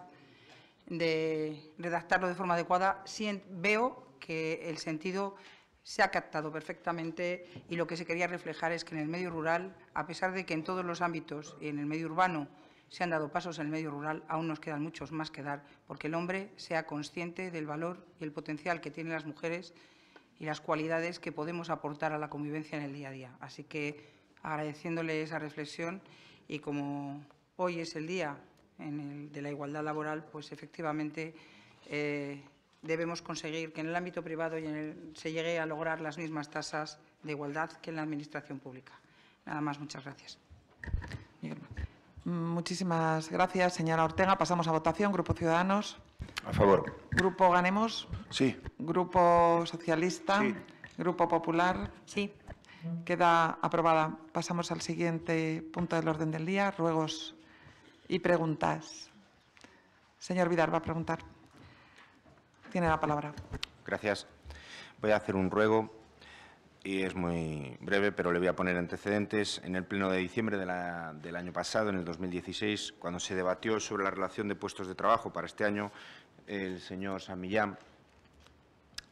de redactarlo de forma adecuada, veo que el sentido se ha captado perfectamente y lo que se quería reflejar es que en el medio rural, a pesar de que en todos los ámbitos y en el medio urbano se han dado pasos en el medio rural, aún nos quedan muchos más que dar, porque el hombre sea consciente del valor y el potencial que tienen las mujeres y las cualidades que podemos aportar a la convivencia en el día a día. Así que agradeciéndole esa reflexión y como hoy es el día en el de la igualdad laboral, pues efectivamente eh, debemos conseguir que en el ámbito privado y en el, se llegue a lograr las mismas tasas de igualdad que en la Administración pública. Nada más, muchas gracias. Muchísimas gracias, señora Ortega. Pasamos a votación. Grupo Ciudadanos. A favor. Grupo Ganemos. Sí. Grupo Socialista. Sí. Grupo Popular. Sí. Queda aprobada. Pasamos al siguiente punto del orden del día, ruegos y preguntas. Señor Vidal va a preguntar. Tiene la palabra. Gracias. Voy a hacer un ruego y es muy breve, pero le voy a poner antecedentes. En el pleno de diciembre del año pasado, en el 2016, cuando se debatió sobre la relación de puestos de trabajo para este año, el señor Samillán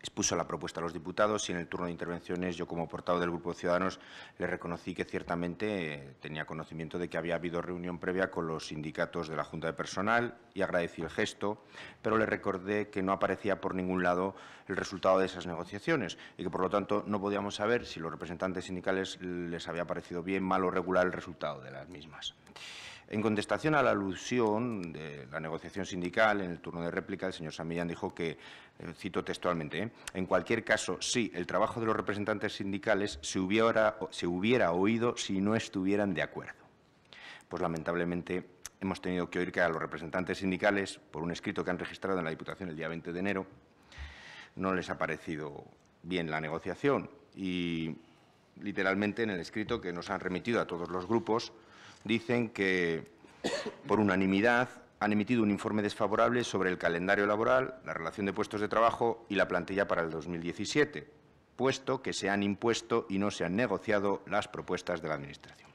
expuso la propuesta a los diputados y en el turno de intervenciones yo como portavoz del Grupo de Ciudadanos le reconocí que ciertamente eh, tenía conocimiento de que había habido reunión previa con los sindicatos de la Junta de Personal y agradecí el gesto, pero le recordé que no aparecía por ningún lado el resultado de esas negociaciones y que por lo tanto no podíamos saber si los representantes sindicales les había parecido bien, mal o regular el resultado de las mismas. En contestación a la alusión de la negociación sindical, en el turno de réplica, el señor Samillán dijo que eh, cito textualmente, ¿eh? en cualquier caso, sí, el trabajo de los representantes sindicales se hubiera, se hubiera oído si no estuvieran de acuerdo. Pues lamentablemente hemos tenido que oír que a los representantes sindicales, por un escrito que han registrado en la Diputación el día 20 de enero, no les ha parecido bien la negociación y literalmente en el escrito que nos han remitido a todos los grupos dicen que por unanimidad han emitido un informe desfavorable sobre el calendario laboral, la relación de puestos de trabajo y la plantilla para el 2017, puesto que se han impuesto y no se han negociado las propuestas de la Administración.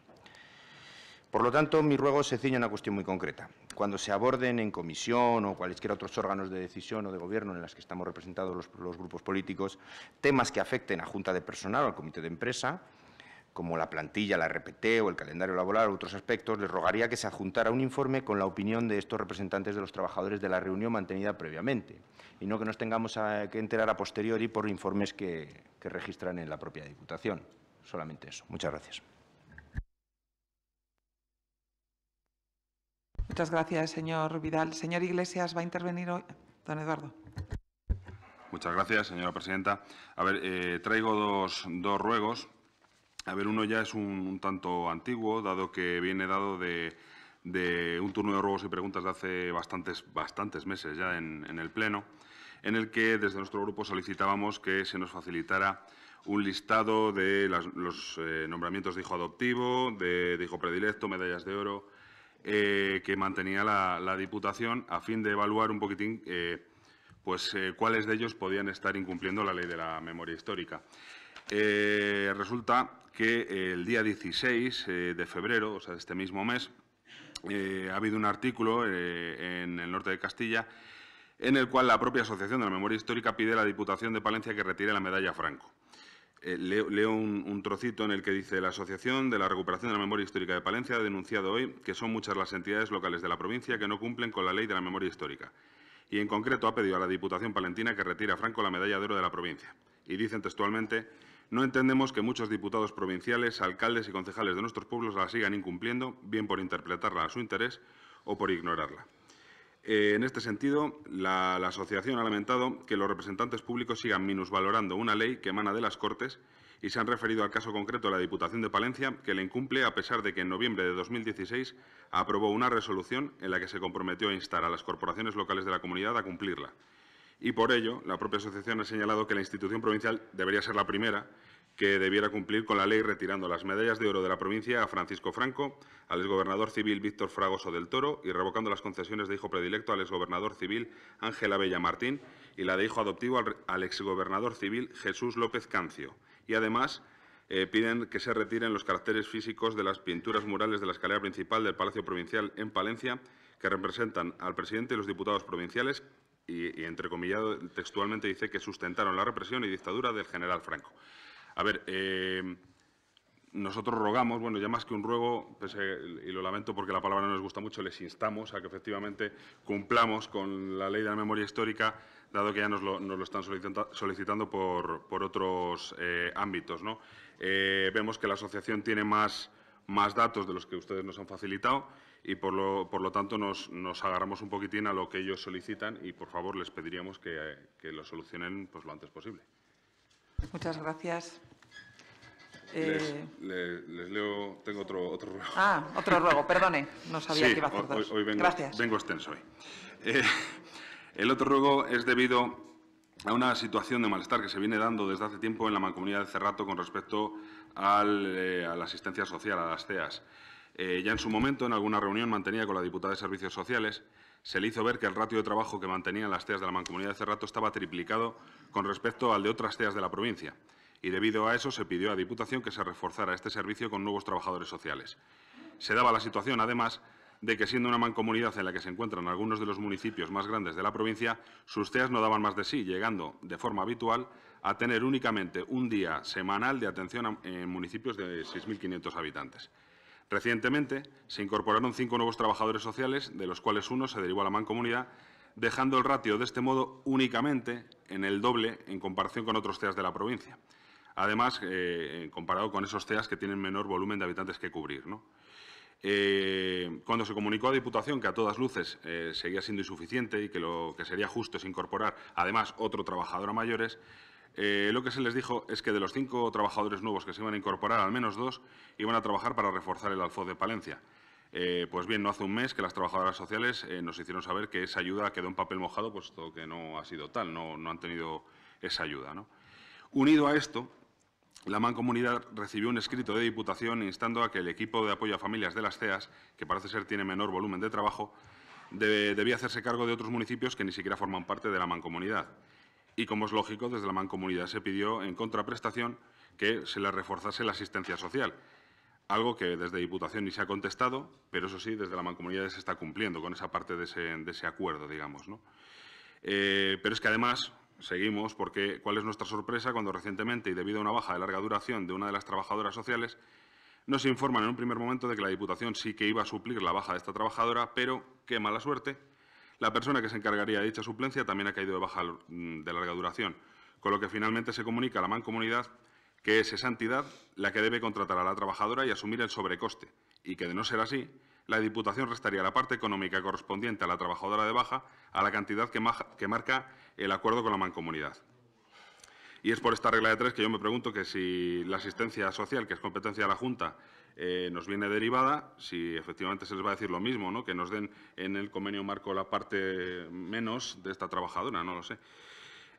Por lo tanto, mi ruego se ciña a una cuestión muy concreta. Cuando se aborden en comisión o cualesquiera otros órganos de decisión o de gobierno en las que estamos representados los, los grupos políticos temas que afecten a Junta de Personal o al Comité de Empresa, como la plantilla, la RPT o el calendario laboral otros aspectos, les rogaría que se adjuntara un informe con la opinión de estos representantes de los trabajadores de la reunión mantenida previamente y no que nos tengamos que enterar a posteriori por informes que, registran en la propia Diputación. Solamente eso. Muchas gracias. Muchas gracias, señor Vidal. Señor Iglesias, ¿va a intervenir hoy? Don Eduardo. Muchas gracias, señora presidenta. A ver, eh, traigo dos, dos ruegos. A ver, uno ya es un, tanto antiguo, dado que viene dado de, un turno de robos y preguntas de hace bastantes, meses ya en, el Pleno, en el que desde nuestro grupo solicitábamos que se nos facilitara un listado de los eh, nombramientos de hijo adoptivo, de, hijo predilecto, medallas de oro, eh, que mantenía la, Diputación a fin de evaluar un poquitín eh, pues, cuáles de ellos podían estar incumpliendo la ley de la memoria histórica. Eh, resulta que eh, el día 16 eh, de febrero, o sea, de este mismo mes, ha habido un artículo en el norte de Castilla en el cual la propia Asociación de la Memoria Histórica pide a la Diputación de Palencia que retire la medalla Franco. leo, un, un, trocito en el que dice la Asociación de la Recuperación de la Memoria Histórica de Palencia ha denunciado hoy que son muchas las entidades locales de la provincia que no cumplen con la ley de la memoria histórica. Y en concreto ha pedido a la Diputación Palentina que retire a Franco la medalla de oro de la provincia. Y dicen textualmente no entendemos que muchos diputados provinciales, alcaldes y concejales de nuestros pueblos la sigan incumpliendo, bien por interpretarla a su interés o por ignorarla. Eh, en este sentido, la, la, asociación ha lamentado que los representantes públicos sigan minusvalorando una ley que emana de las Cortes y se han referido al caso concreto de la Diputación de Palencia, que la incumple a pesar de que en noviembre de 2016 aprobó una resolución en la que se comprometió a instar a las corporaciones locales de la comunidad a cumplirla y por ello la propia asociación ha señalado que la institución provincial debería ser la primera que debiera cumplir con la ley retirando las medallas de oro de la provincia a Francisco Franco, al exgobernador civil Víctor Fragoso del Toro y revocando las concesiones de hijo predilecto al exgobernador civil Ángela Bella Martín y la de hijo adoptivo al, exgobernador civil Jesús López Cancio. Y además eh, piden que se retiren los caracteres físicos de las pinturas murales de la escalera principal del Palacio Provincial en Palencia que representan al presidente y los diputados provinciales y, entre comillas, textualmente dice que sustentaron la represión y dictadura del general Franco. A ver, eh, nosotros rogamos, bueno, ya más que un ruego, y lo lamento porque la palabra no nos gusta mucho, les instamos a que efectivamente cumplamos con la ley de la memoria histórica, dado que ya nos lo, están solicitando por, otros eh, ámbitos. Eh, vemos que la asociación tiene más, más datos de los que ustedes nos han facilitado y por lo, por lo tanto nos, agarramos un poquitín a lo que ellos solicitan y por favor les pediríamos que, lo solucionen pues, lo antes posible. Muchas gracias. Les, eh, leo, tengo otro, otro ruego. Ah, otro ruego, perdone, no sabía que iba a hacer dos. gracias. vengo extenso hoy. Eh, el otro ruego es debido a una situación de malestar que se viene dando desde hace tiempo en la mancomunidad de Cerrato con respecto eh, a la asistencia social, a las CEAS. Eh, ya en su momento, en alguna reunión mantenida con la diputada de Servicios Sociales, se le hizo ver que el ratio de trabajo que mantenían las Teas de la Mancomunidad de Cerrato estaba triplicado con respecto al de otras TEAs de la provincia. Y debido a eso se pidió a la Diputación que se reforzara este servicio con nuevos trabajadores sociales. Se daba la situación, además, de que siendo una mancomunidad en la que se encuentran algunos de los municipios más grandes de la provincia, sus TEAs no daban más de sí, llegando de forma habitual a tener únicamente un día semanal de atención en municipios de 6.500 habitantes. Recientemente se incorporaron cinco nuevos trabajadores sociales, de los cuales uno se derivó a la mancomunidad, dejando el ratio de este modo únicamente en el doble en comparación con otros CEAS de la provincia. Además, eh, eh, comparado con esos CEAS que tienen menor volumen de habitantes que cubrir. Eh, cuando se comunicó a Diputación que a todas luces seguía siendo insuficiente y que lo que sería justo es incorporar, además, otro trabajador a mayores, eh, lo que se les dijo es que de los cinco trabajadores nuevos que se iban a incorporar, al menos dos iban a trabajar para reforzar el alfoz de Palencia. Eh, pues bien, no hace un mes que las trabajadoras sociales eh, nos hicieron saber que esa ayuda quedó en papel mojado, puesto que no ha sido tal, no, han tenido esa ayuda. Unido a esto, la Mancomunidad recibió un escrito de Diputación instando a que el equipo de apoyo a familias de las CEAS, que parece ser tiene menor volumen de trabajo, debía hacerse cargo de otros municipios que ni siquiera forman parte de la Mancomunidad y, como es lógico, desde la Mancomunidad se pidió en contraprestación que se le reforzase la asistencia social, algo que desde Diputación ni se ha contestado, pero eso sí, desde la Mancomunidad se está cumpliendo con esa parte de ese, acuerdo, digamos. Eh, pero es que además seguimos porque cuál es nuestra sorpresa cuando recientemente y debido a una baja de larga duración de una de las trabajadoras sociales, nos informan en un primer momento de que la Diputación sí que iba a suplir la baja de esta trabajadora, pero qué mala suerte, la persona que se encargaría de dicha suplencia también ha caído de baja mm, de larga duración, con lo que finalmente se comunica a la mancomunidad que es esa entidad la que debe contratar a la trabajadora y asumir el sobrecoste, y que, de no ser así, la Diputación restaría la parte económica correspondiente a la trabajadora de baja a la cantidad que, que marca el acuerdo con la mancomunidad. Y es por esta regla de tres que yo me pregunto que si la asistencia social, que es competencia de la Junta, eh, nos viene derivada, si efectivamente se les va a decir lo mismo, ¿no? que nos den en el convenio marco la parte menos de esta trabajadora, no lo sé.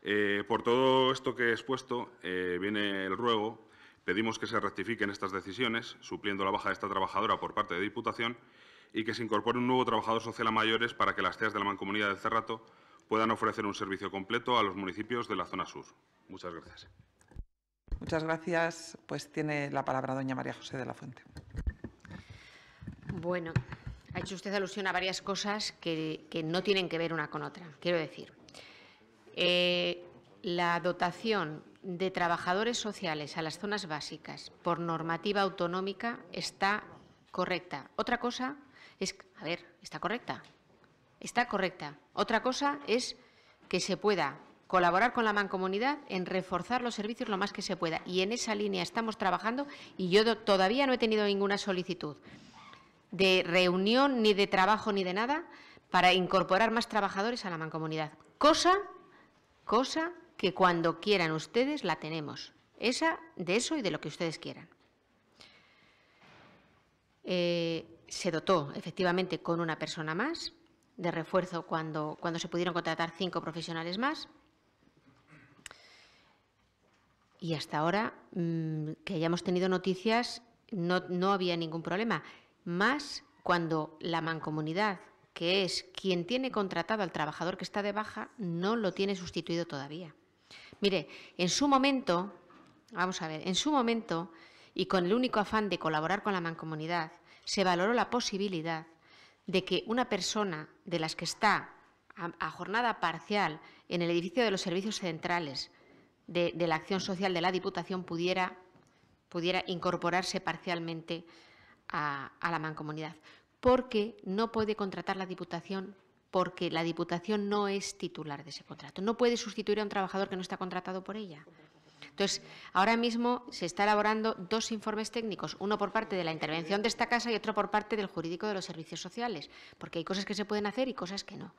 Eh, por todo esto que he expuesto, eh, viene el ruego. Pedimos que se rectifiquen estas decisiones, supliendo la baja de esta trabajadora por parte de Diputación y que se incorpore un nuevo trabajador social a mayores para que las TEAS de la Mancomunidad del Cerrato puedan ofrecer un servicio completo a los municipios de la zona sur. Muchas gracias. Muchas gracias. Pues tiene la palabra doña María José de la Fuente. Bueno, ha hecho usted alusión a varias cosas que, no tienen que ver una con otra. Quiero decir, eh, la dotación de trabajadores sociales a las zonas básicas por normativa autonómica está correcta. Otra cosa es, a ver, está correcta. Está correcta. Otra cosa es que se pueda colaborar con la mancomunidad en reforzar los servicios lo más que se pueda. Y en esa línea estamos trabajando y yo todavía no he tenido ninguna solicitud de reunión, ni de trabajo, ni de nada para incorporar más trabajadores a la mancomunidad. Cosa, cosa que cuando quieran ustedes la tenemos. Esa, de eso y de lo que ustedes quieran. Eh, se dotó, efectivamente, con una persona más de refuerzo cuando, cuando se pudieron contratar cinco profesionales más y hasta ahora mm, que hayamos tenido noticias no, había ningún problema, más cuando la mancomunidad, que es quien tiene contratado al trabajador que está de baja, no lo tiene sustituido todavía. Mire, en su momento, vamos a ver, en su momento, y con el único afán de colaborar con la mancomunidad, se valoró la posibilidad de que una persona de las que está a jornada parcial en el edificio de los servicios centrales de, la acción social de la Diputación pudiera, pudiera incorporarse parcialmente a, a la mancomunidad, porque no puede contratar la Diputación porque la Diputación no es titular de ese contrato. No puede sustituir a un trabajador que no está contratado por ella. Entonces, ahora mismo se está elaborando dos informes técnicos, uno por parte de la intervención de esta casa y otro por parte del jurídico de los servicios sociales, porque hay cosas que se pueden hacer y cosas que no.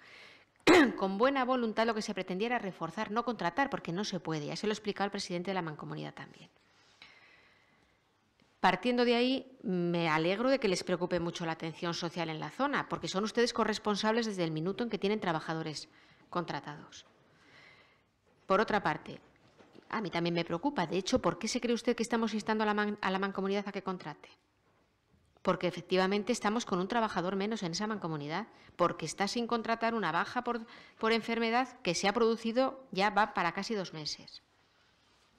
con buena voluntad lo que se pretendía era reforzar, no contratar, porque no se puede. Ya se lo explicado el presidente de la mancomunidad también. Partiendo de ahí, me alegro de que les preocupe mucho la atención social en la zona, porque son ustedes corresponsables desde el minuto en que tienen trabajadores contratados. Por otra parte, a mí también me preocupa, de hecho, ¿por qué se cree usted que estamos instando a la mancomunidad a que contrate? porque efectivamente estamos con un trabajador menos en esa mancomunidad, porque está sin contratar una baja por, enfermedad que se ha producido ya va para casi dos meses.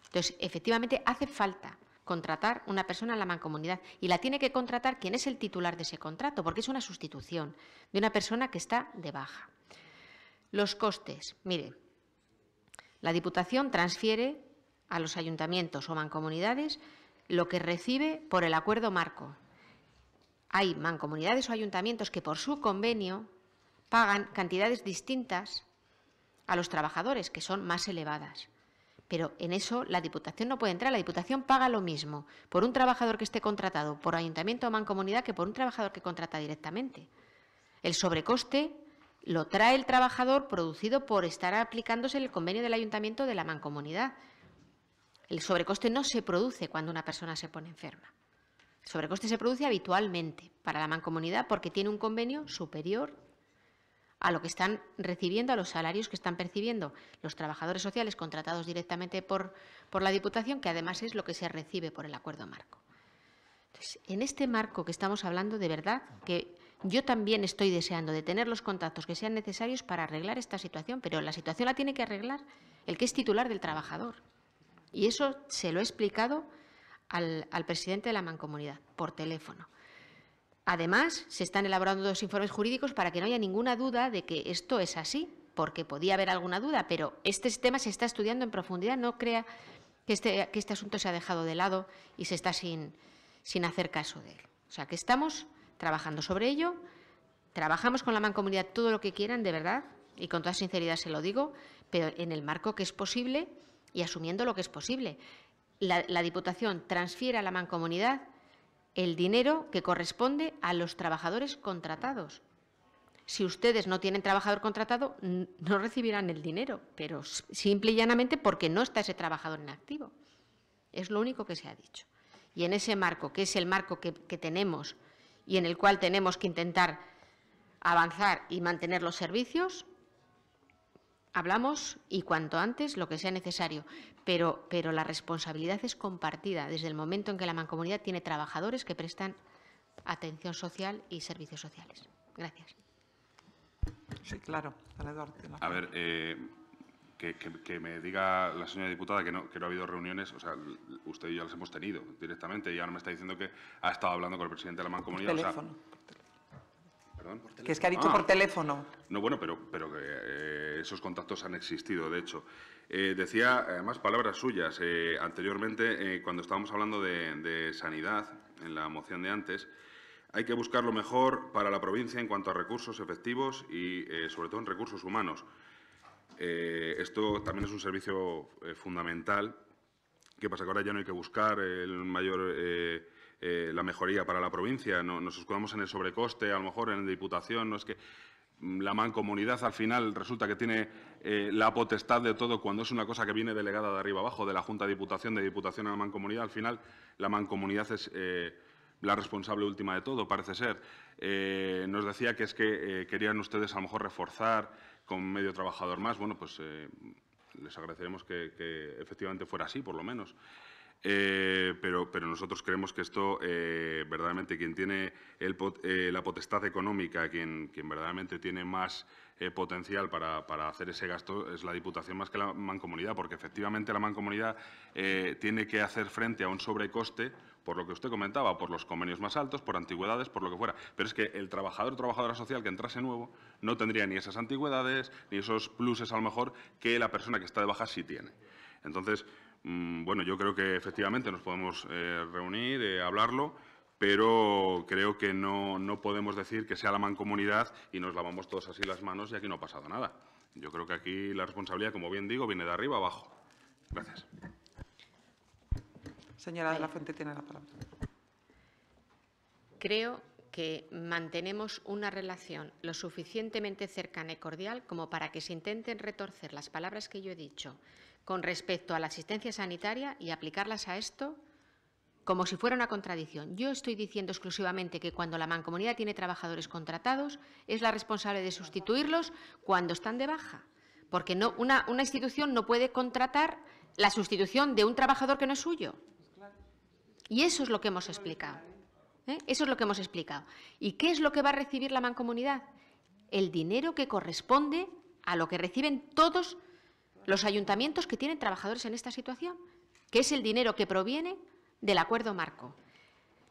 Entonces, efectivamente hace falta contratar una persona en la mancomunidad y la tiene que contratar quien es el titular de ese contrato, porque es una sustitución de una persona que está de baja. Los costes, mire, la Diputación transfiere a los ayuntamientos o mancomunidades lo que recibe por el acuerdo marco hay mancomunidades o ayuntamientos que por su convenio pagan cantidades distintas a los trabajadores, que son más elevadas. Pero en eso la Diputación no puede entrar. La Diputación paga lo mismo por un trabajador que esté contratado por ayuntamiento o mancomunidad que por un trabajador que contrata directamente. El sobrecoste lo trae el trabajador producido por estar aplicándose el convenio del ayuntamiento de la mancomunidad. El sobrecoste no se produce cuando una persona se pone enferma sobrecoste se produce habitualmente para la mancomunidad porque tiene un convenio superior a lo que están recibiendo, a los salarios que están percibiendo los trabajadores sociales contratados directamente por, la Diputación, que además es lo que se recibe por el acuerdo marco. Entonces, en este marco que estamos hablando, de verdad que yo también estoy deseando de tener los contactos que sean necesarios para arreglar esta situación, pero la situación la tiene que arreglar el que es titular del trabajador. Y eso se lo he explicado al, presidente de la mancomunidad por teléfono. Además, se están elaborando dos informes jurídicos para que no haya ninguna duda de que esto es así, porque podía haber alguna duda, pero este tema se está estudiando en profundidad. No crea que este, que este asunto se ha dejado de lado y se está sin, sin hacer caso de él. O sea, que estamos trabajando sobre ello, trabajamos con la mancomunidad todo lo que quieran, de verdad, y con toda sinceridad se lo digo, pero en el marco que es posible y asumiendo lo que es posible la, Diputación transfiere a la mancomunidad el dinero que corresponde a los trabajadores contratados. Si ustedes no tienen trabajador contratado, no recibirán el dinero, pero simple y llanamente porque no está ese trabajador en activo. Es lo único que se ha dicho. Y en ese marco, que es el marco que tenemos y en el cual tenemos que intentar avanzar y mantener los servicios, hablamos y cuanto antes lo que sea necesario pero, la responsabilidad es compartida desde el momento en que la mancomunidad tiene trabajadores que prestan atención social y servicios sociales. Gracias. Sí, claro. A ver, eh, que, me diga la señora diputada que no, que ha habido reuniones, o sea, usted y yo las hemos tenido directamente y ahora me está diciendo que ha estado hablando con el presidente de la mancomunidad. Por teléfono. ¿Perdón? Que es que ha dicho por ah. teléfono. No, bueno, pero, pero eh, esos contactos han existido, de hecho. Eh, decía, además, palabras suyas. Eh, anteriormente, eh, cuando estábamos hablando de, sanidad, en la moción de antes, hay que buscar lo mejor para la provincia en cuanto a recursos efectivos y, sobre todo, en recursos humanos. esto también es un servicio fundamental. ¿Qué pasa? Que ahora ya no hay que buscar el mayor... la mejoría para la provincia, no, nos escudamos en el sobrecoste, a lo mejor en la diputación, no es que Mm, la mancomunidad al final resulta que tiene eh, la potestad de todo cuando es una cosa que viene delegada de arriba abajo, de la Junta de Diputación, de Diputación a la mancomunidad, al final la mancomunidad es eh, la responsable última de todo, parece ser. Eh, nos decía que es que querían ustedes a lo mejor reforzar con medio trabajador más. Bueno, pues les agradeceremos que, efectivamente fuera así, por lo menos. Eh, pero, pero, nosotros creemos que esto, eh, verdaderamente, quien tiene el, eh, la potestad económica, quien, verdaderamente tiene más potencial para, para, hacer ese gasto es la Diputación más que la mancomunidad, porque efectivamente la mancomunidad tiene que hacer frente a un sobrecoste por lo que usted comentaba, por los convenios más altos, por antigüedades, por lo que fuera. Pero es que el trabajador o trabajadora social que entrase nuevo no tendría ni esas antigüedades, ni esos pluses a lo mejor que la persona que está de baja sí tiene. Entonces, Mm, bueno, yo creo que efectivamente nos podemos eh, reunir, eh, hablarlo, pero creo que no, no, podemos decir que sea la mancomunidad y nos lavamos todos así las manos y aquí no ha pasado nada. Yo creo que aquí la responsabilidad, como bien digo, viene de arriba abajo. Gracias. Señora de la Fuente tiene la palabra. Creo que mantenemos una relación lo suficientemente cercana y cordial como para que se intenten retorcer las palabras que yo he dicho con respecto a la asistencia sanitaria y aplicarlas a esto como si fuera una contradicción. Yo estoy diciendo exclusivamente que cuando la mancomunidad tiene trabajadores contratados es la responsable de sustituirlos cuando están de baja, porque una, institución no puede contratar la sustitución de un trabajador que no es suyo. Y eso es lo que hemos explicado. ¿eh? Eso es lo que hemos explicado. ¿Y qué es lo que va a recibir la mancomunidad? El dinero que corresponde a lo que reciben todos los ayuntamientos que tienen trabajadores en esta situación, que es el dinero que proviene del acuerdo marco.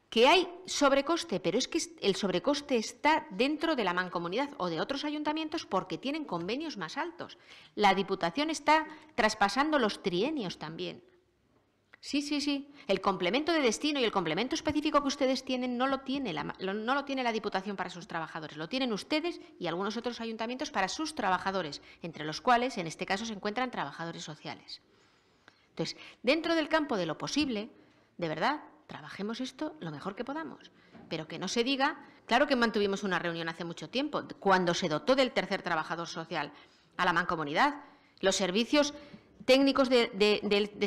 Que hay sobrecoste, pero es que el sobrecoste está dentro de la mancomunidad o de otros ayuntamientos porque tienen convenios más altos. La Diputación está traspasando los trienios también. Sí, sí, sí. El complemento de destino y el complemento específico que ustedes tienen no lo tiene la, no lo tiene la Diputación para sus trabajadores, lo tienen ustedes y algunos otros ayuntamientos para sus trabajadores, entre los cuales en este caso se encuentran trabajadores sociales. Entonces, dentro del campo de lo posible, de verdad, trabajemos esto lo mejor que podamos, pero que no se diga, claro que mantuvimos una reunión hace mucho tiempo, cuando se dotó del tercer trabajador social a la mancomunidad, los servicios técnicos de,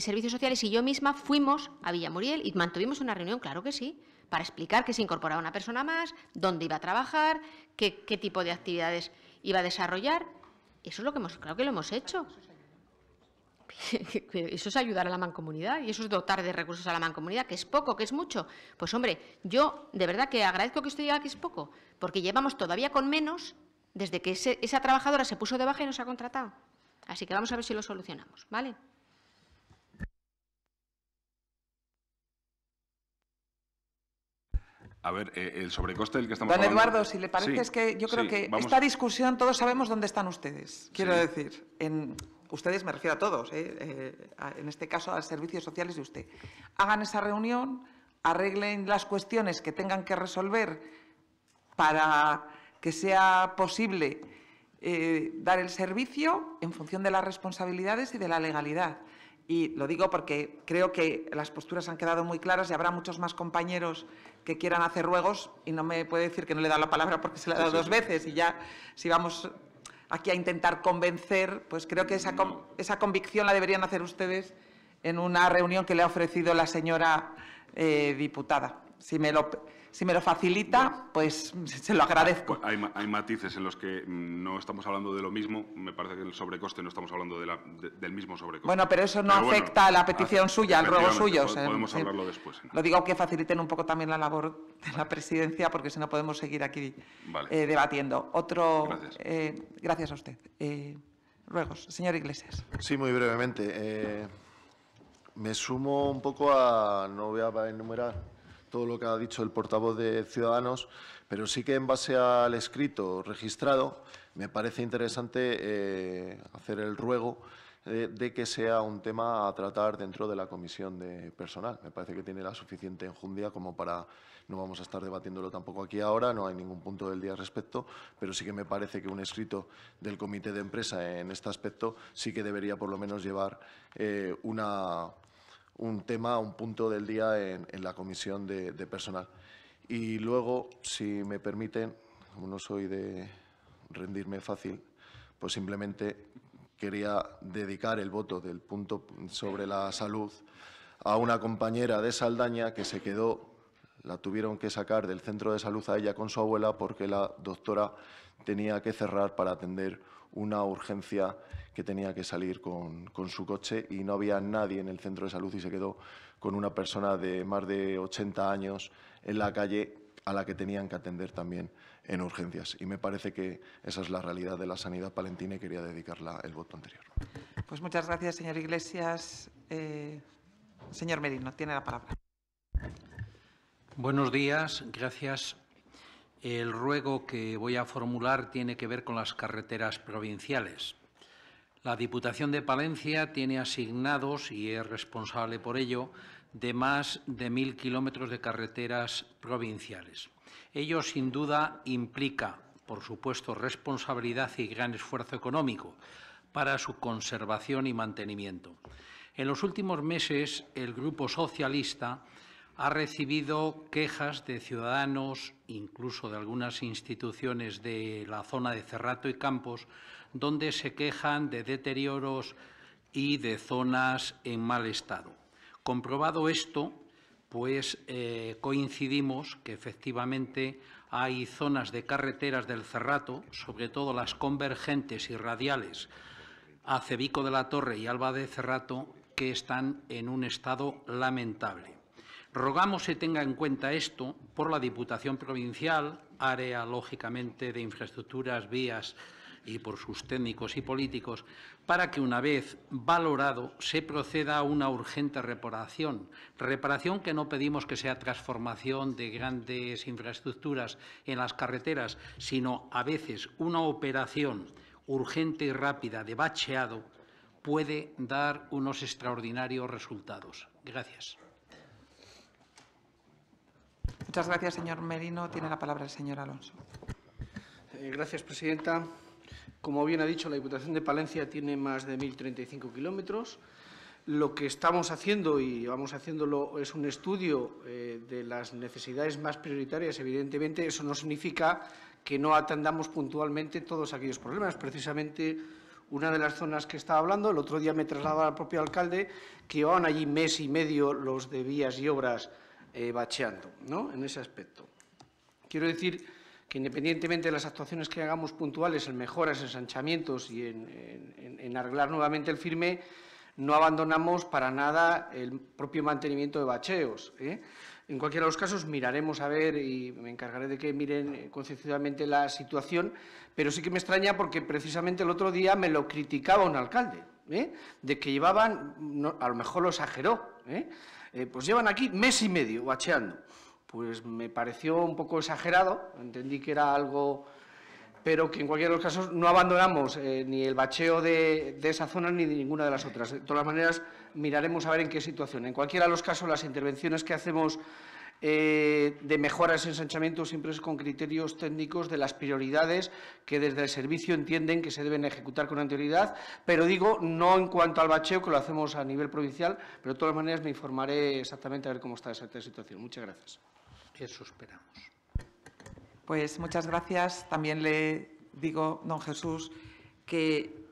servicios sociales y yo misma fuimos a Villamuriel y mantuvimos una reunión, claro que sí, para explicar que se incorporaba una persona más, dónde iba a trabajar, qué, tipo de actividades iba a desarrollar. Eso es lo que hemos, claro que lo hemos hecho. Eso es ayudar a la mancomunidad y eso es dotar de recursos a la mancomunidad, que es poco, que es mucho. Pues hombre, yo de verdad que agradezco que usted diga que es poco, porque llevamos todavía con menos desde que esa trabajadora se puso de baja y no se ha contratado. Así que vamos a ver si lo solucionamos, ¿vale? A ver, eh, el sobrecoste del que estamos Don Eduardo, si le parece, es que yo creo que esta discusión todos sabemos dónde están ustedes. Quiero decir, en ustedes me refiero a todos, eh, eh, en este caso a los servicios sociales de usted. Hagan esa reunión, arreglen las cuestiones que tengan que resolver para que sea posible eh, dar el servicio en función de las responsabilidades y de la legalidad. Y lo digo porque creo que las posturas han quedado muy claras y habrá muchos más compañeros que quieran hacer ruegos y no me puede decir que no le he dado la palabra porque se la he dado dos veces y ya si vamos aquí a intentar convencer, pues creo que esa, esa convicción la deberían hacer ustedes en una reunión que le ha ofrecido la señora eh, diputada. Si me lo, si me lo facilita, pues se lo agradezco. Hay, matices en los que mm, no estamos hablando de lo mismo. Me parece que el sobrecoste no estamos hablando del mismo sobrecoste. Bueno, pero eso no afecta a la ah, petición suya, al ruego suyo. Podemos hablarlo después. Lo digo que faciliten un poco también la labor de la presidencia, porque si no podemos seguir aquí eh, debatiendo. Otro. Gracias, eh, gracias a usted. ruegos. Eh, señor Iglesias. Sí, muy brevemente. me sumo un poco a. No voy a enumerar todo lo que ha dicho el portavoz de Ciudadanos, pero sí que en base al escrito registrado me parece interesante eh, hacer el ruego eh, de, que sea un tema a tratar dentro de la comisión de personal. Me parece que tiene la suficiente enjundia como para no vamos a estar debatiéndolo tampoco aquí ahora, no hay ningún punto del día al respecto, pero sí que me parece que un escrito del comité de empresa en este aspecto sí que debería por lo menos llevar eh, una un tema, un punto del día en, la comisión de, personal. Y luego, si me permiten, como no soy de rendirme fácil, pues simplemente quería dedicar el voto del punto sobre la salud a una compañera de Saldaña que se quedó, la tuvieron que sacar del centro de salud a ella con su abuela porque la doctora tenía que cerrar para atender una urgencia que tenía que salir con, su coche y no había nadie en el centro de salud y se quedó con una persona de más de 80 años en la calle a la que tenían que atender también en urgencias. Y me parece que esa es la realidad de la sanidad palentina y quería dedicarla el voto anterior. Pues muchas gracias, señor Iglesias. Eh, señor Merino, tiene la palabra. Buenos días, gracias el ruego que voy a formular tiene que ver con las carreteras provinciales. La Diputación de Palencia tiene asignados, y es responsable por ello, de más de mil kilómetros de carreteras provinciales. Ello, sin duda, implica, por supuesto, responsabilidad y gran esfuerzo económico para su conservación y mantenimiento. En los últimos meses, el Grupo Socialista ha recibido quejas de ciudadanos, incluso de algunas instituciones de la zona de Cerrato y Campos, donde se quejan de deterioros y de zonas en mal estado. Comprobado esto, pues eh, coincidimos que efectivamente hay zonas de carreteras del Cerrato, sobre todo las convergentes y radiales, a Cebico de la Torre y Alba de Cerrato, que están en un estado lamentable. Rogamos se tenga en cuenta esto por la Diputación Provincial, área lógicamente de infraestructuras, vías y por sus técnicos y políticos, para que una vez valorado se proceda a una urgente reparación. Reparación que no pedimos que sea transformación de grandes infraestructuras en las carreteras, sino a veces una operación urgente y rápida de bacheado puede dar unos extraordinarios resultados. Gracias. Muchas gracias, señor Merino. Tiene la palabra el señor Alonso. Eh, gracias, presidenta. Como bien ha dicho, la Diputación de Palencia tiene más de 1.035 kilómetros. Lo que estamos haciendo, y vamos haciéndolo, es un estudio eh, de las necesidades más prioritarias. Evidentemente, eso no significa que no atendamos puntualmente todos aquellos problemas. Precisamente, una de las zonas que estaba hablando, el otro día me trasladaba al propio alcalde, que llevaban allí mes y medio los de vías y obras eh, bacheando, ¿no? En ese aspecto. Quiero decir que independientemente de las actuaciones que hagamos puntuales en mejoras, ensanchamientos y en, arreglar nuevamente el firme, no abandonamos para nada el propio mantenimiento de bacheos. ¿eh? En cualquiera de los casos miraremos a ver y me encargaré de que miren eh, concienzudamente la situación, pero sí que me extraña porque precisamente el otro día me lo criticaba un alcalde, ¿eh? de que llevaban, a lo mejor lo exageró, ¿eh? Eh, pues llevan aquí mes y medio bacheando. Pues me pareció un poco exagerado, entendí que era algo pero que en cualquiera de los casos no abandonamos eh, ni el bacheo de, de, esa zona ni de ninguna de las otras. De todas maneras, miraremos a ver en qué situación. En cualquiera de los casos, las intervenciones que hacemos eh, de mejoras y ensanchamientos siempre es con criterios técnicos de las prioridades que desde el servicio entienden que se deben ejecutar con anterioridad, pero digo no en cuanto al bacheo, que lo hacemos a nivel provincial, pero de todas maneras me informaré exactamente a ver cómo está esa situación. Muchas gracias. Eso esperamos. Pues muchas gracias. También le digo, don Jesús, que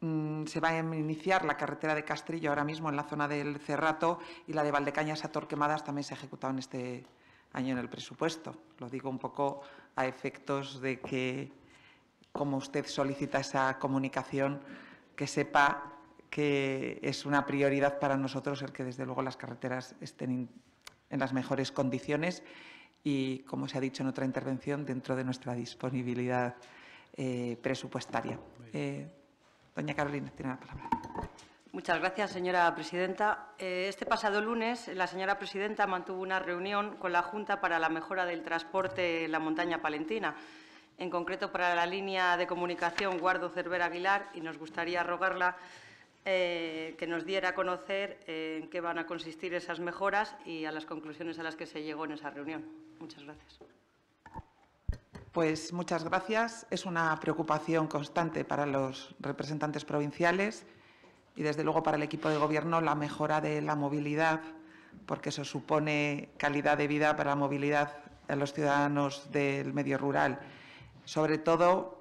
Mm, se va a iniciar la carretera de Castrillo ahora mismo en la zona del Cerrato y la de Valdecañas a Torquemadas también se ha ejecutado en este año en el presupuesto. Lo digo un poco a efectos de que, como usted solicita esa comunicación, que sepa que es una prioridad para nosotros el que, desde luego, las carreteras estén en las mejores condiciones y, como se ha dicho en otra intervención, dentro de nuestra disponibilidad eh, presupuestaria. Doña Carolina tiene la palabra. Muchas gracias, señora presidenta. Eh, este pasado lunes, la señora presidenta mantuvo una reunión con la Junta para la mejora del transporte en la montaña palentina, en concreto para la línea de comunicación Guardo Cervera Aguilar, y nos gustaría rogarla eh, que nos diera a conocer eh, en qué van a consistir esas mejoras y a las conclusiones a las que se llegó en esa reunión. Muchas gracias. Pues muchas gracias. Es una preocupación constante para los representantes provinciales y, desde luego, para el equipo de Gobierno la mejora de la movilidad, porque eso supone calidad de vida para la movilidad de los ciudadanos del medio rural. Sobre todo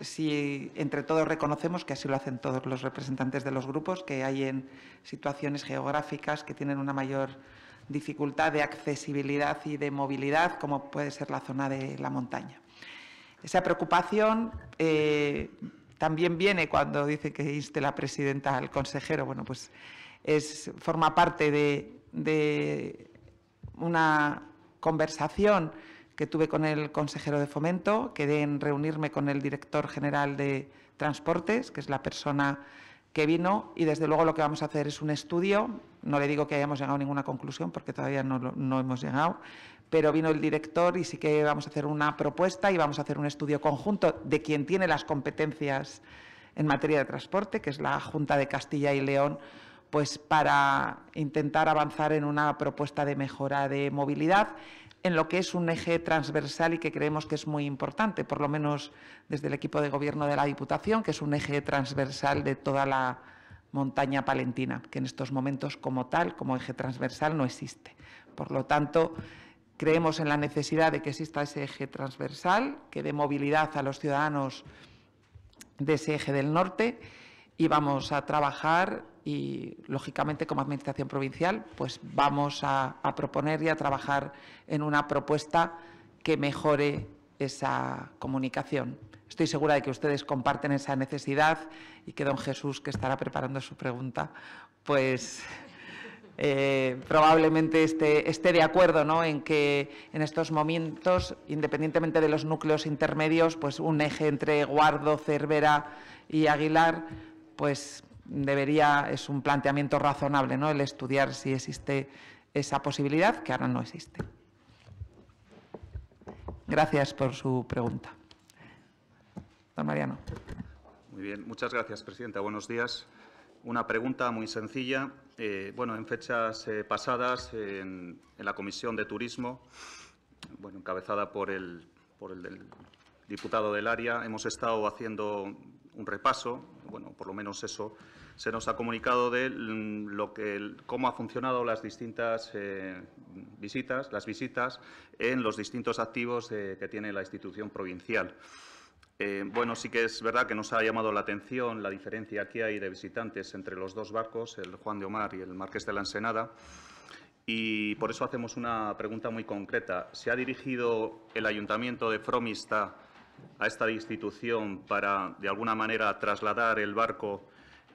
si entre todos reconocemos, que así lo hacen todos los representantes de los grupos, que hay en situaciones geográficas que tienen una mayor dificultad de accesibilidad y de movilidad, como puede ser la zona de la montaña. Esa preocupación eh, también viene cuando dice que inste la presidenta al consejero. Bueno, pues es, forma parte de, una conversación que tuve con el consejero de fomento, quedé en reunirme con el director general de transportes, que es la persona que vino, y desde luego lo que vamos a hacer es un estudio, no le digo que hayamos llegado a ninguna conclusión porque todavía no, no hemos llegado, pero vino el director y sí que vamos a hacer una propuesta y vamos a hacer un estudio conjunto de quien tiene las competencias en materia de transporte, que es la Junta de Castilla y León, pues para intentar avanzar en una propuesta de mejora de movilidad en lo que es un eje transversal y que creemos que es muy importante, por lo menos desde el equipo de gobierno de la Diputación, que es un eje transversal de toda la montaña palentina, que en estos momentos como tal, como eje transversal, no existe. Por lo tanto, Creemos en la necesidad de que exista ese eje transversal, que dé movilidad a los ciudadanos de ese eje del norte y vamos a trabajar y, lógicamente, como Administración Provincial, pues vamos a, a proponer y a trabajar en una propuesta que mejore esa comunicación. Estoy segura de que ustedes comparten esa necesidad y que don Jesús, que estará preparando su pregunta, pues eh, probablemente esté, de acuerdo en que en estos momentos, independientemente de los núcleos intermedios, pues un eje entre Guardo, Cervera y Aguilar, pues debería, es un planteamiento razonable ¿no? el estudiar si existe esa posibilidad, que ahora no existe. Gracias por su pregunta. Don Mariano. Muy bien, muchas gracias, Presidenta. Buenos días. Una pregunta muy sencilla eh, bueno, en fechas eh, pasadas, en, la Comisión de Turismo, bueno, encabezada por el, por el, diputado del área, hemos estado haciendo un repaso, bueno, por lo menos eso se nos ha comunicado de mm, lo que, cómo han funcionado las distintas eh, visitas, las visitas en los distintos activos que tiene la institución provincial. Eh, bueno, sí que es verdad que nos ha llamado la atención la diferencia que hay de visitantes entre los dos barcos, el Juan de Omar y el Marqués de la Ensenada, y por eso hacemos una pregunta muy concreta. ¿Se ha dirigido el Ayuntamiento de Fromista a esta institución para, de alguna manera, trasladar el barco,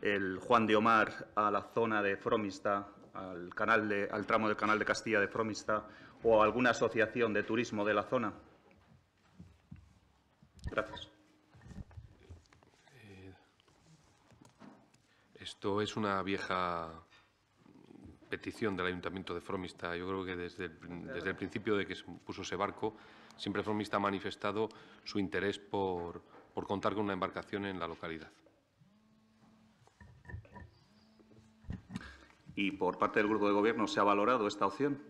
el Juan de Omar, a la zona de Fromista, al, canal al tramo del Canal de Castilla de Fromista, o a alguna asociación de turismo de la zona? Gracias. Eh, esto es una vieja petición del Ayuntamiento de Fromista. Yo creo que desde el, principio de que se puso ese barco, siempre Fromista ha manifestado su interés por contar con una embarcación en la localidad. ¿Y por parte del Grupo de Gobierno se ha valorado esta opción?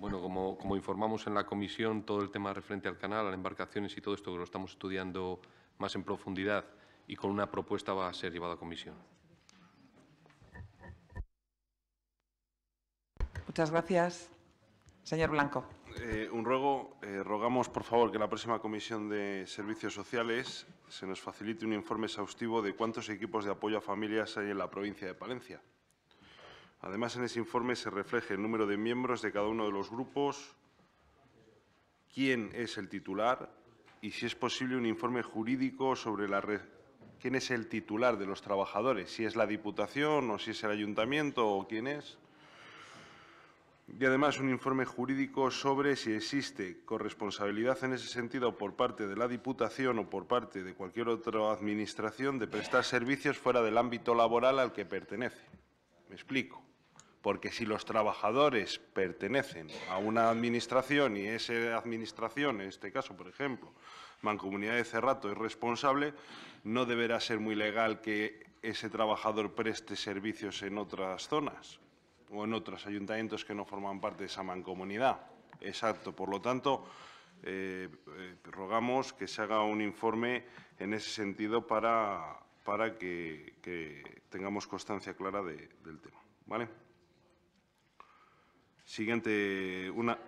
Bueno, como, informamos en la comisión, todo el tema referente al canal, a las embarcaciones y todo esto que lo estamos estudiando más en profundidad y con una propuesta va a ser llevado a comisión. Muchas gracias. Señor Blanco. Eh, un ruego. Eh, rogamos, por favor, que la próxima Comisión de Servicios Sociales se nos facilite un informe exhaustivo de cuántos equipos de apoyo a familias hay en la provincia de Palencia. Además, en ese informe se refleje el número de miembros de cada uno de los grupos, quién es el titular y, si es posible, un informe jurídico sobre la quién es el titular de los trabajadores, si es la Diputación o si es el Ayuntamiento o quién es. Y además un informe jurídico sobre si existe corresponsabilidad en ese sentido por parte de la Diputación o por parte de cualquier otra administración de prestar servicios fuera del ámbito laboral al que pertenece. Me explico. Porque si los trabajadores pertenecen a una administración y esa administración, en este caso, por ejemplo, Mancomunidad de Cerrato, es responsable, no deberá ser muy legal que ese trabajador preste servicios en otras zonas o en otros ayuntamientos que no forman parte de esa mancomunidad. Exacto. Por lo tanto, eh, eh, rogamos que se haga un informe en ese sentido para, para que, tengamos constancia clara del tema. ¿Vale? Siguiente, una...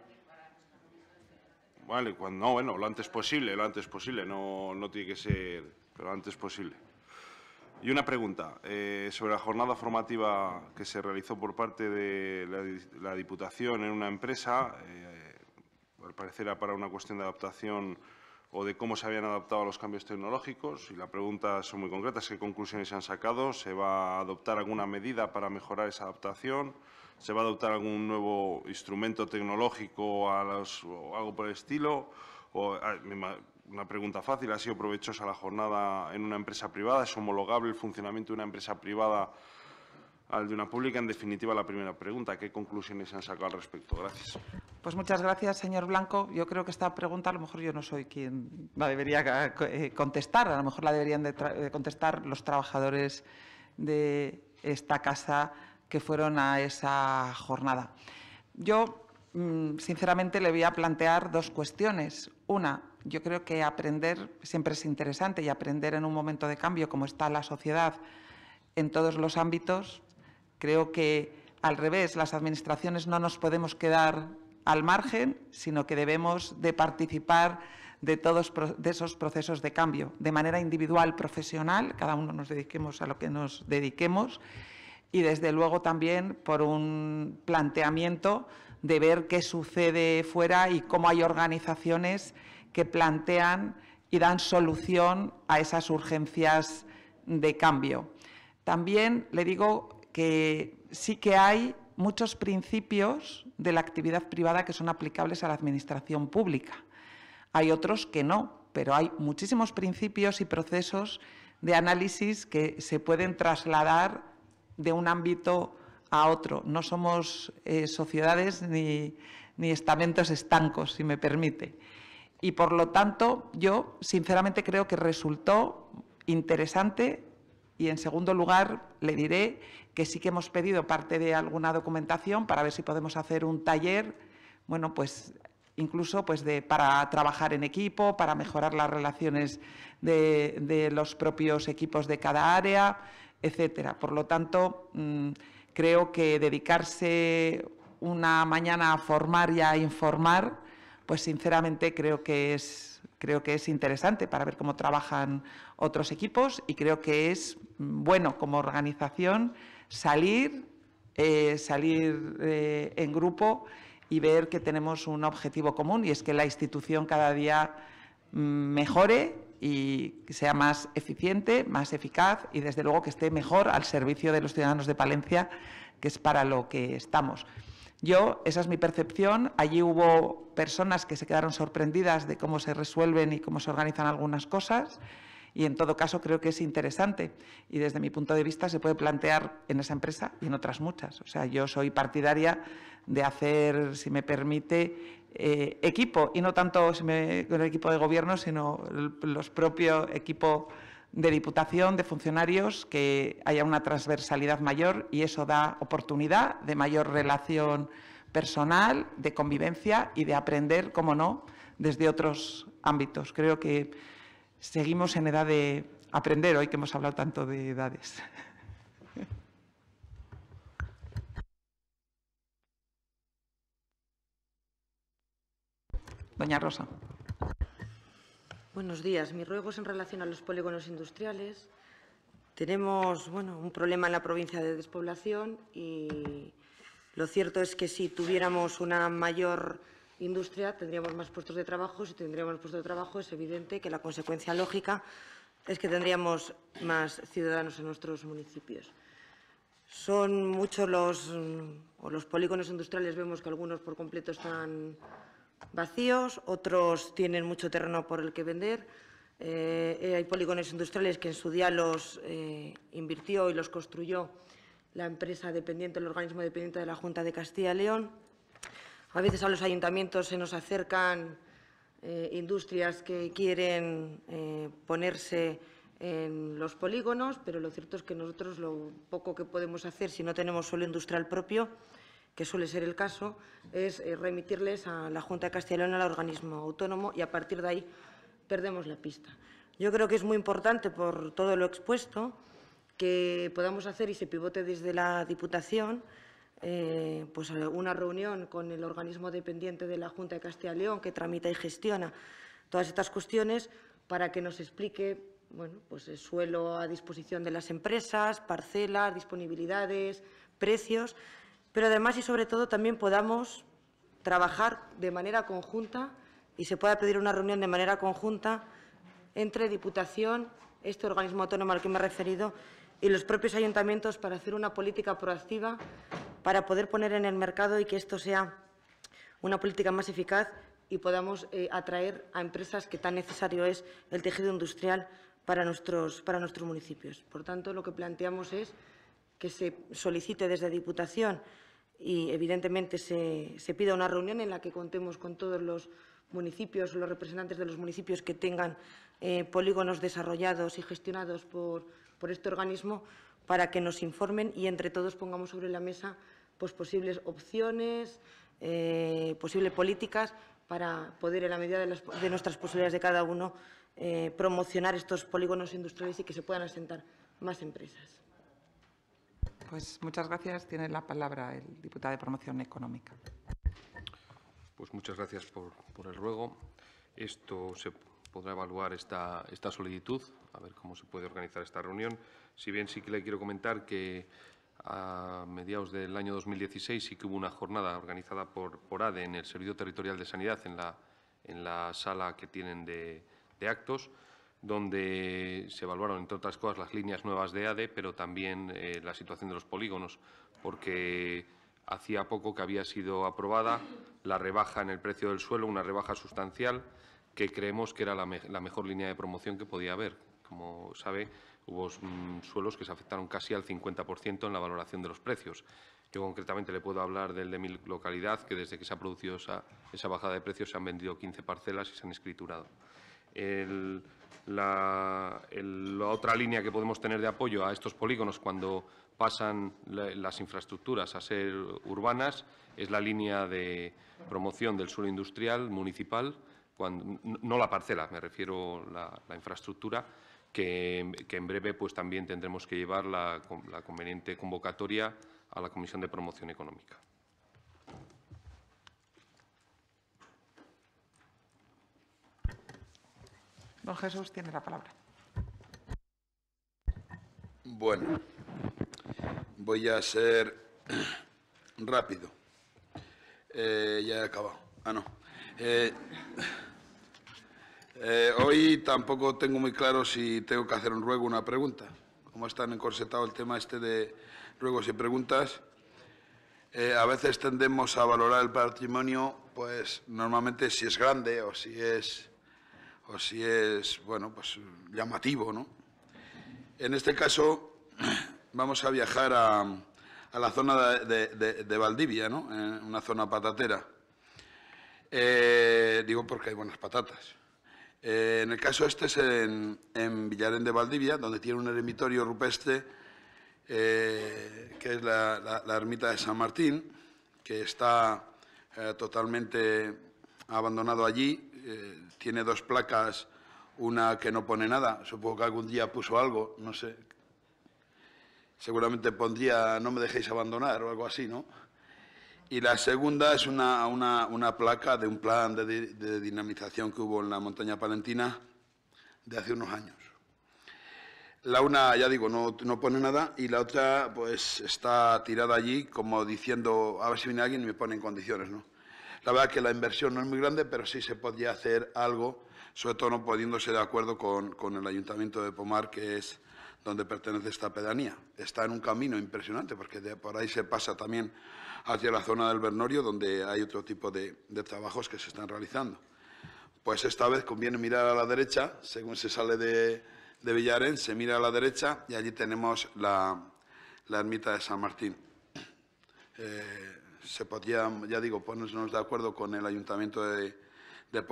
Vale, cuando, no, bueno, lo antes posible, lo antes posible, no, no tiene que ser, pero lo antes posible. Y una pregunta eh, sobre la jornada formativa que se realizó por parte de la, Diputación en una empresa, eh, al parecer era para una cuestión de adaptación o de cómo se habían adaptado a los cambios tecnológicos. Y la pregunta son muy concretas, ¿qué conclusiones se han sacado? ¿Se va a adoptar alguna medida para mejorar esa adaptación? ¿Se va a adoptar algún nuevo instrumento tecnológico o algo por el estilo? Ah, una pregunta fácil, ¿ha sido provechosa la jornada en una empresa privada? ¿Es homologable el funcionamiento de una empresa privada al de una pública. En definitiva, la primera pregunta, ¿qué conclusiones se han sacado al respecto? Gracias. Pues muchas gracias, señor Blanco. Yo creo que esta pregunta a lo mejor yo no soy quien la debería eh, contestar, a lo mejor la deberían de contestar los trabajadores de esta casa que fueron a esa jornada. Yo, mm, sinceramente, le voy a plantear dos cuestiones. Una, yo creo que aprender siempre es interesante y aprender en un momento de cambio como está la sociedad en todos los ámbitos, creo que al revés, las administraciones no nos podemos quedar al margen, sino que debemos de participar de todos de esos procesos de cambio, de manera individual, profesional, cada uno nos dediquemos a lo que nos dediquemos y desde luego también por un planteamiento de ver qué sucede fuera y cómo hay organizaciones que plantean y dan solución a esas urgencias de cambio. También le digo que sí que hay muchos principios de la actividad privada que son aplicables a la administración pública. Hay otros que no, pero hay muchísimos principios y procesos de análisis que se pueden trasladar de un ámbito a otro. No somos eh, sociedades ni, estamentos estancos, si me permite. Y por lo tanto, yo sinceramente creo que resultó interesante y en segundo lugar le diré que sí que hemos pedido parte de alguna documentación para ver si podemos hacer un taller, bueno, pues incluso pues de, para trabajar en equipo, para mejorar las relaciones de, de los propios equipos de cada área, etcétera. Por lo tanto, mm, creo que dedicarse una mañana a formar y a informar, pues sinceramente creo que es creo que es interesante para ver cómo trabajan otros equipos y creo que es mm, bueno como organización salir, eh, salir eh, en grupo y ver que tenemos un objetivo común y es que la institución cada día mm, mejore y que sea más eficiente, más eficaz y desde luego que esté mejor al servicio de los ciudadanos de Palencia, que es para lo que estamos. Yo, esa es mi percepción, allí hubo personas que se quedaron sorprendidas de cómo se resuelven y cómo se organizan algunas cosas y en todo caso creo que es interesante y desde mi punto de vista se puede plantear en esa empresa y en otras muchas. O sea, yo soy partidaria de hacer, si me permite, eh, equipo y no tanto con el equipo de gobierno, sino los propios equipos de diputación, de funcionarios, que haya una transversalidad mayor y eso da oportunidad de mayor relación personal, de convivencia y de aprender, como no, desde otros ámbitos. Creo que seguimos en edad de aprender, hoy que hemos hablado tanto de edades. Doña Rosa. Buenos días. Mi ruego es en relación a los polígonos industriales. Tenemos bueno, un problema en la provincia de despoblación y lo cierto es que si tuviéramos una mayor industria tendríamos más puestos de trabajo. Si tendríamos puestos de trabajo es evidente que la consecuencia lógica es que tendríamos más ciudadanos en nuestros municipios. Son muchos los, los polígonos industriales, vemos que algunos por completo están vacíos, otros tienen mucho terreno por el que vender. Eh, eh, hay polígonos industriales que en su día los eh, invirtió y los construyó la empresa dependiente, el organismo dependiente de la Junta de Castilla y León. A veces a los ayuntamientos se nos acercan industrias que quieren ponerse en los polígonos, pero lo cierto es que nosotros lo poco que podemos hacer si no tenemos suelo industrial propio que suele ser el caso, es eh, remitirles a la Junta de Castilla y León al organismo autónomo, y a partir de ahí perdemos la pista. Yo creo que es muy importante, por todo lo expuesto, que podamos hacer y se pivote desde la Diputación eh, pues eh, una reunión con el organismo dependiente de la Junta de Castilla y León que tramita y gestiona todas estas cuestiones para que nos explique pues, el suelo a disposición de las empresas, parcelas, disponibilidades, precios pero además y sobre todo también podamos trabajar de manera conjunta y se pueda pedir una reunión de manera conjunta entre Diputación, este organismo autónomo al que me he referido, y los propios ayuntamientos para hacer una política proactiva para poder poner en el mercado y que esto sea una política más eficaz y podamos eh, atraer a empresas que tan necesario es el tejido industrial para para nuestros municipios. Por tanto, lo que planteamos es que se solicite desde Diputación y evidentemente se, pide pida una reunión en la que contemos con todos los municipios, o los representantes de los municipios que tengan eh, polígonos desarrollados y gestionados por, este organismo para que nos informen y entre todos pongamos sobre la mesa pues, posibles opciones, eh, posibles políticas para poder, en la medida de, nuestras posibilidades de cada uno, eh, promocionar estos polígonos industriales y que se puedan asentar más empresas. Pues muchas gracias. Tiene la palabra el diputado de Promoción Económica. Pues muchas gracias por, el ruego. Esto se podrá evaluar esta, esta solicitud, a ver cómo se puede organizar esta reunión. Si bien sí que le quiero comentar que a mediados del año 2016 sí que hubo una jornada organizada por, por ADE en el Servicio Territorial de Sanidad, en la, sala que tienen de actos, donde se evaluaron, entre otras cosas, las líneas nuevas de ADE, pero también eh, la situación de los polígonos, porque hacía poco que había sido aprobada la rebaja en el precio del suelo, una rebaja sustancial que creemos que era la, mejor línea de promoción que podía haber. Como sabe, hubo mm, suelos que se afectaron casi al 50% en la valoración de los precios. Yo concretamente le puedo hablar del de mi localidad, que desde que se ha producido esa, esa bajada de precios se han vendido 15 parcelas y se han escriturado. El, la, otra línea que podemos tener de apoyo a estos polígonos cuando pasan las infraestructuras a ser urbanas es la línea de promoción del suelo industrial municipal, cuando, no la parcela, me refiero la, la infraestructura, que, que, en breve pues, también tendremos que llevar la conveniente convocatoria a la Comisión de Promoción Económica. Don Jesús tiene la palabra. Bueno, voy a ser rápido. Eh, ya he acabado. Ah, no. Eh, eh, hoy tampoco tengo muy claro si tengo que hacer un ruego o una pregunta. Como están encorsetado el tema este de ruegos y preguntas, a veces tendemos a valorar el patrimonio, pues normalmente si es grande o si es o si es, bueno, pues llamativo, ¿no? En este caso vamos a viajar a, la zona de, Valdivia, ¿no? Eh, una zona patatera. Eh, digo porque hay buenas patatas. Eh, en el caso este es en, Villarén de Valdivia, donde tiene un ermitorio rupestre que es la, ermita de San Martín, que está totalmente abandonado allí, tiene dos placas, una que no pone nada, supongo que algún día puso algo, no sé. Seguramente pondría no me dejéis abandonar o algo así, ¿no? Y la segunda es una, una, placa de un plan de, dinamización que hubo en la montaña palentina de hace unos años. La una, ya digo, no, no, pone nada y la otra pues está tirada allí como diciendo, a ver si viene alguien y me pone en condiciones, ¿no? La verdad es que la inversión no es muy grande, pero sí se podría hacer algo, sobre todo no pudiéndose de acuerdo con, el Ayuntamiento de Pomar, que es donde pertenece esta pedanía. Está en un camino impresionante, porque por ahí se pasa también hacia la zona del Bernorio, donde hay otro tipo de, trabajos que se están realizando. Pues esta vez conviene mirar a la derecha, según se sale de, de Villarén, se mira a la derecha y allí tenemos la, ermita de San Martín. Eh, se podía, ya digo, ponernos de acuerdo con el ayuntamiento de, de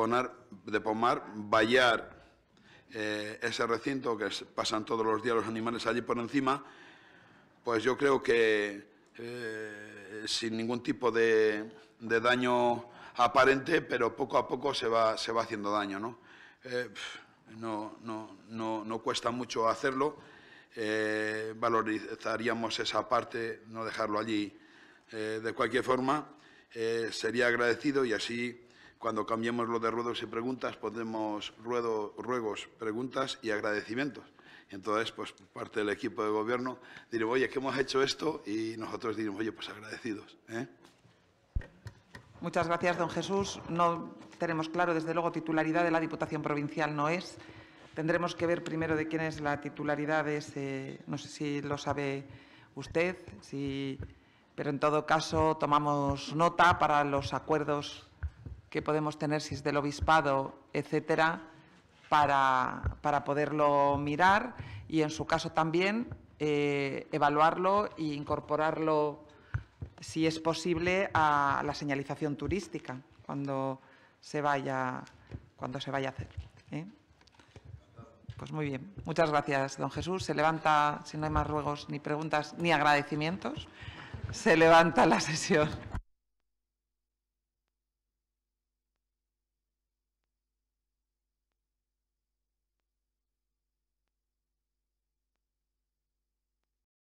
Pomar, vallar eh, ese recinto que pasan todos los días los animales allí por encima, pues yo creo que eh, sin ningún tipo de, de, daño aparente, pero poco a poco se va, se va haciendo daño. ¿no? Eh, no, no, no, cuesta mucho hacerlo. valorizaríamos esa parte, no dejarlo allí eh, de cualquier forma, eh, sería agradecido y así cuando cambiemos lo de ruedos y preguntas pondremos ruedo, ruegos, preguntas y agradecimientos. Entonces, pues parte del equipo de gobierno dirá, oye, que hemos hecho esto y nosotros diremos, oye, pues agradecidos. ¿eh? Muchas gracias, don Jesús. No tenemos claro, desde luego, titularidad de la Diputación Provincial no es. Tendremos que ver primero de quién es la titularidad no sé si lo sabe usted, si pero en todo caso tomamos nota para los acuerdos que podemos tener, si es del obispado, etcétera, para, poderlo mirar y, en su caso, también eh, evaluarlo e incorporarlo, si es posible, a la señalización turística cuando se vaya, cuando se vaya a hacer. ¿eh? Pues muy bien. Muchas gracias, don Jesús. Se levanta, si no hay más ruegos ni preguntas ni agradecimientos. Se levanta la sesión.